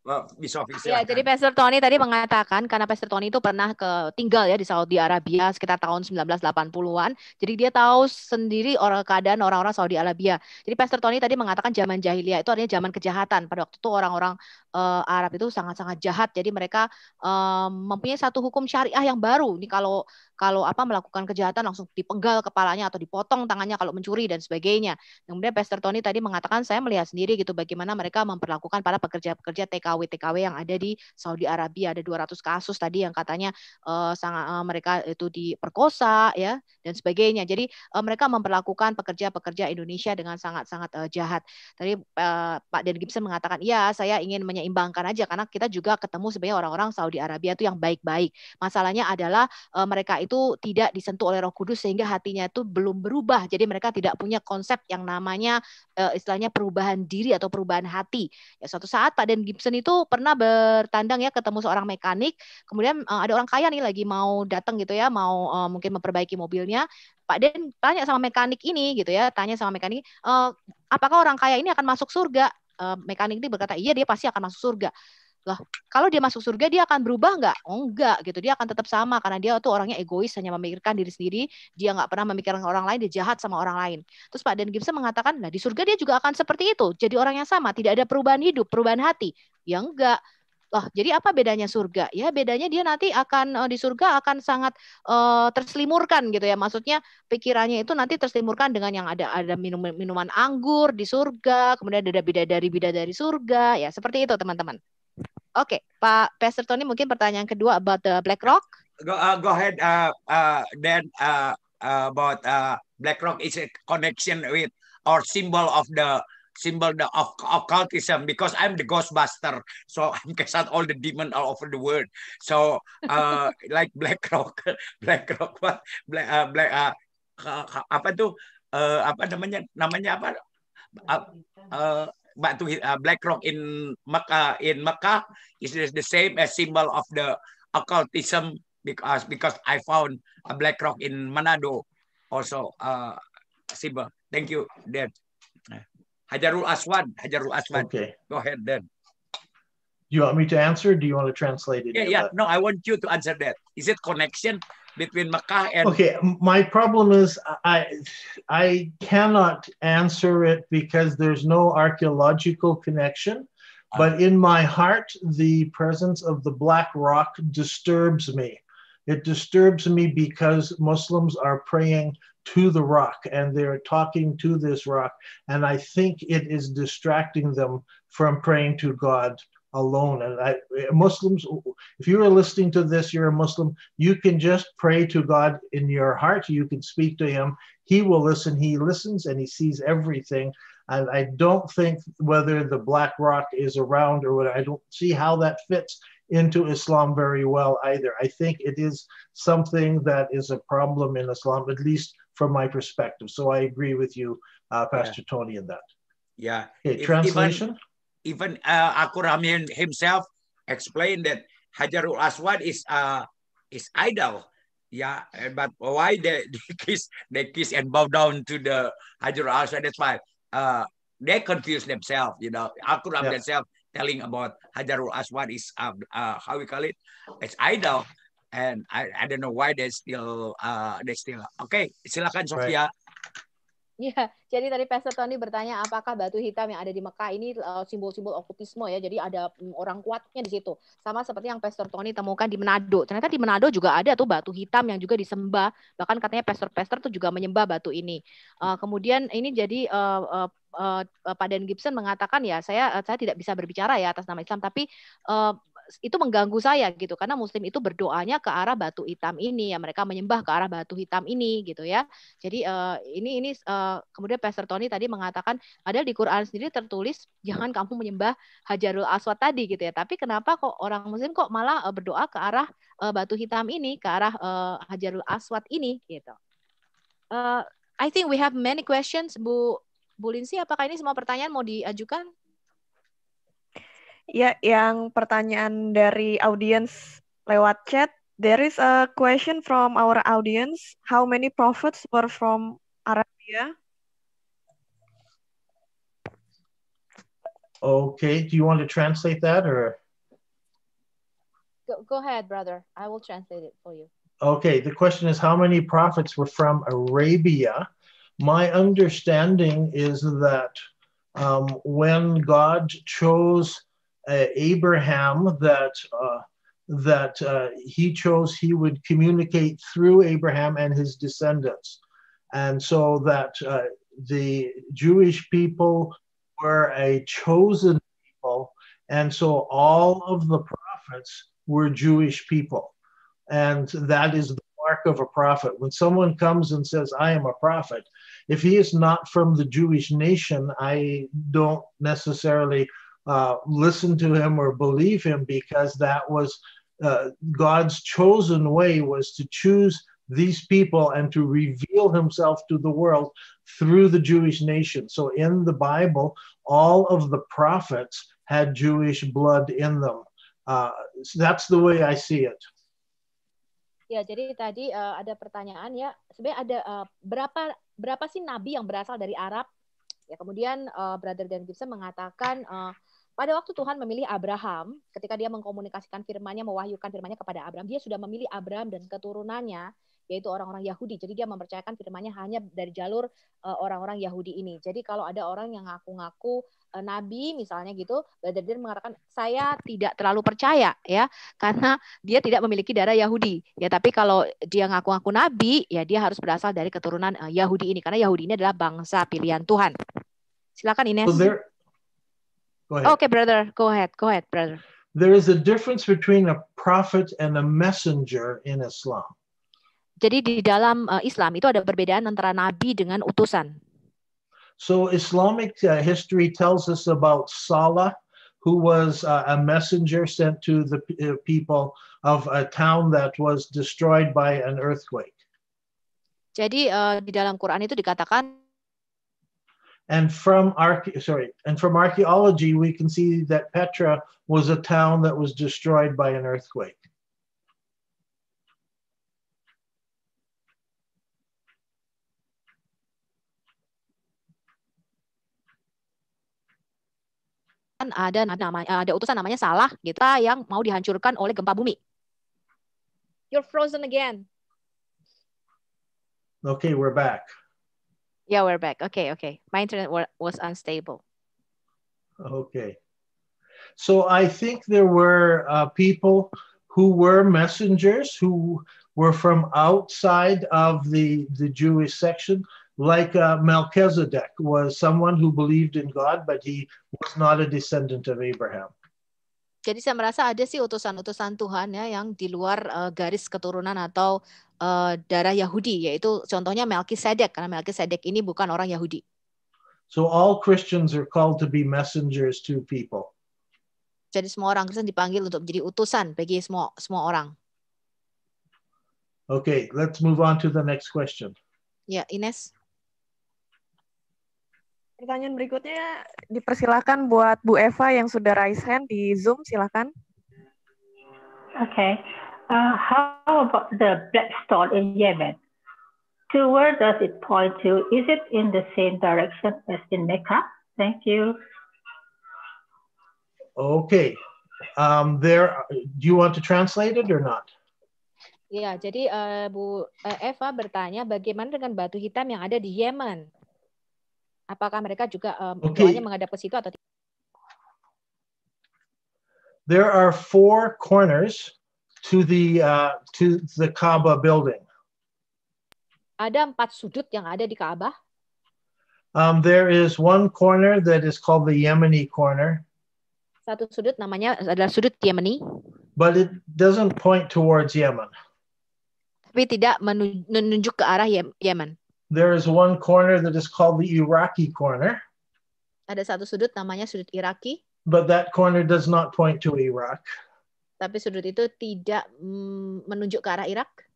Speaker 4: Well, Bu Sofi, Ya, jadi
Speaker 3: Pastor Tony tadi mengatakan karena Pastor Tony itu pernah ke tinggal ya di Saudi Arabia sekitar tahun 1980-an. Jadi dia tahu sendiri orang keadaan orang-orang Saudi Arabia. Jadi Pastor Tony tadi mengatakan zaman jahiliyah itu artinya zaman kejahatan. Pada waktu itu orang-orang uh, Arab itu sangat-sangat jahat. Jadi mereka um, mempunyai satu hukum syariah yang baru. Ini kalau kalau apa melakukan kejahatan langsung dipenggal kepalanya atau dipotong tangannya kalau mencuri dan sebagainya. Kemudian Pastor Tony tadi mengatakan saya melihat sendiri gitu bagaimana mereka memperlakukan para pekerja-pekerja TKW TKW yang ada di Saudi Arabia ada 200 kasus tadi yang katanya uh, sangat uh, mereka itu diperkosa ya dan sebagainya. Jadi uh, mereka memperlakukan pekerja-pekerja Indonesia dengan sangat-sangat uh, jahat. Tadi uh, Pak Den Gibson mengatakan, "Iya, saya ingin menyeimbangkan aja karena kita juga ketemu sebenarnya orang-orang Saudi Arabia itu yang baik-baik. Masalahnya adalah uh, mereka itu tidak disentuh oleh Roh Kudus sehingga hatinya itu belum berubah. Jadi mereka tidak punya konsep yang namanya uh, istilahnya perubahan diri atau perubahan hati. Ya suatu saat Pak Den Gibson itu pernah bertandang ya ketemu seorang mekanik, kemudian uh, ada orang kaya nih lagi mau datang gitu ya, mau uh, mungkin memperbaiki mobilnya. Pak Den tanya sama mekanik ini gitu ya, tanya sama mekanik, e, apakah orang kaya ini akan masuk surga? Eh, mekanik ini berkata iya dia pasti akan masuk surga loh kalau dia masuk surga dia akan berubah nggak oh, enggak gitu dia akan tetap sama karena dia tuh orangnya egois hanya memikirkan diri sendiri dia nggak pernah memikirkan orang lain dia jahat sama orang lain terus Pak Dan Gibson mengatakan nah di surga dia juga akan seperti itu jadi orang yang sama tidak ada perubahan hidup perubahan hati ya enggak Loh, jadi apa bedanya surga? Ya, bedanya dia nanti akan eh, di surga akan sangat uh, eh, terselimurkan gitu ya. Maksudnya pikirannya itu nanti terselimurkan dengan yang ada ada minum, minuman anggur di surga, kemudian ada bidadari dari surga, ya seperti itu teman-teman. Oke, okay, Pak Pastor Tony mungkin pertanyaan kedua about the BlackRock.
Speaker 4: Go, uh, go ahead, uh, uh, then uh, uh, about uh, rock is a connection with or symbol of the symbol the, occultism because I'm the Ghostbuster, so <laughs> I'm cast all the demon all over the world. So uh, <laughs> like Black Rock, <laughs> Black Rock, what Black uh, Black uh, apa tuh uh, apa namanya namanya apa uh, uh, uh, Black Rock in Mecca in Mecca is the same as symbol of the occultism because because I found a Black Rock in Manado also uh, symbol. Thank you, Dad. Hajarul Aswad. Hajarul Aswad. Okay. Go ahead then.
Speaker 2: Do you want me to answer? do you want to translate it? Yeah, yeah.
Speaker 4: No, I want you to answer that. Is it connection between Makkah and? Okay,
Speaker 2: my problem is I, I cannot answer it because there's no archaeological connection. Ah. but in my heart, the presence of the black rock disturbs me. It disturbs me because Muslims are praying to the rock and they're talking to this rock. And I think it is distracting them from praying to God alone. And I, Muslims, if you are listening to this, you're a Muslim, you can just pray to God in your heart. You can speak to Him. He will listen. He listens and He sees everything. And I don't think whether the black rock is around or what. I don't see how that fits into Islam very well either. I think it is something that is a problem in Islam, at least from my perspective. So I agree with you, uh, Pastor yeah. Tony, in that.
Speaker 4: Yeah. Okay, if, translation? Even, even uh, himself explained that Hajarul Aswad is uh, is idol. Yeah, but why they, <laughs> they kiss they kiss and bow down to the Hajarul Aswad? That's why uh, they confuse themselves. You know, Akuram yeah. themselves telling about Hajarul Aswad is uh, uh, how we call it, it's idol, and I, I don't know why they still uh, they still oke okay, silakan Sofia right.
Speaker 3: Iya, jadi tadi Pastor Tony bertanya apakah batu hitam yang ada di Mekah ini uh, simbol-simbol uh, okultisme ya. Jadi ada mm, orang kuatnya di situ. Sama seperti yang Pastor Tony temukan di Manado. Ternyata di Manado juga ada tuh batu hitam yang juga disembah. Bahkan katanya pastor-pastor tuh juga menyembah batu ini. Uh, kemudian ini jadi uh, uh, uh, uh Pak Dan Gibson mengatakan ya saya uh, saya tidak bisa berbicara ya atas nama Islam tapi uh, itu mengganggu saya gitu karena muslim itu berdoanya ke arah batu hitam ini ya mereka menyembah ke arah batu hitam ini gitu ya jadi uh, ini ini uh, kemudian Pastor Tony tadi mengatakan ada di Quran sendiri tertulis jangan kamu menyembah Hajarul Aswad tadi gitu ya tapi kenapa kok orang muslim kok malah uh, berdoa ke arah uh, batu hitam ini ke arah uh, Hajarul Aswad ini gitu uh, I think we have many questions Bu Bu apakah ini semua pertanyaan mau diajukan
Speaker 1: Ya, yang pertanyaan dari audiens lewat chat. There is a question from our audience. How many prophets were from Arabia?
Speaker 2: Okay, do you want to translate that or?
Speaker 3: Go, go ahead, brother. I will translate it for you.
Speaker 2: Okay, the question is how many prophets were from Arabia? My understanding is that um, when God chose uh, Abraham that uh, that uh, he chose he would communicate through Abraham and his descendants, and so that uh, the Jewish people were a chosen people, and so all of the prophets were Jewish people, and that is the mark of a prophet. When someone comes and says, "I am a prophet," if he is not from the Jewish nation, I don't necessarily uh, listen to him or believe him because that was uh, God's chosen way was to choose these people and to reveal himself to the world through the Jewish nation. So in the Bible, all of the prophets had Jewish blood in them. Uh, so that's the way I see it.
Speaker 3: Ya, jadi tadi uh, ada pertanyaan ya. Sebenarnya ada uh, berapa berapa sih nabi yang berasal dari Arab? Ya, kemudian uh, Brother Dan Gibson mengatakan uh, Pada waktu Tuhan memilih Abraham, ketika dia mengkomunikasikan firman mewahyukan firman kepada Abraham, dia sudah memilih Abraham dan keturunannya, yaitu orang-orang Yahudi. Jadi dia mempercayakan firman hanya dari jalur eh, orang-orang Yahudi ini. Jadi kalau ada orang yang ngaku-ngaku eh, nabi misalnya gitu, Brother Dan mengatakan saya tidak terlalu percaya ya karena dia tidak memiliki darah Yahudi. Ya tapi kalau dia ngaku-ngaku nabi ya dia harus berasal dari keturunan eh, Yahudi ini karena Yahudi ini adalah bangsa pilihan Tuhan. Silakan Ines. So there, Go ahead. Okay, brother. Go ahead. Go ahead, brother.
Speaker 2: There is a difference between a prophet and a messenger in Islam.
Speaker 3: Jadi di dalam uh, Islam itu ada perbedaan antara nabi dengan utusan.
Speaker 2: So Islamic uh, history tells us about Salah, who was uh, a messenger sent to the uh, people of a town that was destroyed by an earthquake.
Speaker 3: Jadi uh, di dalam Quran itu dikatakan
Speaker 2: And from arche- sorry, and from archaeology, we can see that Petra was a town that was destroyed by an earthquake.
Speaker 3: kan ada nama ada utusan namanya Salah gitu yang mau dihancurkan oleh gempa bumi. You're frozen again.
Speaker 2: Okay, we're back.
Speaker 3: Yeah, we're back. Okay, okay. My internet was unstable.
Speaker 2: Okay. So I think there were uh, people who were messengers who were from outside of the, the Jewish section, like uh, Melchizedek was someone who believed in God, but he was not a descendant of Abraham.
Speaker 3: Jadi saya merasa ada sih utusan-utusan Tuhan ya yang di luar uh, garis keturunan atau uh, darah Yahudi, yaitu contohnya Melkisedek karena Melkisedek ini bukan orang Yahudi.
Speaker 2: So all Christians are called to be messengers to people.
Speaker 3: Jadi semua orang Kristen dipanggil untuk menjadi utusan bagi semua semua orang.
Speaker 2: Okay, let's move on to the next question.
Speaker 1: Ya, yeah, Ines. Pertanyaan berikutnya dipersilakan buat Bu Eva yang sudah raise hand di Zoom, silakan. Oke. Okay. Uh, how about the black stone in Yemen? To where
Speaker 3: does it point to? Is it in the same direction as in Mecca? Thank you.
Speaker 2: Okay. Um, there, do you want to translate it or not?
Speaker 3: Ya, jadi uh, Bu uh, Eva bertanya bagaimana dengan batu hitam yang ada di Yemen? Apakah mereka juga um, okay. doanya menghadap ke situ atau tidak?
Speaker 2: There are four corners to the uh, to the Kaaba building.
Speaker 3: Ada empat sudut yang ada di Kaabah.
Speaker 2: Um, there is one corner that is called the Yemeni corner.
Speaker 3: Satu sudut namanya adalah sudut Yemeni.
Speaker 2: But it doesn't point towards Yemen.
Speaker 3: Tapi tidak menunjuk ke arah Yemen.
Speaker 2: There is one corner that is called the Iraqi corner.
Speaker 3: Ada satu sudut namanya sudut Iraki.
Speaker 2: But that corner does not point to Iraq.
Speaker 3: Tapi sudut itu tidak mm, menunjuk ke arah Irak.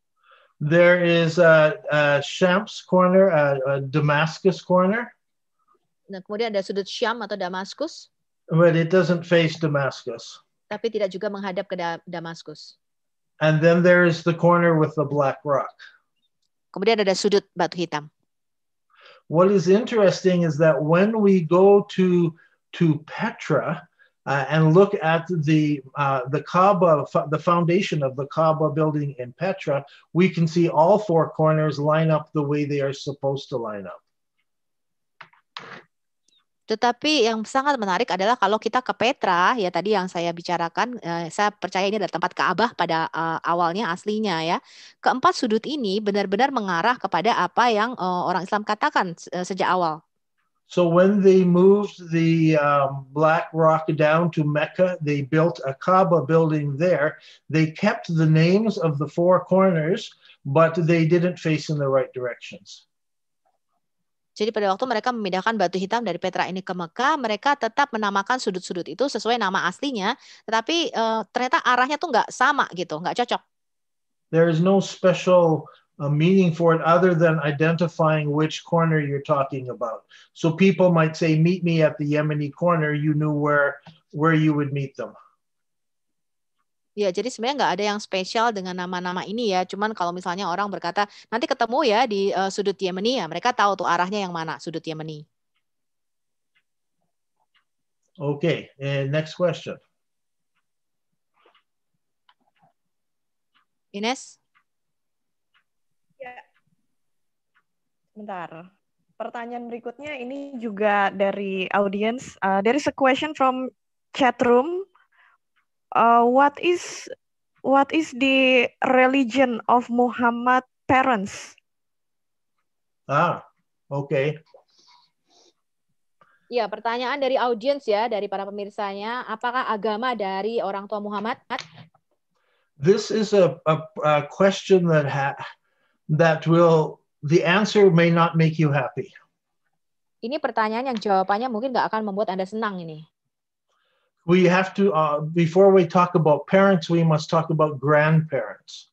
Speaker 2: There is a, a Shams corner, a, a Damascus corner.
Speaker 3: Nah, kemudian ada sudut Syam atau Damaskus.
Speaker 2: But it doesn't face Damascus.
Speaker 3: Tapi tidak juga menghadap ke Damaskus.
Speaker 2: And then there is the corner with the black rock.
Speaker 3: Kemudian ada sudut batu hitam.
Speaker 2: What is interesting is that when we go to to Petra uh, and look at the uh, the Kaaba, the foundation of the Kaaba building in Petra, we can see all four corners line up the way they are supposed to line up.
Speaker 3: Tetapi yang sangat menarik adalah kalau kita ke Petra, ya tadi yang saya bicarakan, eh, saya percaya ini adalah tempat Ka'bah pada eh, awalnya aslinya ya. Keempat sudut ini benar-benar mengarah kepada apa yang eh, orang Islam katakan sejak awal.
Speaker 2: So when they moved the um, Black Rock down to Mecca, they built a Kaaba building there. They kept the names of the four corners, but they didn't face in the right directions.
Speaker 3: Jadi pada waktu mereka memindahkan batu hitam dari Petra ini ke Mekah, mereka tetap menamakan sudut-sudut itu sesuai nama aslinya, tetapi uh, ternyata arahnya tuh nggak sama gitu, nggak cocok.
Speaker 2: There is no special a uh, meaning for it other than identifying which corner you're talking about. So people might say, "Meet me at the Yemeni corner." You knew where where you would meet them.
Speaker 3: Ya, jadi sebenarnya nggak ada yang spesial dengan nama-nama ini ya. Cuman kalau misalnya orang berkata, nanti ketemu ya di uh, sudut Yemeni ya, mereka tahu tuh arahnya yang mana, sudut Yemeni.
Speaker 2: Oke, okay, uh, eh, next question.
Speaker 1: Ines? Ya. Bentar. Pertanyaan berikutnya ini juga dari audience. Uh, there is a question from chat room uh, what is what is the religion of Muhammad parents?
Speaker 2: Ah, oke. Okay.
Speaker 1: Ya, pertanyaan dari audiens
Speaker 3: ya, dari para pemirsanya, apakah agama dari orang tua Muhammad?
Speaker 2: This is a, a, a question that ha, that will the answer may not make you happy.
Speaker 3: Ini pertanyaan yang jawabannya mungkin nggak akan membuat Anda senang ini
Speaker 2: we have to uh, before we talk about parents we must talk about grandparents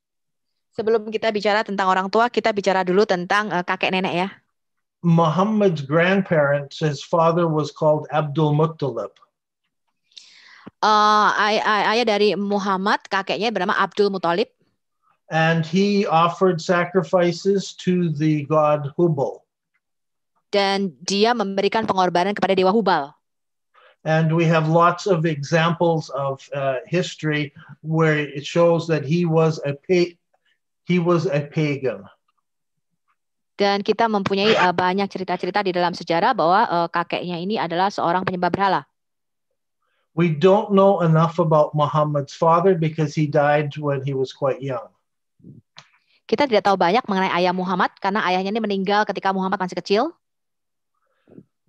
Speaker 3: sebelum kita bicara tentang orang tua kita bicara dulu tentang uh, kakek nenek ya
Speaker 2: Muhammad's grandparents his father was called Abdul Muttalib
Speaker 3: uh, ayah dari Muhammad kakeknya bernama Abdul Muttalib
Speaker 2: and he offered sacrifices to the god Hubal
Speaker 3: dan dia memberikan pengorbanan kepada dewa Hubal
Speaker 2: And we have lots of examples of uh, history where it shows that he was a pa- he was a pagan.
Speaker 3: Dan kita mempunyai uh, banyak cerita-cerita di dalam sejarah bahwa uh, kakeknya ini adalah seorang penyembah berhala.
Speaker 2: We don't know enough about Muhammad's father because he died when he was quite young.
Speaker 3: Kita tidak tahu banyak mengenai ayah Muhammad karena ayahnya ini meninggal ketika Muhammad masih kecil.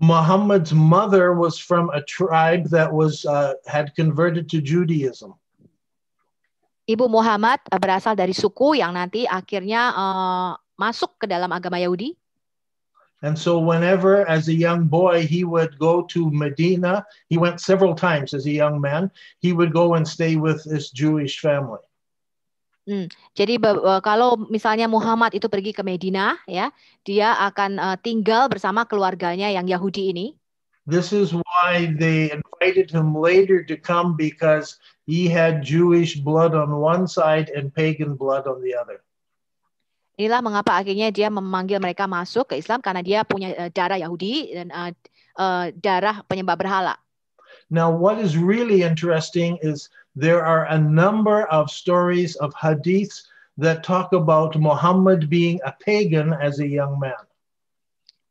Speaker 2: Muhammad's mother was from a tribe that was uh, had converted to Judaism.
Speaker 3: Ibu Muhammad uh, berasal dari suku yang nanti akhirnya uh, masuk ke dalam agama Yahudi.
Speaker 2: And so whenever as a young boy he would go to Medina, he went several times as a young man, he would go and stay with this Jewish family.
Speaker 3: Hmm. Jadi e, kalau misalnya Muhammad itu pergi ke Medina, ya, dia akan uh, tinggal bersama keluarganya yang Yahudi ini.
Speaker 2: This is why they invited him later to come because he had Jewish blood on one side and pagan blood on the other.
Speaker 3: Inilah mengapa akhirnya dia memanggil mereka masuk ke Islam karena dia punya uh, darah Yahudi dan uh, uh, darah penyembah berhala.
Speaker 2: Now what is really interesting is there are a number of stories of hadiths that talk about Muhammad being a pagan as a young man.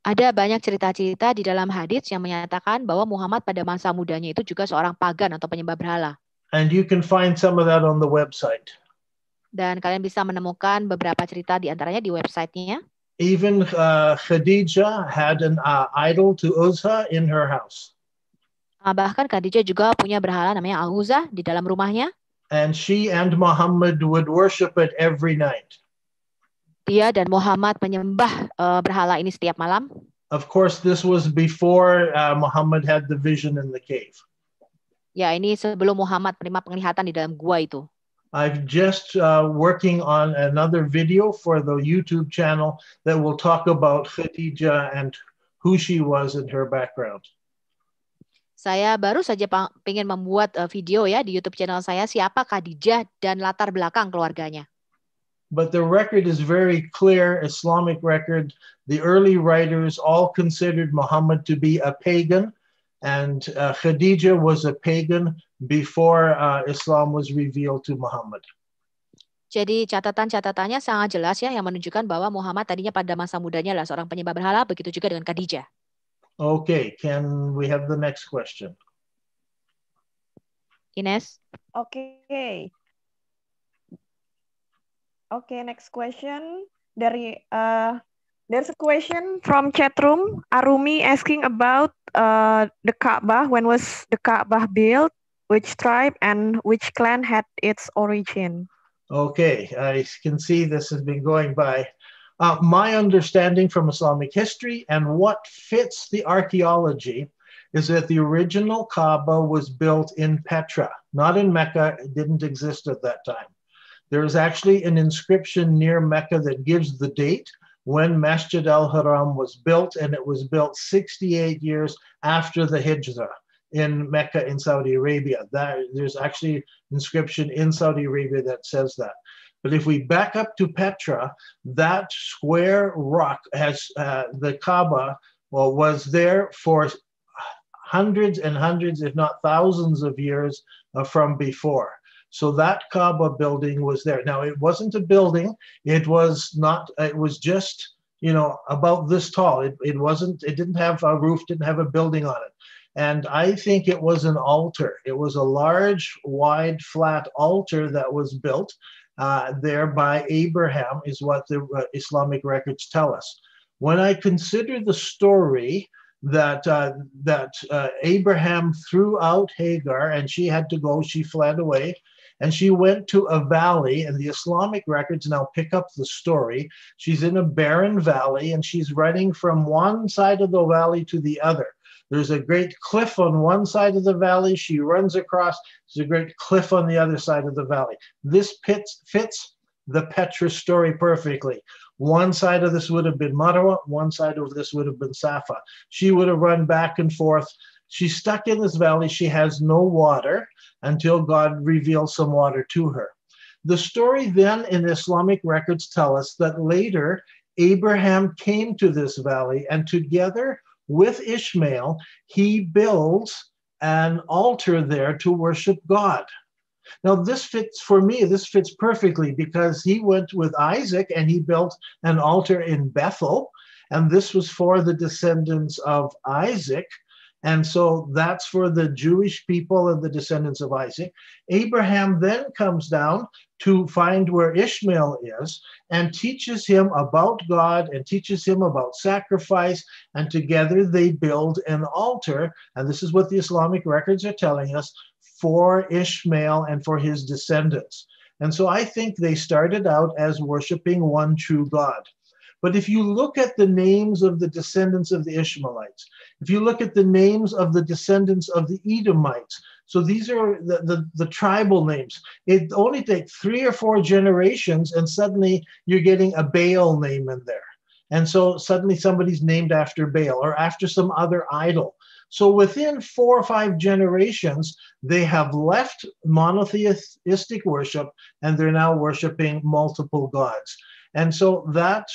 Speaker 3: Ada banyak cerita-cerita di dalam hadits yang menyatakan bahwa Muhammad pada masa mudanya itu juga seorang pagan atau penyembah berhala.
Speaker 2: And you can find some of that on the website.
Speaker 3: Dan kalian bisa menemukan beberapa cerita di antaranya di websitenya.
Speaker 2: Even uh, Khadijah had an uh, idol to Uzza in her house.
Speaker 3: Ah, bahkan Khadijah juga punya berhala namanya al di dalam rumahnya.
Speaker 2: And she and Muhammad would worship it every night.
Speaker 3: Dia dan Muhammad menyembah uh, berhala ini setiap malam.
Speaker 2: Of course, this was before uh, Muhammad had the vision in the cave.
Speaker 3: Ya, ini sebelum Muhammad menerima penglihatan di dalam gua itu.
Speaker 2: I've just uh, working on another video for the YouTube channel that will talk about Khadijah and who she was and her background.
Speaker 3: Saya baru saja ingin membuat eh, video ya di YouTube channel saya siapa Khadijah dan latar belakang keluarganya.
Speaker 2: But the record is very clear, Islamic record. The early writers all considered Muhammad to be a pagan, and uh, Khadijah was a pagan before uh, Islam was revealed to Muhammad.
Speaker 3: Jadi catatan-catatannya sangat jelas ya yang menunjukkan bahwa Muhammad tadinya pada masa mudanya adalah seorang penyembah berhala, begitu juga dengan Khadijah.
Speaker 2: Okay, can we have the next question?
Speaker 1: Ines? Okay. Okay, next question. Dari, uh, there's a question from chat room. Arumi asking about uh, the Kaabah. When was the Kaabah built? Which tribe and which clan had its origin?
Speaker 2: Okay, I can see this has been going by uh, my understanding from Islamic history and what fits the archaeology is that the original Kaaba was built in Petra, not in Mecca. It didn't exist at that time. There is actually an inscription near Mecca that gives the date when Masjid al Haram was built, and it was built 68 years after the Hijrah in Mecca in Saudi Arabia. That, there's actually inscription in Saudi Arabia that says that. But if we back up to Petra, that square rock has uh, the Kaaba well, was there for hundreds and hundreds, if not thousands of years uh, from before. So that Kaaba building was there. Now it wasn't a building. It was not. It was just you know about this tall. It, it wasn't. It didn't have a roof. Didn't have a building on it. And I think it was an altar. It was a large, wide, flat altar that was built uh, there by Abraham, is what the uh, Islamic records tell us. When I consider the story that uh, that uh, Abraham threw out Hagar and she had to go, she fled away. And she went to a valley, and the Islamic records now pick up the story. She's in a barren valley, and she's running from one side of the valley to the other. There's a great cliff on one side of the valley. She runs across. There's a great cliff on the other side of the valley. This fits, fits the Petra story perfectly. One side of this would have been Marawa. one side of this would have been Safa. She would have run back and forth. She's stuck in this valley. She has no water until God reveals some water to her. The story then in Islamic records tell us that later Abraham came to this valley and together with Ishmael, he builds an altar there to worship God. Now, this fits for me, this fits perfectly because he went with Isaac and he built an altar in Bethel, and this was for the descendants of Isaac. And so that's for the Jewish people and the descendants of Isaac. Abraham then comes down to find where Ishmael is and teaches him about God and teaches him about sacrifice. And together they build an altar. And this is what the Islamic records are telling us for Ishmael and for his descendants. And so I think they started out as worshiping one true God. But if you look at the names of the descendants of the Ishmaelites, if you look at the names of the descendants of the Edomites, so these are the, the, the tribal names. It only takes three or four generations, and suddenly you're getting a Baal name in there. And so suddenly somebody's named after Baal or after some other idol. So within four or five generations, they have left monotheistic worship and they're now worshiping multiple gods. And so that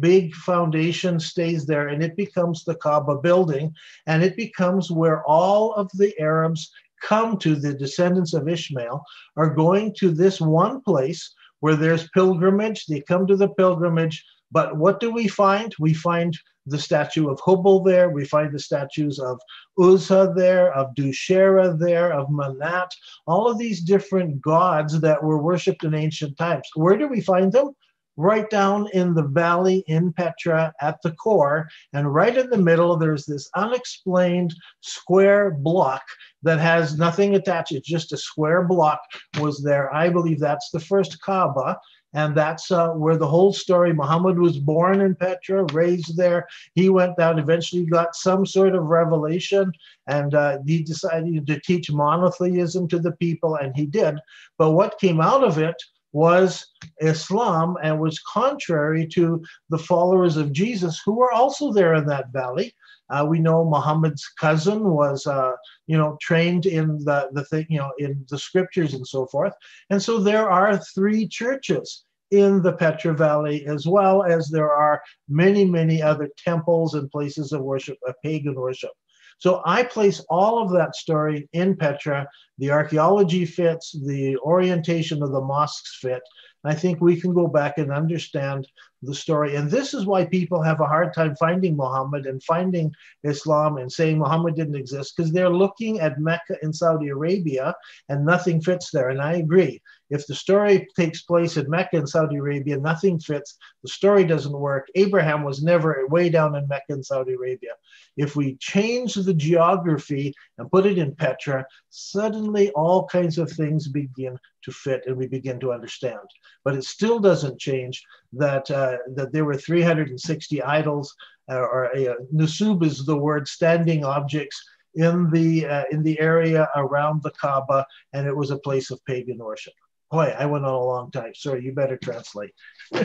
Speaker 2: big foundation stays there and it becomes the Kaaba building and it becomes where all of the Arabs come to the descendants of Ishmael are going to this one place where there's pilgrimage they come to the pilgrimage but what do we find we find the statue of Hubal there we find the statues of Uzza there of Dushera there of Manat all of these different gods that were worshipped in ancient times where do we find them right down in the valley in Petra at the core. And right in the middle, there's this unexplained square block that has nothing attached. It's just a square block was there. I believe that's the first Kaaba. And that's uh, where the whole story. Muhammad was born in Petra, raised there. He went down, eventually got some sort of revelation, and uh, he decided to teach monotheism to the people, and he did. But what came out of it was Islam and was contrary to the followers of Jesus who were also there in that valley. Uh, we know Muhammad's cousin was, uh, you know, trained in the, the thing, you know, in the scriptures and so forth. And so there are three churches in the Petra Valley, as well as there are many, many other temples and places of worship, of pagan worship. So I place all of that story in Petra. The archaeology fits, the orientation of the mosques fit. I think we can go back and understand the story. And this is why people have a hard time finding Muhammad and finding Islam and saying Muhammad didn't exist because they're looking at Mecca in Saudi Arabia and nothing fits there. And I agree. If the story takes place in Mecca in Saudi Arabia, nothing fits. The story doesn't work. Abraham was never way down in Mecca in Saudi Arabia. If we change the geography and put it in Petra, suddenly all kinds of things begin to fit and we begin to understand. But it still doesn't change that uh, that there were 360 idols, uh, or uh, nusub is the word, standing objects in the uh, in the area around the Kaaba, and it was a place of pagan worship. Boy, I went on a long time. Sorry, you better translate. <laughs>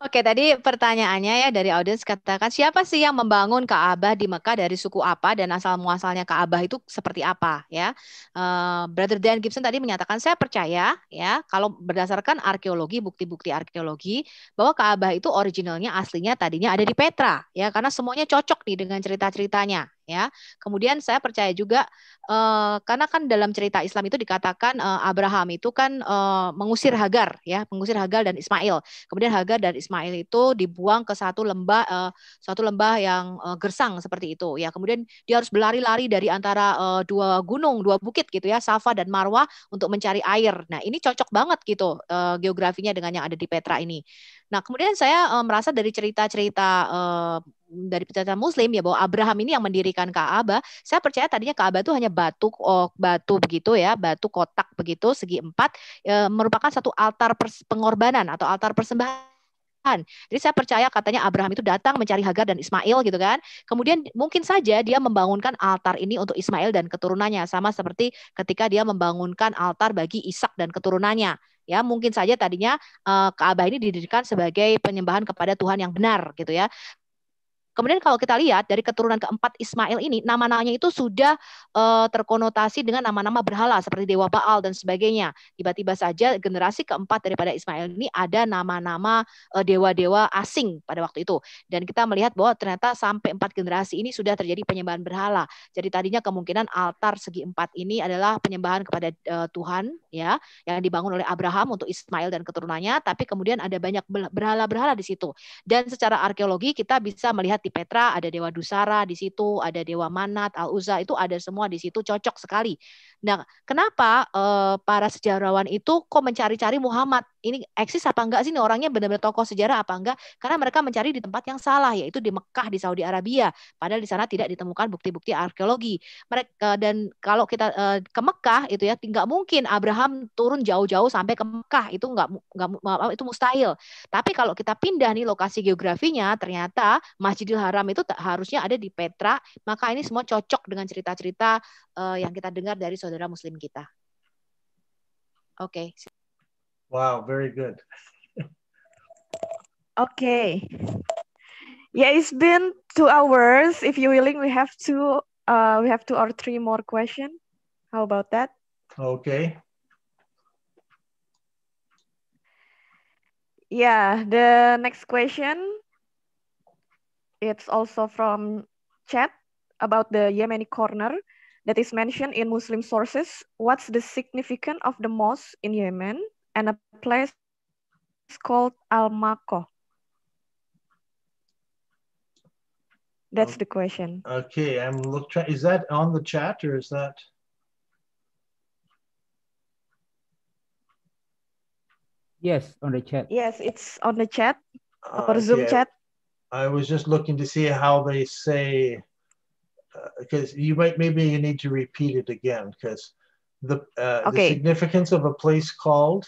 Speaker 3: Oke, tadi pertanyaannya ya dari audiens katakan siapa sih yang membangun Ka'bah di Mekah dari suku apa dan asal muasalnya Ka'bah itu seperti apa ya? Uh, Brother Dan Gibson tadi menyatakan saya percaya ya kalau berdasarkan arkeologi bukti-bukti arkeologi bahwa Ka'bah itu originalnya aslinya tadinya ada di Petra ya karena semuanya cocok nih dengan cerita-ceritanya ya. Kemudian saya percaya juga uh, karena kan dalam cerita Islam itu dikatakan uh, Abraham itu kan uh, mengusir Hagar ya, mengusir Hagar dan Ismail. Kemudian Hagar dan Ismail itu dibuang ke satu lembah uh, suatu lembah yang uh, gersang seperti itu ya. Kemudian dia harus berlari-lari dari antara uh, dua gunung, dua bukit gitu ya, Safa dan Marwah untuk mencari air. Nah, ini cocok banget gitu uh, geografinya dengan yang ada di Petra ini. Nah, kemudian saya uh, merasa dari cerita-cerita dari pencatatan Muslim ya bahwa Abraham ini yang mendirikan Ka'bah. Saya percaya tadinya Ka'bah itu hanya batu oh, batu begitu ya, batu kotak begitu segi empat e, merupakan satu altar pengorbanan atau altar persembahan jadi saya percaya katanya Abraham itu datang mencari Hagar dan Ismail gitu kan. Kemudian mungkin saja dia membangunkan altar ini untuk Ismail dan keturunannya sama seperti ketika dia membangunkan altar bagi Ishak dan keturunannya. Ya, mungkin saja tadinya uh, e, Ka'bah ini didirikan sebagai penyembahan kepada Tuhan yang benar gitu ya. Kemudian kalau kita lihat dari keturunan keempat Ismail ini nama-namanya itu sudah uh, terkonotasi dengan nama-nama berhala seperti dewa Baal dan sebagainya. Tiba-tiba saja generasi keempat daripada Ismail ini ada nama-nama uh, dewa-dewa asing pada waktu itu. Dan kita melihat bahwa ternyata sampai empat generasi ini sudah terjadi penyembahan berhala. Jadi tadinya kemungkinan altar segi empat ini adalah penyembahan kepada uh, Tuhan ya yang dibangun oleh Abraham untuk Ismail dan keturunannya, tapi kemudian ada banyak berhala-berhala di situ. Dan secara arkeologi kita bisa melihat di Petra, ada Dewa Dusara di situ, ada Dewa Manat, Al Uzza itu ada semua di situ cocok sekali Nah, kenapa uh, para sejarawan itu kok mencari-cari Muhammad? Ini eksis apa enggak sih ini orangnya benar-benar tokoh sejarah apa enggak? Karena mereka mencari di tempat yang salah yaitu di Mekah di Saudi Arabia. Padahal di sana tidak ditemukan bukti-bukti arkeologi. Mereka eh, dan kalau kita uh, ke Mekah itu ya tidak mungkin Abraham turun jauh-jauh sampai ke Mekah itu nggak enggak itu mustahil. Tapi kalau kita pindah nih lokasi geografinya ternyata Masjidil Haram itu harusnya ada di Petra, maka ini semua cocok dengan cerita-cerita uh, yang kita dengar dari saudara saudara muslim kita. Oke. Okay.
Speaker 2: Wow, very good.
Speaker 1: <laughs> okay. Yeah, it's been two hours. If you're willing, we have two uh, we have two or three more questions. How about that? Okay. Yeah, the next question. It's also from chat about the Yemeni corner that is mentioned in Muslim sources, what's the significance of the mosque in Yemen and a place called Al-Makoh? That's okay. Oh, the question.
Speaker 2: Okay, I'm look. Is that on the chat or is that? Yes, on the chat.
Speaker 1: Yes, it's on the chat uh, or uh, Zoom yeah. chat.
Speaker 2: I was just looking to see how they say because uh, you might maybe you need to repeat it again because the, uh, okay. the significance of a place called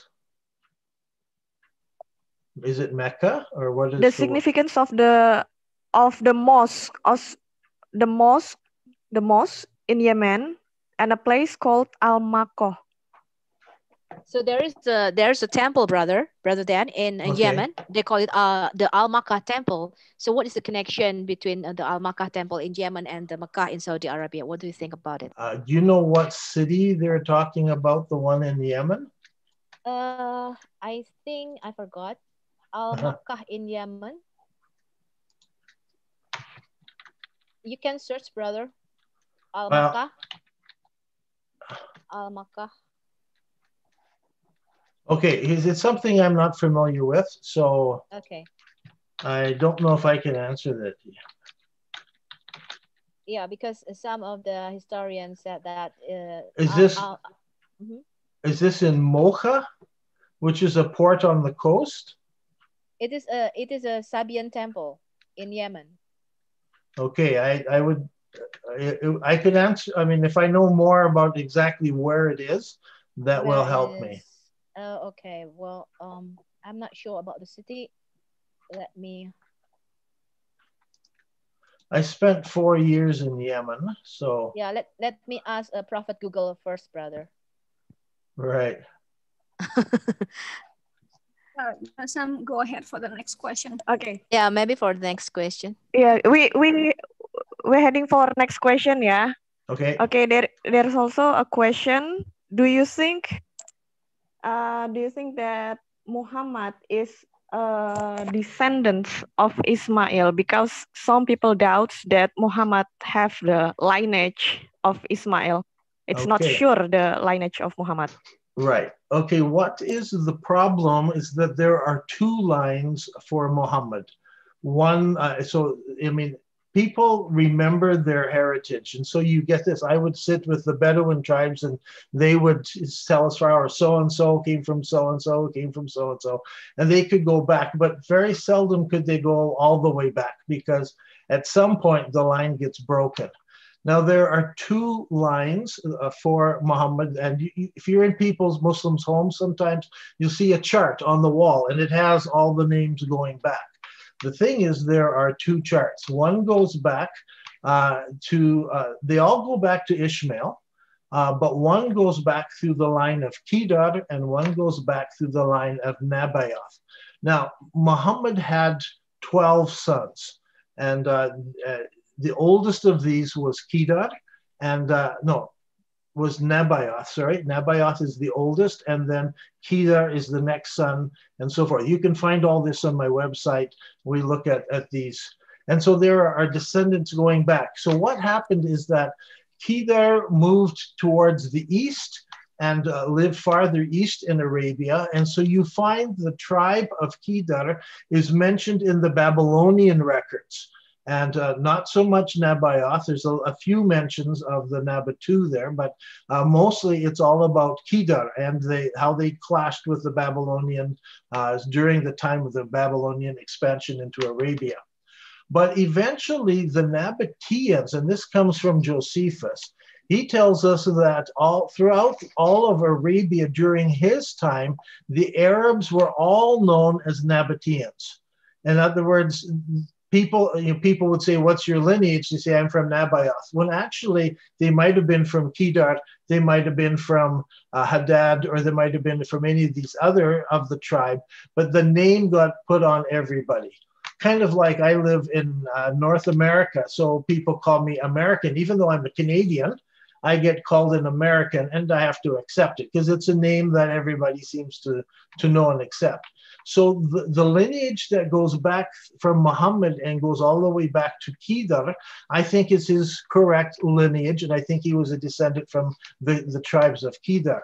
Speaker 2: is it Mecca or what is the, the significance
Speaker 1: word? of the of the mosque of the mosque the mosque in Yemen and a place called Al Makkah.
Speaker 3: So there is a, there's a temple, brother, brother Dan, in okay. Yemen. They call it uh, the Al Makkah Temple. So what is the connection between uh, the Al Makkah Temple in Yemen and the Makkah in Saudi Arabia? What do you think about it? Uh,
Speaker 2: do you know what city they're talking about? The one in Yemen?
Speaker 3: Uh, I think I forgot. Uh-huh. Al Makkah -huh. in Yemen. You can search, brother. Al Makkah. Al Makkah.
Speaker 2: Okay, is it something I'm not familiar with? So okay, I don't know if I can answer that.
Speaker 3: Yeah, because some of the historians said that. Uh, is this mm -hmm.
Speaker 2: is this in Mocha, which is a port on the coast?
Speaker 3: It is a it is a Sabian temple in Yemen.
Speaker 2: Okay, I I would I, I could answer. I mean, if I know more about exactly where it is, that, that will help is, me.
Speaker 3: Uh, okay, well, um, I'm not sure about the city. Let me.
Speaker 2: I spent four years in Yemen, so.
Speaker 3: Yeah, let, let me ask uh, Prophet Google first, brother.
Speaker 2: Right. <laughs> uh,
Speaker 3: Sam, go ahead for the next question. Okay.
Speaker 1: Yeah, maybe for the next question. Yeah, we we we're heading for next question. Yeah. Okay. Okay. There there's also a question. Do you think uh, do you think that Muhammad is a descendants of Ismail? Because some people doubt that Muhammad have the lineage of Ismail. It's okay. not sure the lineage of Muhammad.
Speaker 2: Right. Okay. What is the problem is that there are two lines for Muhammad. One, uh, so I mean, people remember their heritage. And so you get this. I would sit with the Bedouin tribes and they would tell us for hours, so and so came from so and so, came from so and so. And they could go back, but very seldom could they go all the way back because at some point the line gets broken. Now, there are two lines uh, for Muhammad. And you, if you're in people's Muslims' homes, sometimes you'll see a chart on the wall and it has all the names going back. The thing is, there are two charts. One goes back uh, to, uh, they all go back to Ishmael, uh, but one goes back through the line of Kedar and one goes back through the line of Nabaioth. Now, Muhammad had 12 sons, and uh, uh, the oldest of these was Kedar, and uh, no, was Nabaioth, sorry, Nabaioth is the oldest, and then Kedar is the next son, and so forth. You can find all this on my website. We look at, at these. And so there are descendants going back. So what happened is that Kedar moved towards the east and uh, lived farther east in Arabia. And so you find the tribe of Kedar is mentioned in the Babylonian records and uh, not so much Nabaioth. There's a, a, few mentions of the Nabatu there, but uh, mostly it's all about Kedar and they, how they clashed with the Babylonian uh, during the time of the Babylonian expansion into Arabia. But eventually, the Nabateans, and this comes from Josephus, he tells us that all throughout all of Arabia during his time, the Arabs were all known as Nabateans. In other words, people you know, people would say, "What's your lineage?" They say, "I'm from Nabaioth." Well, actually, they might have been from Kedar, they might have been from uh, Hadad, or they might have been from any of these other of the tribe. But the name got put on everybody. Kind of like I live in uh, North America, so people call me American, even though I'm a Canadian. I get called an American, and I have to accept it because it's a name that everybody seems to to know and accept. So the, the lineage that goes back from Muhammad and goes all the way back to Kedar, I think is his correct lineage. And I think he was a descendant from the, the tribes of Kedar.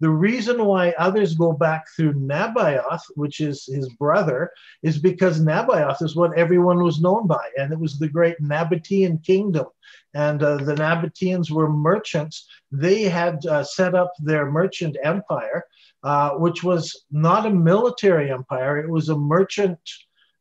Speaker 2: The reason why others go back through Nabaioth, which is his brother, is because Nabaioth is what everyone was known by, and it was the great Nabatean kingdom. And uh, the Nabateans were merchants. They had uh, set up their merchant empire, uh, which was not a military empire. It was a merchant,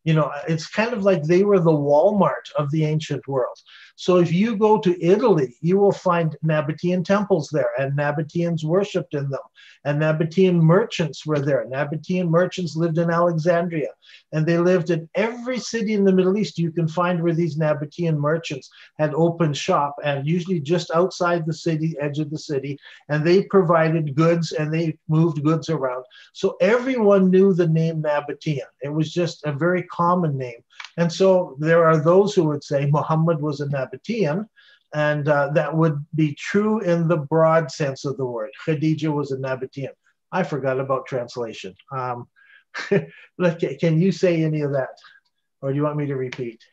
Speaker 2: you know, it's kind of like they were the Walmart of the ancient world. So if you go to Italy, you will find Nabatean temples there, and Nabateans worshipped in them, and Nabatean merchants were there. Nabatean merchants lived in Alexandria, and they lived in every city in the Middle East you can find where these Nabatean merchants had open shop, and usually just outside the city, edge of the city, and they provided goods and they moved goods around. So everyone knew the name Nabatean. It was just a very common name. And so there are those who would say Muhammad was a Nabatean, and uh, that would be true in the broad sense of the word. Khadija was a Nabatean. I forgot about translation. Um, <laughs> can you say any of that, or do you want me to repeat?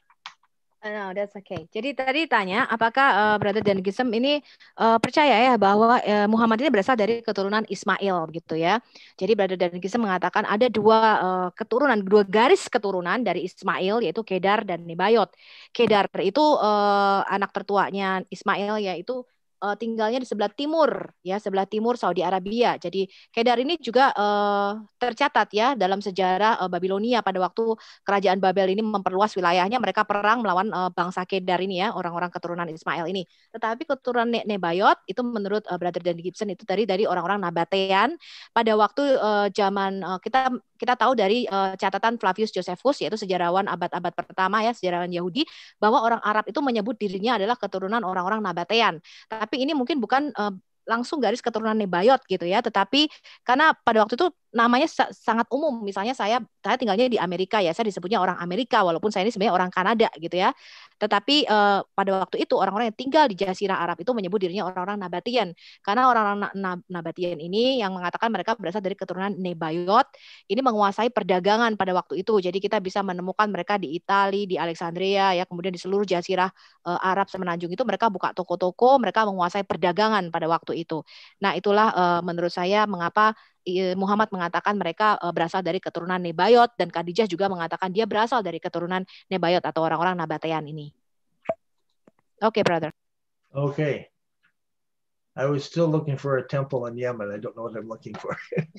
Speaker 3: Oh, no, that's okay. Jadi tadi tanya, apakah uh, Brother dan Gisem ini uh, percaya ya bahwa uh, Muhammad ini berasal dari keturunan Ismail gitu ya. Jadi Brother dan Gisem mengatakan ada dua uh, keturunan, dua garis keturunan dari Ismail yaitu Kedar dan Nibayot. Kedar itu uh, anak tertuanya Ismail yaitu uh, tinggalnya di sebelah timur ya sebelah timur Saudi Arabia. Jadi Kedar ini juga uh, tercatat ya dalam sejarah uh, Babilonia pada waktu kerajaan Babel ini memperluas wilayahnya mereka perang melawan uh, bangsa Kedar ini ya orang-orang keturunan Ismail ini. Tetapi keturunan ne Nebayot itu menurut uh, Brother Dan Gibson itu dari dari orang-orang Nabatean pada waktu uh, zaman uh, kita kita tahu dari uh, catatan Flavius Josephus yaitu sejarawan abad-abad pertama ya sejarawan Yahudi bahwa orang Arab itu menyebut dirinya adalah keturunan orang-orang Nabatean. Tapi ini mungkin bukan uh, langsung garis keturunan Nebayot gitu ya, tetapi karena pada waktu itu namanya sangat umum. Misalnya saya saya tinggalnya di Amerika ya, saya disebutnya orang Amerika walaupun saya ini sebenarnya orang Kanada gitu ya. Tetapi eh, pada waktu itu orang-orang yang tinggal di Jazirah Arab itu menyebut dirinya orang-orang Nabatian karena orang-orang na Nabatian ini yang mengatakan mereka berasal dari keturunan Nebayot ini menguasai perdagangan pada waktu itu. Jadi kita bisa menemukan mereka di Italia, di Alexandria ya, kemudian di seluruh Jazirah eh, Arab semenanjung itu mereka buka toko-toko, mereka menguasai perdagangan pada waktu itu. Nah, itulah eh, menurut saya mengapa Muhammad mengatakan mereka e, berasal dari keturunan Nebayot dan Khadijah juga mengatakan dia berasal dari keturunan Nebayot atau orang-orang Nabatean ini. Oke, okay, brother.
Speaker 2: Oke. Okay. I was still looking for a temple in Yemen. I don't know what I'm looking for.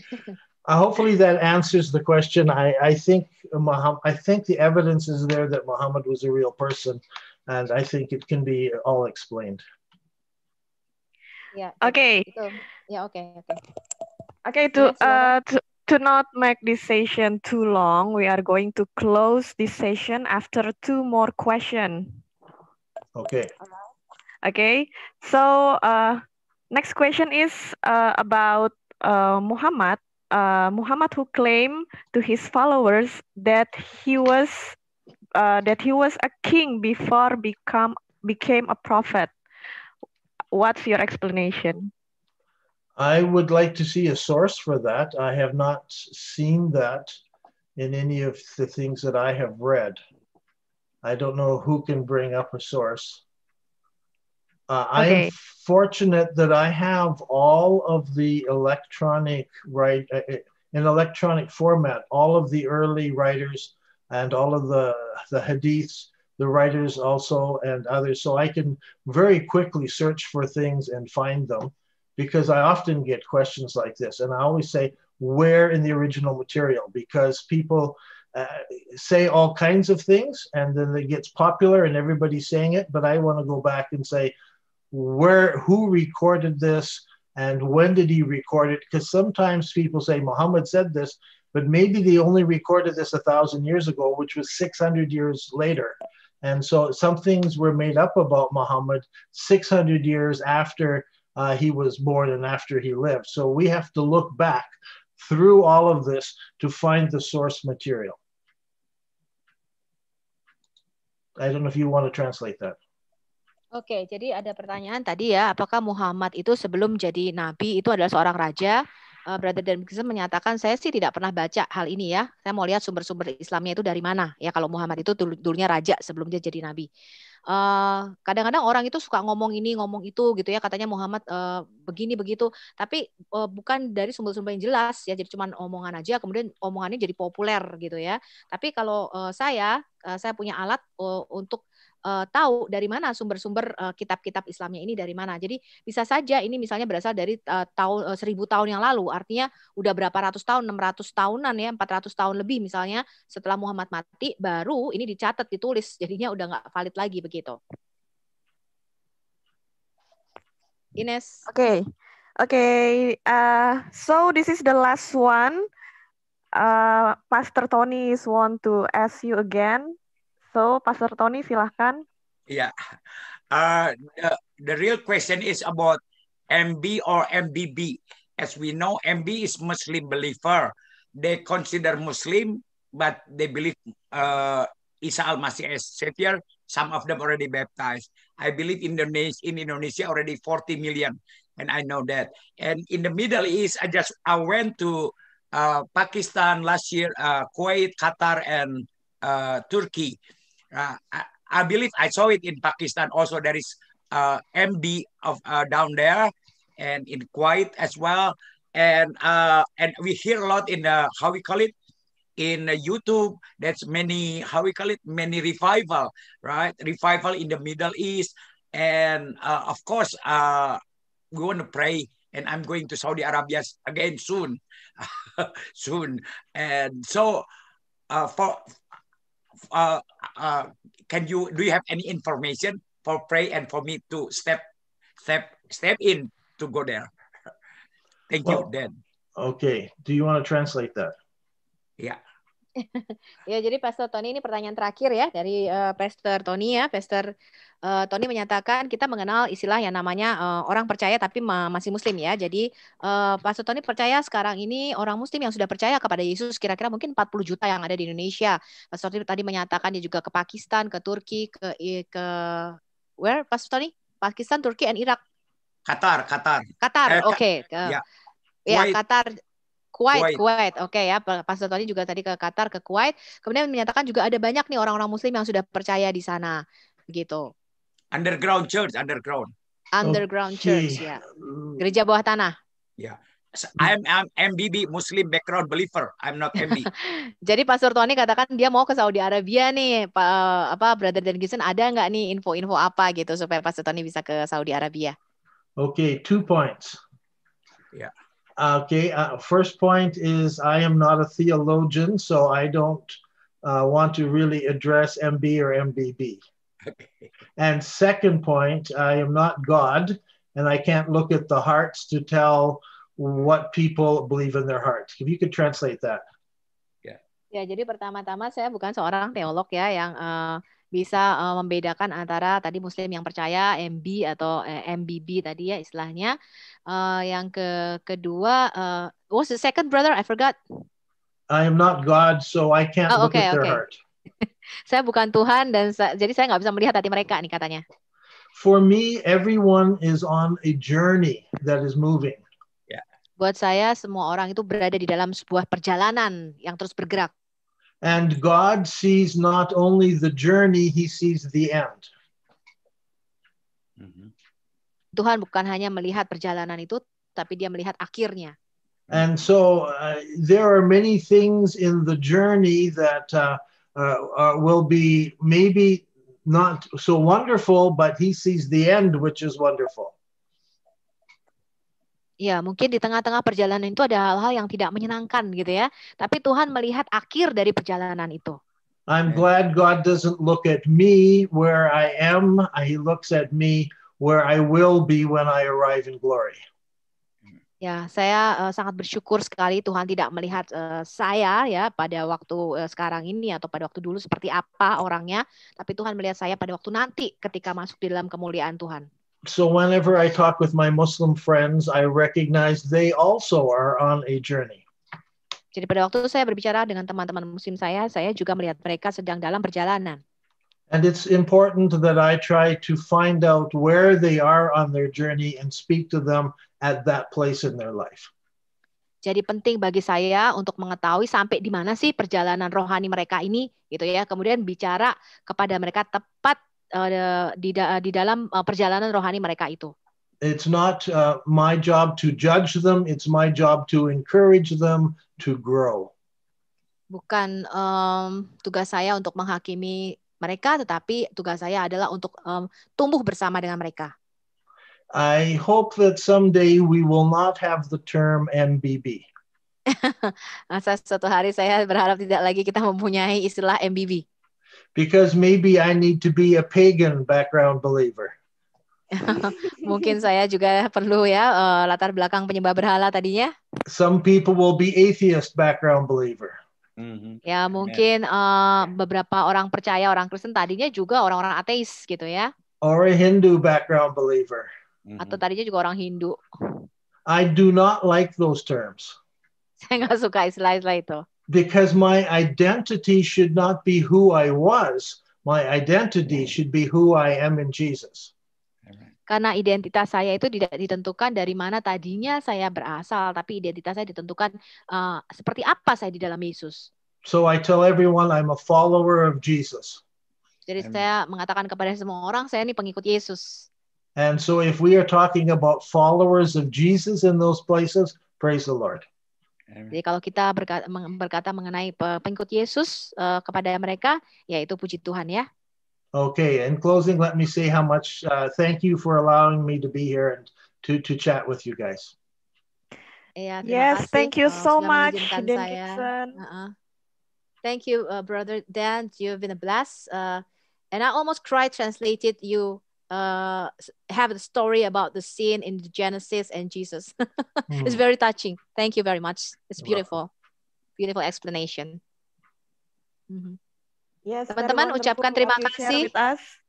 Speaker 2: <laughs> uh, hopefully that answers the question. I, I think uh, Muhammad, I think the evidence is there that Muhammad was a real person, and I think it can be all explained.
Speaker 3: Ya, oke. Itu. Ya, oke, oke.
Speaker 1: Okay, to uh to, to not make this session too long, we are going to close this session after two more questions. Okay. Okay, so uh, next question is uh, about uh, Muhammad. Uh, Muhammad who claimed to his followers that he was uh, that he was a king before become became a prophet. What's your explanation?
Speaker 2: I would like to see a source for that. I have not seen that in any of the things that I have read. I don't know who can bring up a source. Uh, okay. I'm fortunate that I have all of the electronic right uh, uh, in electronic format, all of the early writers and all of the the hadiths, the writers also and others. So I can very quickly search for things and find them because I often get questions like this, and I always say, "Where in the original material?" Because people uh, say all kinds of things, and then it gets popular, and everybody's saying it. But I want to go back and say, "Where? Who recorded this?" And when did he record it? Because sometimes people say Muhammad said this, but maybe they only recorded this a thousand years ago, which was 600 years later. And so some things were made up about Muhammad 600 years after uh, he was born and after he lived. So we have to look back through all of this to find the source material. I don't know if you want to translate that.
Speaker 3: Oke, jadi ada pertanyaan tadi ya, apakah Muhammad itu sebelum jadi nabi itu adalah seorang raja? Uh, Brother Dan Biksen menyatakan saya sih tidak pernah baca hal ini ya. Saya mau lihat sumber-sumber Islamnya itu dari mana ya kalau Muhammad itu dulunya raja sebelum dia jadi nabi. Eh, kadang-kadang uh, orang itu suka ngomong ini ngomong itu gitu ya katanya Muhammad uh, begini begitu tapi uh, bukan dari sumber-sumber yang jelas ya jadi cuman omongan aja kemudian omongannya jadi populer gitu ya tapi kalau uh, saya uh, saya punya alat uh, untuk uh, tahu dari mana sumber-sumber uh, kitab-kitab Islamnya ini dari mana. Jadi bisa saja ini misalnya berasal dari uh, eh, tahun uh, seribu tahun yang lalu, artinya udah berapa ratus tahun, enam 600 tahunan ya, ratus tahun lebih misalnya setelah Muhammad mati baru ini dicatat ditulis. Jadinya udah nggak valid lagi begitu.
Speaker 1: Ines. Oke. Okay. Oke, okay. uh, so this is the last one. Uh, Pastor Tony is want to ask you again So, Pastor Tony, silahkan.
Speaker 4: Yeah. Uh, the, the real question is about MB or MBB. As we know, MB is Muslim believer. They consider Muslim, but they believe uh, Isa al-Masih as Savior. Some of them already baptized. I believe Indonesia in Indonesia already 40 million, and I know that. And in the Middle East, I just I went to uh, Pakistan last year, uh, Kuwait, Qatar, and uh, Turkey. Uh, I, I believe I saw it in Pakistan also. There is uh, MD of uh, down there, and in Kuwait as well. And uh, and we hear a lot in the uh, how we call it in uh, YouTube. That's many how we call it many revival, right? Revival in the Middle East, and uh, of course, uh, we want to pray. And I'm going to Saudi Arabia again soon, <laughs> soon. And so, uh, for uh, uh, can you do you have any information for pray and for me to step step step
Speaker 2: in to go there? <laughs> Thank well, you, Dan. Okay. Do you want to translate that? Yeah. <laughs>
Speaker 3: ya jadi Pastor Tony ini pertanyaan terakhir ya dari uh, Pastor Tony ya Pastor uh, Tony menyatakan kita mengenal istilah yang namanya uh, orang percaya tapi ma masih muslim ya. Jadi uh, Pastor Tony percaya sekarang ini orang muslim yang sudah percaya kepada Yesus kira-kira mungkin 40 juta yang ada di Indonesia. Pastor Tony tadi menyatakan dia juga ke Pakistan, ke Turki, ke ke where Pastor Tony? Pakistan, Turki dan Irak.
Speaker 4: Qatar, Qatar. Qatar, eh, oke. Okay. Ya,
Speaker 3: ya Qatar Kuwait, Kuwait, Kuwait. Oke okay, ya, Pastor Tony juga tadi ke Qatar, ke Kuwait. Kemudian menyatakan juga ada banyak nih orang-orang Muslim yang sudah percaya di sana, gitu.
Speaker 4: Underground church, underground.
Speaker 3: Underground okay. church, ya. Gereja bawah tanah.
Speaker 4: Ya. Yeah. I'm, I'm MBB, Muslim background believer. I'm not MB.
Speaker 3: <laughs> Jadi Pastor Tony katakan dia mau ke Saudi Arabia nih. Pak eh, apa Brother dan Gibson ada nggak nih info-info apa gitu supaya Pastor Tony bisa ke Saudi Arabia?
Speaker 2: Okay, two points. Yeah. Ya. Okay, uh, first point is I am not a theologian, so I don't uh, want to really address MB or MBB. <laughs> And second point, I am not God, and I can't look at the hearts to tell what people believe in their hearts. If you could translate that.
Speaker 3: Ya, jadi pertama-tama saya bukan seorang teolog ya yang uh, bisa uh, membedakan antara tadi muslim yang percaya MB atau uh, eh, MBB tadi ya istilahnya. Uh, yang ke kedua uh, what's the second brother? I forgot.
Speaker 2: I am not God, so I can't oh, look okay, at their okay. heart.
Speaker 3: Saya bukan Tuhan dan sa jadi saya nggak bisa melihat hati mereka nih katanya.
Speaker 2: For me, everyone is on a journey that is moving. Yeah.
Speaker 3: Buat saya, semua orang itu berada di dalam sebuah perjalanan yang terus bergerak.
Speaker 2: And God sees not only the journey, He sees the end.
Speaker 3: Mm -hmm. Tuhan bukan hanya melihat perjalanan itu, tapi Dia melihat akhirnya.
Speaker 2: And so uh, there are many things in the journey that uh, Uh, uh, will be maybe not so wonderful, but he sees the end, which is wonderful.
Speaker 3: Ya, mungkin di tengah-tengah perjalanan itu ada hal-hal yang tidak menyenangkan gitu ya. Tapi Tuhan melihat akhir dari perjalanan itu.
Speaker 2: I'm glad God doesn't look at me where I am. He looks at me where I will be when I arrive in glory.
Speaker 3: Ya, saya uh, sangat bersyukur sekali Tuhan tidak melihat uh, saya ya pada waktu uh, sekarang ini atau pada waktu dulu seperti apa orangnya, tapi Tuhan melihat saya pada waktu nanti ketika masuk di dalam kemuliaan Tuhan.
Speaker 2: So whenever I talk with my Muslim friends, I recognize they also are on a journey.
Speaker 3: Jadi pada waktu saya berbicara dengan teman-teman muslim saya, saya juga melihat mereka sedang dalam perjalanan.
Speaker 2: And it's important that I try to find out where they are on their journey and speak to them at that place in their life.
Speaker 3: Jadi penting bagi saya untuk mengetahui sampai di mana sih perjalanan rohani mereka ini gitu ya. Kemudian bicara kepada mereka tepat uh, di da di dalam uh, perjalanan rohani mereka itu.
Speaker 2: It's not uh, my job to judge them, it's my job to encourage them to grow.
Speaker 3: Bukan um, tugas saya untuk menghakimi mereka, tetapi tugas saya adalah untuk um, tumbuh bersama dengan mereka.
Speaker 2: I hope that someday we will not have the term MBB. <laughs>
Speaker 3: Masa suatu hari saya berharap tidak lagi kita mempunyai istilah MBB.
Speaker 2: Because maybe I need to be a pagan background believer.
Speaker 3: <laughs> Mungkin saya juga perlu ya uh, latar belakang penyembah berhala tadinya.
Speaker 2: Some people will be atheist background believer. Mm-hmm. Ya mungkin
Speaker 3: uh, beberapa orang percaya orang Kristen tadinya juga orang-orang ateis gitu ya.
Speaker 2: Or a Hindu background believer. Mm-hmm. Atau
Speaker 3: mhm. tadinya juga orang Hindu.
Speaker 2: I do not like those terms.
Speaker 3: Saya nggak suka istilah-istilah itu.
Speaker 2: Because my identity should not be who I was. My identity should be who I am in Jesus
Speaker 3: karena identitas saya itu tidak ditentukan dari mana tadinya saya berasal, tapi identitas saya ditentukan uh, seperti apa saya di dalam Yesus.
Speaker 2: So I tell everyone I'm a follower of Jesus.
Speaker 3: Jadi Amen. saya mengatakan kepada semua orang saya ini pengikut Yesus.
Speaker 2: And so if we are talking about followers of Jesus in those places, praise the Lord.
Speaker 3: Jadi kalau kita berkata, berkata mengenai pengikut Yesus uh, kepada mereka, yaitu puji Tuhan ya.
Speaker 2: Okay, in closing, let me say how much uh, thank you for allowing me to be here and to, to chat with you guys.
Speaker 1: Yeah, yes, thank you uh, so much, uh-uh.
Speaker 3: Thank you, uh, brother Dan. You've been a blast. Uh, and I almost cried translated you uh, have a story about the scene in Genesis and Jesus. <laughs> mm. It's very touching. Thank you very much. It's beautiful. Beautiful explanation.
Speaker 1: Mm -hmm. Yes, teman-teman ucapkan terima kasih.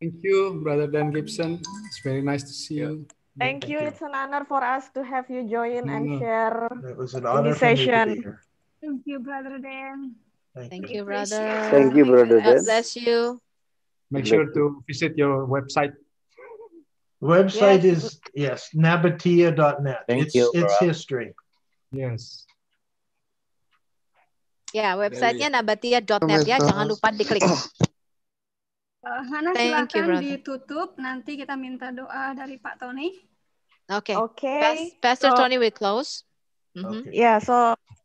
Speaker 4: Thank you, brother Dan Gibson. It's very nice to see you.
Speaker 3: Thank,
Speaker 1: Thank you. you. It's an honor for us to have you join and mm-hmm. share an this session. Thank you, brother Dan. Thank, you. brother. Thank you, brother Dan. God bless you. Make
Speaker 2: sure to visit your website. Website yes. is yes, nabatia.net. Thank it's you, it's history. Yes.
Speaker 3: Ya, websitenya iya, iya. nabatia.net ya. Jangan lupa diklik. Uh, <coughs>
Speaker 4: Hana Thank silakan ditutup. Nanti kita minta doa dari Pak Tony.
Speaker 1: Okay. Okay. Pastor so, Tony will close. Mm -hmm. Ya, Yeah. So